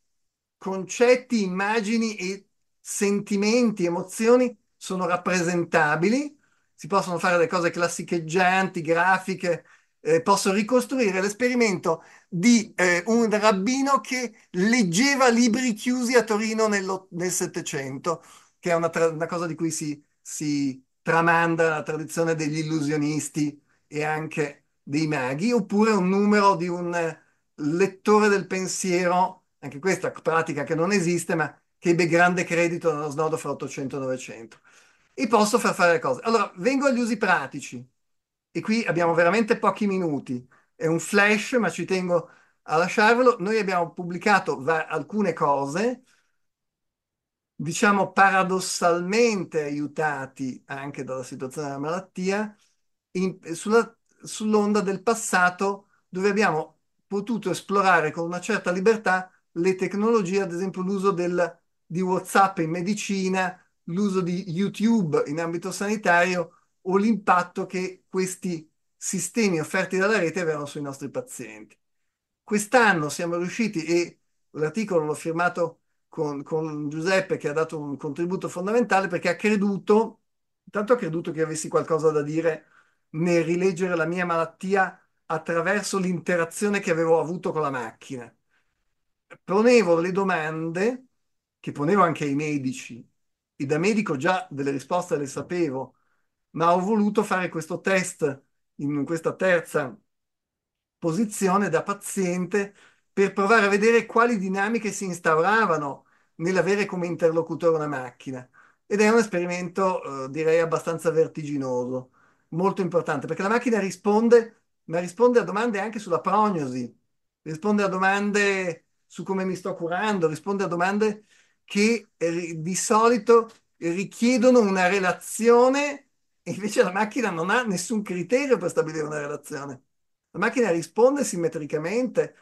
concetti, immagini e sentimenti, emozioni sono rappresentabili, si possono fare le cose classicheggianti, grafiche, eh, posso ricostruire l'esperimento di eh, un rabbino che leggeva libri chiusi a Torino nel Settecento, che è una, tra- una, cosa di cui si, si tramanda la tradizione degli illusionisti e anche dei maghi, oppure un numero di un lettore del pensiero, anche questa pratica che non esiste, ma che ebbe grande credito nello snodo fra 800 e 900 e posso far fare le cose. Allora, vengo agli usi pratici e qui abbiamo veramente pochi minuti, è un flash ma ci tengo a lasciarvelo. Noi abbiamo pubblicato va- alcune cose, diciamo paradossalmente aiutati anche dalla situazione della malattia, in, sulla, sull'onda del passato dove abbiamo potuto esplorare con una certa libertà le tecnologie, ad esempio l'uso del di WhatsApp in medicina, l'uso di YouTube in ambito sanitario o l'impatto che questi sistemi offerti dalla rete avevano sui nostri pazienti. Quest'anno siamo riusciti, e l'articolo l'ho firmato con, con Giuseppe che ha dato un contributo fondamentale perché ha creduto, tanto ha creduto che avessi qualcosa da dire nel rileggere la mia malattia attraverso l'interazione che avevo avuto con la macchina. Ponevo le domande che ponevo anche ai medici e da medico già delle risposte le sapevo, ma ho voluto fare questo test in questa terza posizione da paziente per provare a vedere quali dinamiche si instauravano nell'avere come interlocutore una macchina. Ed è un esperimento, eh, direi, abbastanza vertiginoso, molto importante, perché la macchina risponde, ma risponde a domande anche sulla prognosi, risponde a domande su come mi sto curando, risponde a domande che eh, di solito richiedono una relazione e invece la macchina non ha nessun criterio per stabilire una relazione. La macchina risponde simmetricamente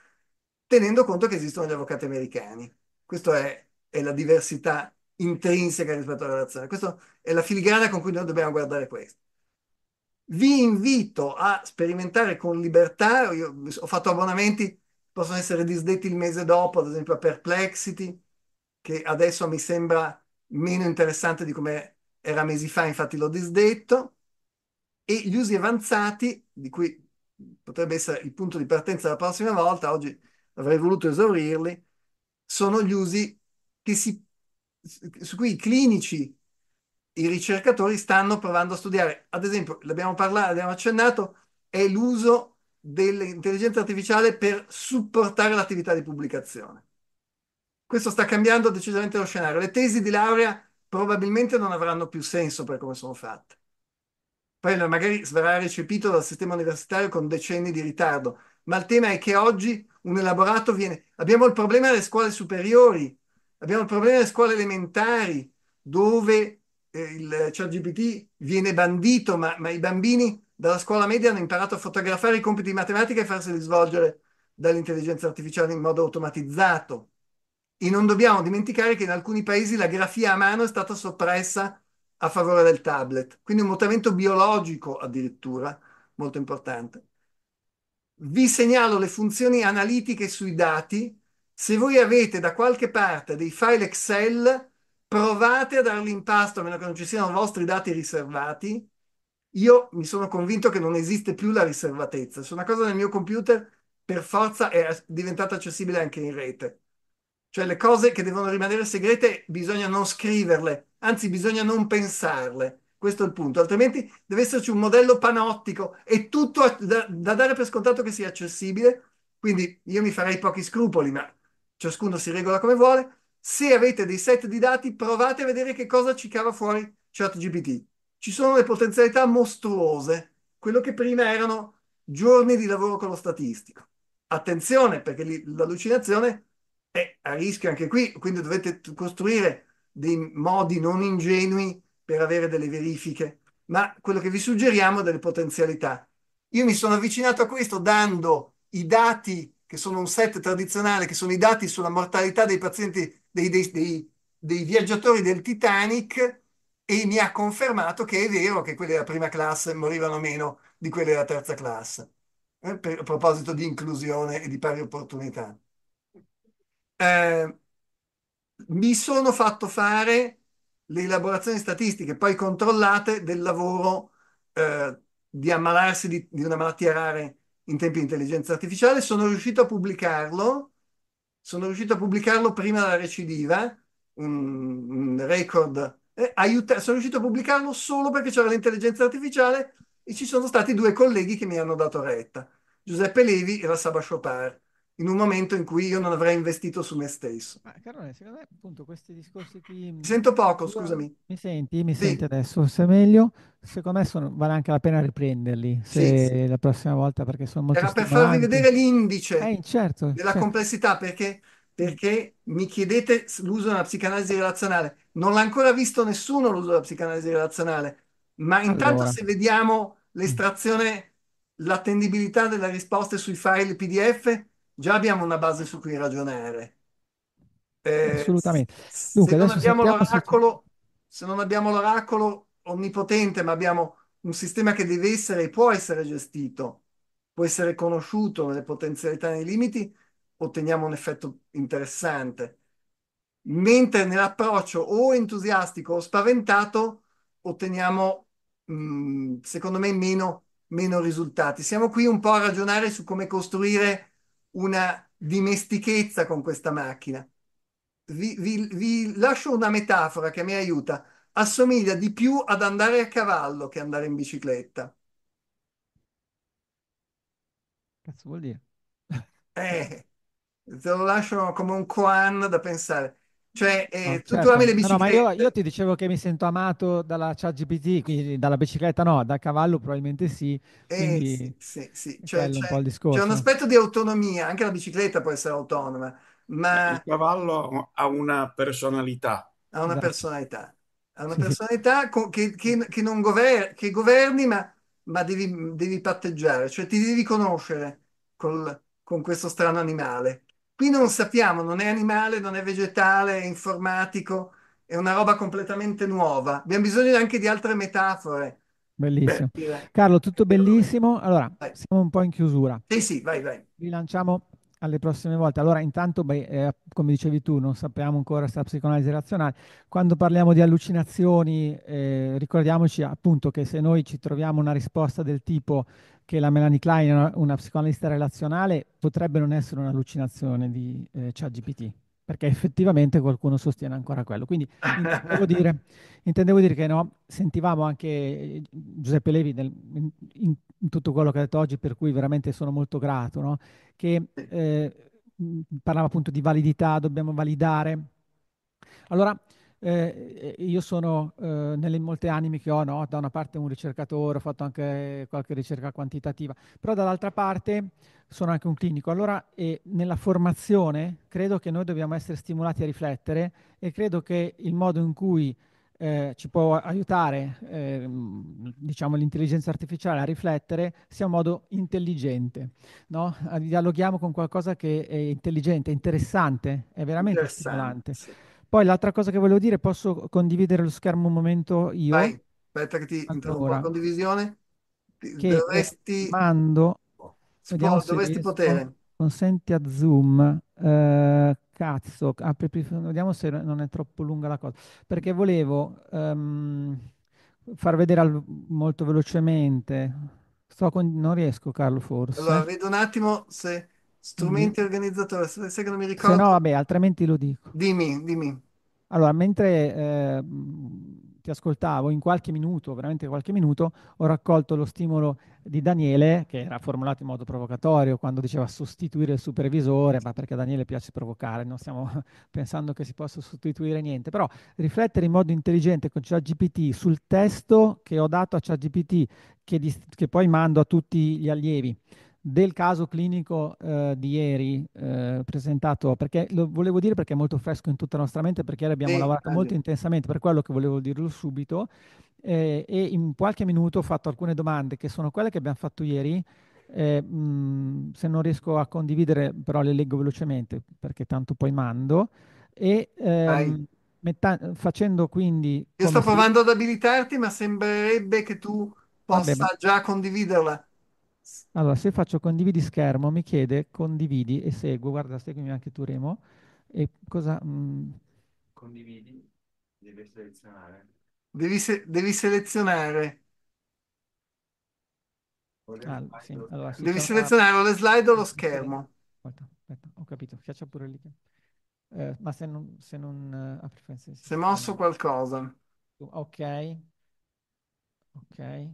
tenendo conto che esistono gli avvocati americani. Questa è, è la diversità intrinseca rispetto alla relazione. Questa è la filigrana con cui noi dobbiamo guardare questo. Vi invito a sperimentare con libertà. Io ho fatto abbonamenti, possono essere disdetti il mese dopo, ad esempio a Perplexity, che adesso mi sembra meno interessante di come era mesi fa, infatti l'ho disdetto, e gli usi avanzati, di cui potrebbe essere il punto di partenza la prossima volta, oggi avrei voluto esaurirli, sono gli usi si, su cui i clinici, i ricercatori stanno provando a studiare. Ad esempio, l'abbiamo parlato, abbiamo accennato, è l'uso dell'intelligenza artificiale per supportare l'attività di pubblicazione questo sta cambiando decisamente lo scenario. Le tesi di laurea probabilmente non avranno più senso per come sono fatte. Poi magari verrà recepito dal sistema universitario con decenni di ritardo, ma il tema è che oggi un elaborato viene... Abbiamo il problema delle scuole superiori, abbiamo il problema delle scuole elementari, dove eh, il ChatGPT viene bandito, ma, ma, i bambini dalla scuola media hanno imparato a fotografare i compiti di matematica e farseli svolgere dall'intelligenza artificiale in modo automatizzato. E non dobbiamo dimenticare che in alcuni paesi la grafia a mano è stata soppressa a favore del tablet, quindi un mutamento biologico addirittura molto importante. Vi segnalo le funzioni analitiche sui dati. Se voi avete da qualche parte dei file Excel, provate a darli in pasto, a meno che non ci siano vostri dati riservati. Io mi sono convinto che non esiste più la riservatezza. Se una cosa nel mio computer per forza è diventata accessibile anche in rete. Cioè le cose che devono rimanere segrete bisogna non scriverle, anzi bisogna non pensarle. Questo è il punto, altrimenti deve esserci un modello panottico e tutto da, da dare per scontato che sia accessibile. Quindi io mi farei pochi scrupoli, ma ciascuno si regola come vuole. Se avete dei set di dati, provate a vedere che cosa ci cava fuori ChatGPT. Ci sono le potenzialità mostruose, quello che prima erano giorni di lavoro con lo statistico. Attenzione, perché l'allucinazione è a rischio anche qui, quindi dovete costruire dei modi non ingenui per avere delle verifiche, ma quello che vi suggeriamo è delle potenzialità. Io mi sono avvicinato a questo dando i dati che sono un set tradizionale, che sono i dati sulla mortalità dei pazienti, dei, dei, dei, dei viaggiatori del Titanic, e mi ha confermato che è vero che quelli della prima classe morivano meno di quelli della terza classe, eh, per, a proposito di inclusione e di pari opportunità eh, mi sono fatto fare le elaborazioni statistiche poi controllate del lavoro eh, di ammalarsi di, di, una malattia rara in tempi di intelligenza artificiale, sono riuscito a pubblicarlo, sono riuscito a pubblicarlo prima della recidiva, un, un record, eh, aiuta, sono riuscito a pubblicarlo solo perché c'era l'intelligenza artificiale e ci sono stati due colleghi che mi hanno dato retta, Giuseppe Levi e la Saba Chopard in un momento in cui io non avrei investito su me stesso. Ma Carone, secondo me appunto questi discorsi qui... Mi sento poco, scusami. Mi senti? Mi sì. senti adesso? Se è meglio, secondo me sono, vale anche la pena riprenderli se, sì, sì. la prossima volta perché sono molto Era per farvi vedere l'indice eh, certo, della certo. complessità perché, perché mi chiedete l'uso della psicanalisi relazionale. Non l'ha ancora visto nessuno l'uso della psicanalisi relazionale, ma intanto allora. se vediamo mm. l'estrazione, l'attendibilità delle risposte sui file PDF già abbiamo una base su cui ragionare. Eh, Assolutamente. Dunque, se, non abbiamo l'oracolo, se non abbiamo l'oracolo onnipotente, ma abbiamo un sistema che deve essere e può essere gestito, può essere conosciuto nelle potenzialità e nei limiti, otteniamo un effetto interessante. Mentre nell'approccio o entusiastico o spaventato otteniamo, mh, mm, secondo me, meno, meno risultati. Siamo qui un po' a ragionare su come costruire una dimestichezza con questa macchina. Vi, vi, vi lascio una metafora che mi aiuta. Assomiglia di più ad andare a cavallo che andare in bicicletta. Cazzo vuol dire? Eh, te lo lascio come un koan da pensare. Cioè, eh, no, certo. me le biciclette. No, no, ma io, io, ti dicevo che mi sento amato dalla ChatGPT, quindi dalla bicicletta no, da cavallo probabilmente sì. Eh, sì, sì, sì. Cioè, cioè c'è, un c'è un aspetto di autonomia, anche la bicicletta può essere autonoma, ma... Il cavallo ha una personalità. Ha una esatto. personalità. Ha una sì, personalità che, che, che, non gover- che governi, ma, ma devi, devi, patteggiare, cioè ti devi conoscere col, con questo strano animale. Qui non sappiamo, non è animale, non è vegetale, è informatico, è una roba completamente nuova. Abbiamo bisogno anche di altre metafore. Bellissimo. Carlo, tutto bellissimo. Allora, vai. siamo un po' in chiusura. Sì, sì, vai, vai. Vi lanciamo alle prossime volte. Allora, intanto, beh, eh, come dicevi tu, non sappiamo ancora se la psicoanalisi razionale. Quando parliamo di allucinazioni, eh, ricordiamoci appunto che se noi ci troviamo una risposta del tipo che la Melanie Klein, una, una psicoanalista relazionale, potrebbe non essere un'allucinazione di eh, ChatGPT, perché effettivamente qualcuno sostiene ancora quello. Quindi intendevo dire, intendevo dire che no, sentivamo anche eh, Giuseppe Levi nel, in, in, tutto quello che ha detto oggi, per cui veramente sono molto grato, no? che eh, parlava appunto di validità, dobbiamo validare. Allora, eh, eh, io sono eh, nelle molte anime che ho, no? da una parte un ricercatore, ho fatto anche qualche ricerca quantitativa, però dall'altra parte sono anche un clinico. Allora eh, nella formazione credo che noi dobbiamo essere stimolati a riflettere e credo che il modo in cui eh, ci può aiutare ehm, diciamo, l'intelligenza artificiale a riflettere sia un modo intelligente. No? Dialoghiamo con qualcosa che è intelligente, interessante, è veramente interessante. stimolante. Poi l'altra cosa che volevo dire, posso condividere lo schermo un momento io? Vai, aspetta che ti interrompo la condivisione. Ti, che dovresti... Mando... Spo- dovresti riesco, poter. Consenti a Zoom. Uh, cazzo, apri, vediamo se non è troppo lunga la cosa. Perché volevo um, far vedere al, molto velocemente. Con, non riesco, Carlo, forse. Allora, vedo un attimo se... Strumenti organizzatori, se, se non mi Se ricordo. no, vabbè, altrimenti lo dico. Dimmi, dimmi. Allora, mentre eh, ti ascoltavo, in qualche minuto, veramente qualche minuto, ho raccolto lo stimolo di Daniele, che era formulato in modo provocatorio quando diceva sostituire il supervisore, ma perché a Daniele piace provocare, non stiamo pensando che si possa sostituire niente, però riflettere in modo intelligente con ChatGPT sul testo che ho dato a ChatGPT, che, che poi mando a tutti gli allievi del caso clinico eh, di ieri eh, presentato, perché lo volevo dire perché è molto fresco in tutta la nostra mente, perché ieri abbiamo eh, lavorato vale. molto intensamente, per quello che volevo dirlo subito, eh, e in qualche minuto ho fatto alcune domande che sono quelle che abbiamo fatto ieri. Eh, mh, se non riesco a condividere, però le leggo velocemente perché tanto poi mando. E ehm, metta- facendo quindi. Io sto provando si... ad abilitarti, ma sembrerebbe che tu possa Vabbè, già condividerla. Allora, se faccio condividi schermo, mi chiede condividi e seguo. Guarda, seguimi anche tu, Remo. E cosa... mh, mm, Condividi, devi selezionare. Devi, se- devi selezionare. ah, sì, allora, Devi chiama... selezionare o le slide o lo schermo. Aspetta, aspetta, ho capito. Schiaccia pure lì. Eh, ma se non... Se non eh, apri Se mosso qualcosa. Ok, ok.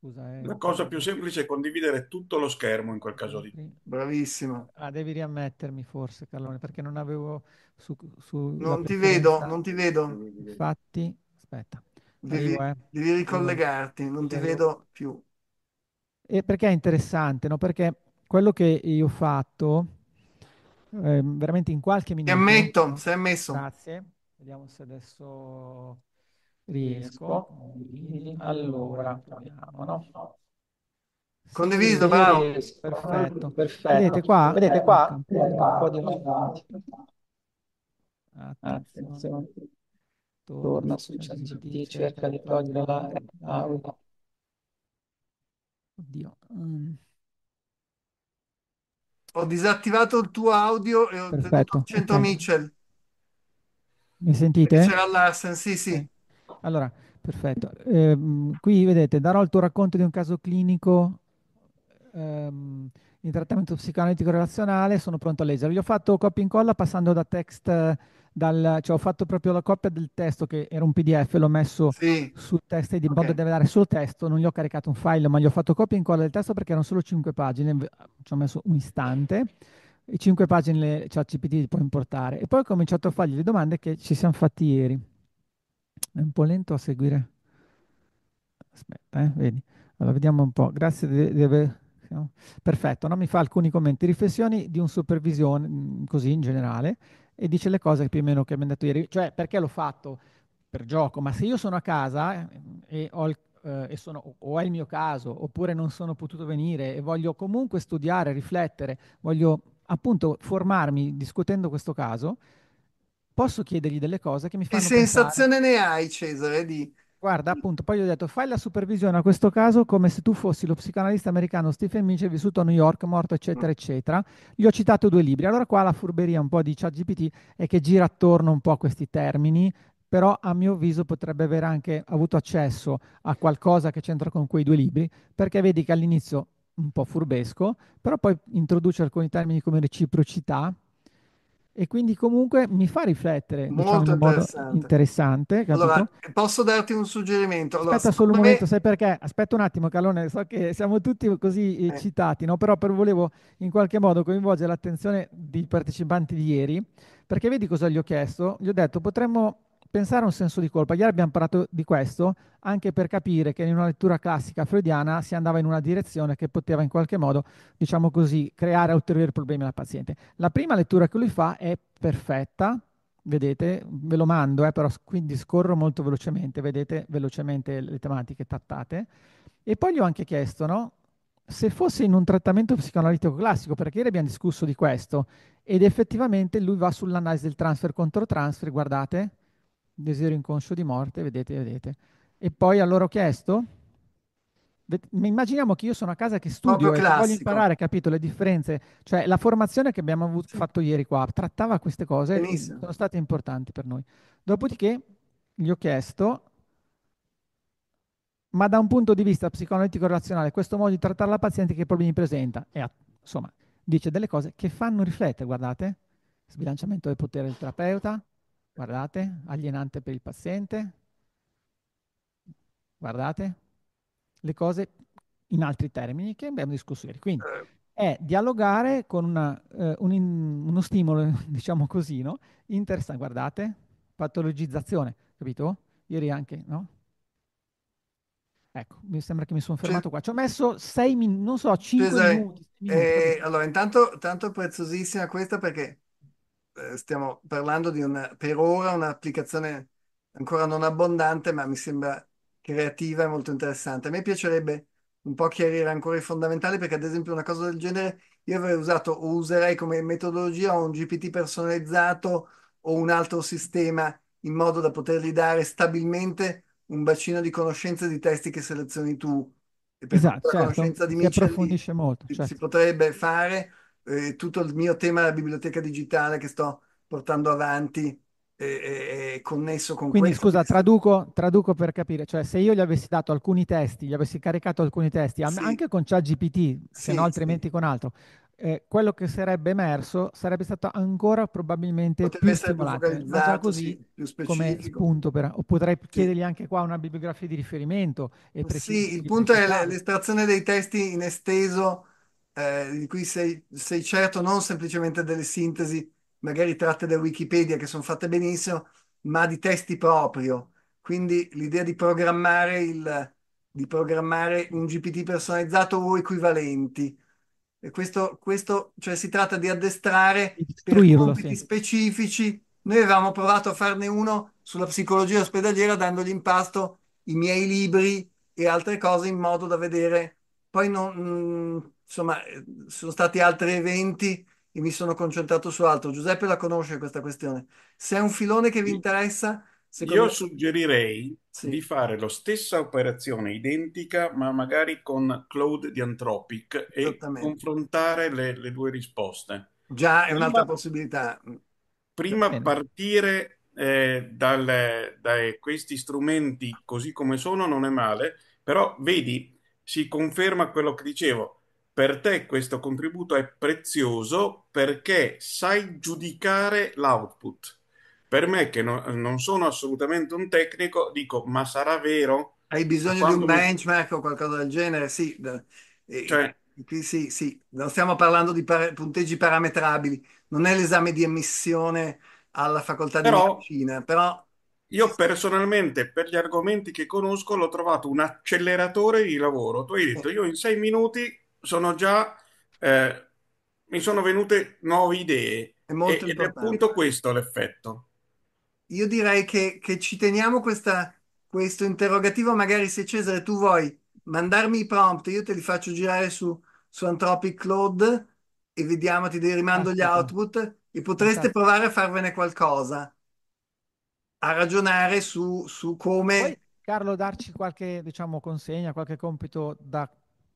Scusa, eh. La cosa più semplice è condividere tutto lo schermo in quel caso lì. Bravissimo. Ah, devi riammettermi forse, Carlone, perché non avevo su, su Non ti vedo, non ti vedo. Infatti, aspetta. Devi, arrivo, eh. devi ricollegarti, non arrivo. ti vedo più. E perché è interessante, no? Perché quello che io ho fatto eh, veramente in qualche minuto. Ti ammetto, sei ammesso. Grazie. Vediamo se adesso Riesco. allora, proviamo, no? Condivido, Sì, bravo. riesco, perfetto. Vedete qua? Vedete qua? Ecco. Un po' di Attenzione, Attenzione, torna su su ChatGPT, ChatGPT, cerca di di togliere la la... Oddio. mm, Ho disattivato il tuo audio e ho tenuto 100 ok. Mitchell. Mi sentite? c'era Larsen. Sì, sì. Allora, perfetto. Ehm, qui vedete, darò il tuo racconto di un caso clinico ehm, in trattamento psicoanalitico relazionale, sono pronto a leggere. Gli ho fatto copia e incolla passando da text, dal, cioè ho fatto proprio la copia del testo che era un PDF, l'ho messo sì. sul testo di okay. modo da dare solo testo, non gli ho caricato un file, ma gli ho fatto copia e incolla del testo perché erano solo 5 pagine, ci ho messo un istante. E cinque pagine le ChatGPT cioè, può importare. E poi ho cominciato a fargli le domande che ci siamo fatti ieri. È un po' lento a seguire. Aspetta, eh, vedi. Allora, vediamo un po'. Grazie di, di aver... Perfetto, no? mi fa alcuni commenti, riflessioni di un supervisione mm, così in generale e dice le cose più o meno che mi hanno detto ieri, cioè perché l'ho fatto per gioco, ma se io sono a casa eh, e ho il eh, sono, o è il mio caso, oppure non sono potuto venire e voglio comunque studiare, riflettere, voglio appunto formarmi discutendo questo caso, posso chiedergli delle cose che mi fanno Che sensazione pensare. ne hai, Cesare, di... Guarda, appunto, poi gli ho detto, fai la supervisione a questo caso come se tu fossi lo psicanalista americano Stephen Mitchell vissuto a New York, morto, eccetera, mm. eccetera. Gli ho citato due libri. Allora qua la furberia un po' di ChatGPT è che gira attorno un po' a questi termini, però a mio avviso potrebbe aver anche avuto accesso a qualcosa che c'entra con quei due libri, perché vedi che all'inizio un po' furbesco, però poi introduce alcuni termini come reciprocità, e quindi comunque mi fa riflettere Molto diciamo, in interessante. interessante allora, posso darti un suggerimento? Allora, aspetta solo un me... momento, sai perché? Aspetta un attimo, Calone, so che siamo tutti così eh. eccitati, eh. no? però per, volevo in qualche modo coinvolgere l'attenzione dei partecipanti di ieri, perché vedi cosa gli ho chiesto? Gli ho detto, potremmo pensare a un senso di colpa. Ieri abbiamo parlato di questo anche per capire che in una lettura classica freudiana si andava in una direzione che poteva in qualche modo, diciamo così, creare ulteriori problemi al paziente. La prima lettura che lui fa è perfetta, vedete, ve lo mando, eh, però quindi scorro molto velocemente, vedete velocemente le tematiche trattate. E poi gli ho anche chiesto, no? Se fosse in un trattamento psicoanalitico classico, perché ieri abbiamo discusso di questo, ed effettivamente lui va sull'analisi del transfer contro transfer, guardate, desiderio inconscio di morte, vedete, vedete. E poi a loro ho chiesto, immaginiamo che io sono a casa che studio e voglio imparare, capito, le differenze, cioè la formazione che abbiamo avuto, fatto ieri qua trattava queste cose, Benissimo. sono state importanti per noi. Dopodiché gli ho chiesto, ma da un punto di vista psicoanalitico relazionale, questo modo di trattare la paziente che problemi presenta? E insomma, dice delle cose che fanno riflettere, guardate, sbilanciamento del potere del terapeuta, Guardate, alienante per il paziente. Guardate, le cose in altri termini che abbiamo discusso ieri. Quindi eh. è dialogare con una, eh, un in, uno stimolo, diciamo così, no? interessante. Guardate, patologizzazione, capito? Ieri anche, no? Ecco, mi sembra che mi sono fermato cioè, qua. Ci ho messo sei minuti, non so, 5 minuti. Eh, allora, intanto, tanto preziosissima questa perché eh, stiamo parlando di una, per ora un'applicazione ancora non abbondante, ma mi sembra creativa e molto interessante. A me piacerebbe un po' chiarire ancora i fondamentali perché ad esempio una cosa del genere io avrei usato o userei come metodologia un GPT personalizzato o un altro sistema in modo da potergli dare stabilmente un bacino di conoscenze di testi che selezioni tu. E per esatto, la certo, conoscenza di Mitchell approfondisce molto, certo. si potrebbe fare eh, tutto il mio tema della biblioteca digitale che sto portando avanti è, è connesso con Quindi, questo. Quindi scusa, traduco, traduco, per capire, cioè se io gli avessi dato alcuni testi, gli avessi caricato alcuni testi, sì. anche con ChatGPT, sì, se no altrimenti sì. con altro, eh, quello che sarebbe emerso sarebbe stato ancora probabilmente Potrebbe più stimolante, ma già così sì, come spunto per... O potrei sì. chiedergli anche qua una bibliografia di riferimento. sì, il punto è l'estrazione dei testi in esteso eh, di cui sei, sei, certo non semplicemente delle sintesi, magari tratte da Wikipedia che sono fatte benissimo, ma di testi proprio. Quindi l'idea di programmare, il, di programmare un GPT personalizzato o equivalenti. E questo, questo, cioè si tratta di addestrare Istruirlo, per compiti sì. specifici. Noi avevamo provato a farne uno sulla psicologia ospedaliera dandogli in pasto i miei libri e altre cose in modo da vedere. Poi non, mm, insomma, sono stati altri eventi e mi sono concentrato su altro. Giuseppe la conosce questa questione. Se è un filone che vi interessa, io me... suggerirei sì. di fare la stessa operazione identica, ma magari con Claude di Anthropic e confrontare le, le, due risposte. Già, è un'altra prima, possibilità. Prima partire eh, da questi strumenti così come sono non è male, però vedi, si conferma quello che dicevo per te questo contributo è prezioso perché sai giudicare l'output. Per me, che no, non sono assolutamente un tecnico, dico, ma sarà vero? Hai bisogno di un benchmark mi... o qualcosa del genere? Sì. Cioè... sì, sì. non stiamo parlando di par- punteggi parametrabili, non è l'esame di emissione alla facoltà però, di medicina, però... Io personalmente, per gli argomenti che conosco, l'ho trovato un acceleratore di lavoro. Tu hai detto, eh. io in sei minuti sono già eh, mi sono venute nuove idee È molto e, ed è appunto questo l'effetto. Io direi che, che ci teniamo questa, questo interrogativo, magari se Cesare tu vuoi mandarmi i prompt, io te li faccio girare su, su Anthropic Cloud e vediamo, ti rimando gli output e potreste provare a farvene qualcosa, a ragionare su, su come... Puoi, Carlo, darci qualche, diciamo, consegna, qualche compito da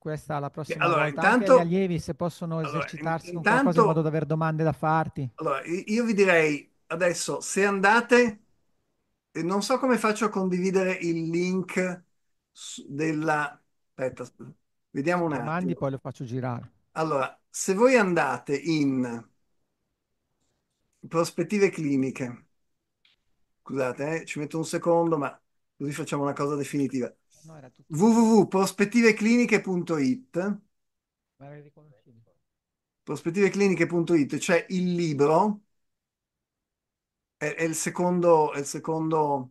questa la prossima allora, volta. Intanto, Anche gli allievi se possono esercitarsi allora, intanto, qualcosa in modo da avere domande da farti. Allora, io vi direi adesso se andate, non so come faccio a condividere il link della... Aspetta, vediamo un attimo. Mandi, poi lo faccio girare. Allora, se voi andate in prospettive cliniche, scusate, eh, ci metto un secondo, ma così facciamo una cosa definitiva. No, era tutto... www.prospettivecliniche.it prospettivecliniche.it c'è il libro è, è, il secondo è il secondo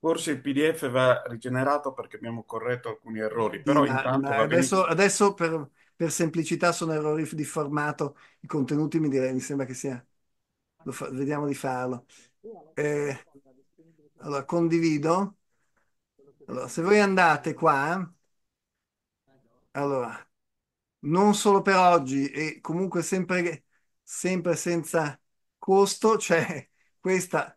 Forse il PDF va rigenerato perché abbiamo corretto alcuni errori, però ma, intanto ma adesso, adesso per, per, semplicità sono errori di formato, i contenuti mi, direi, mi sembra che sia fa, vediamo di farlo. Eh, allora, condivido. Allora, se voi andate qua, allora, non solo per oggi e comunque sempre, sempre senza costo, c'è questa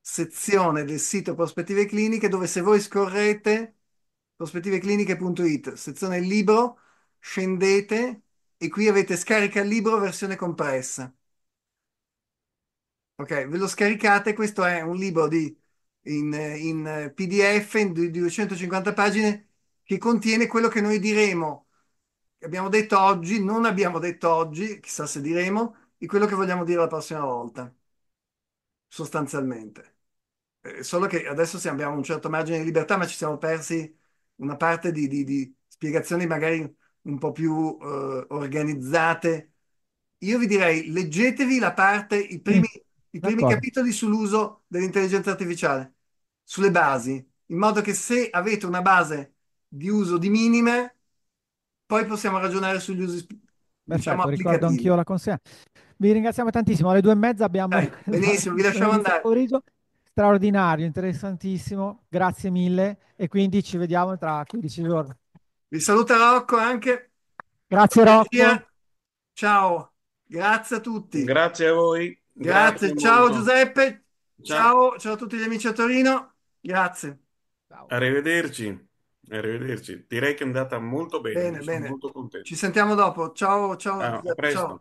sezione del sito Prospettive Cliniche dove se voi scorrete prospettivecliniche.it, sezione libro, scendete e qui avete scarica il libro versione compressa. Ok, ve lo scaricate, questo è un libro di, in, in PDF di 250 pagine che contiene quello che noi diremo, abbiamo detto oggi, non abbiamo detto oggi, chissà se diremo, e quello che vogliamo dire la prossima volta, sostanzialmente. Eh, solo che adesso abbiamo un certo margine di libertà, ma ci siamo persi una parte di, di, di spiegazioni magari un po' più eh, organizzate. Io vi direi, leggetevi la parte, i primi... Mm i primi D'accordo. capitoli sull'uso dell'intelligenza artificiale, sulle basi, in modo che se avete una base di uso di minime, poi possiamo ragionare sugli usi, diciamo, Perfetto, ricordo applicativi. la consegna. Vi ringraziamo tantissimo. Alle due e mezza abbiamo Dai, benissimo, vi lasciamo andare. Pomeriggio. Straordinario, interessantissimo. Grazie mille. E quindi ci vediamo tra 15 giorni. Vi saluta Rocco anche. Grazie Rocco. Ciao, grazie a tutti. Grazie a voi. Grazie, Grazie ciao molto. Giuseppe, ciao. ciao. a tutti gli amici a Torino, grazie. Ciao. Arrivederci, arrivederci. Direi che è andata molto bene, bene, bene. molto contento. Ci sentiamo dopo, ciao, ciao. Ah, a presto. Ciao.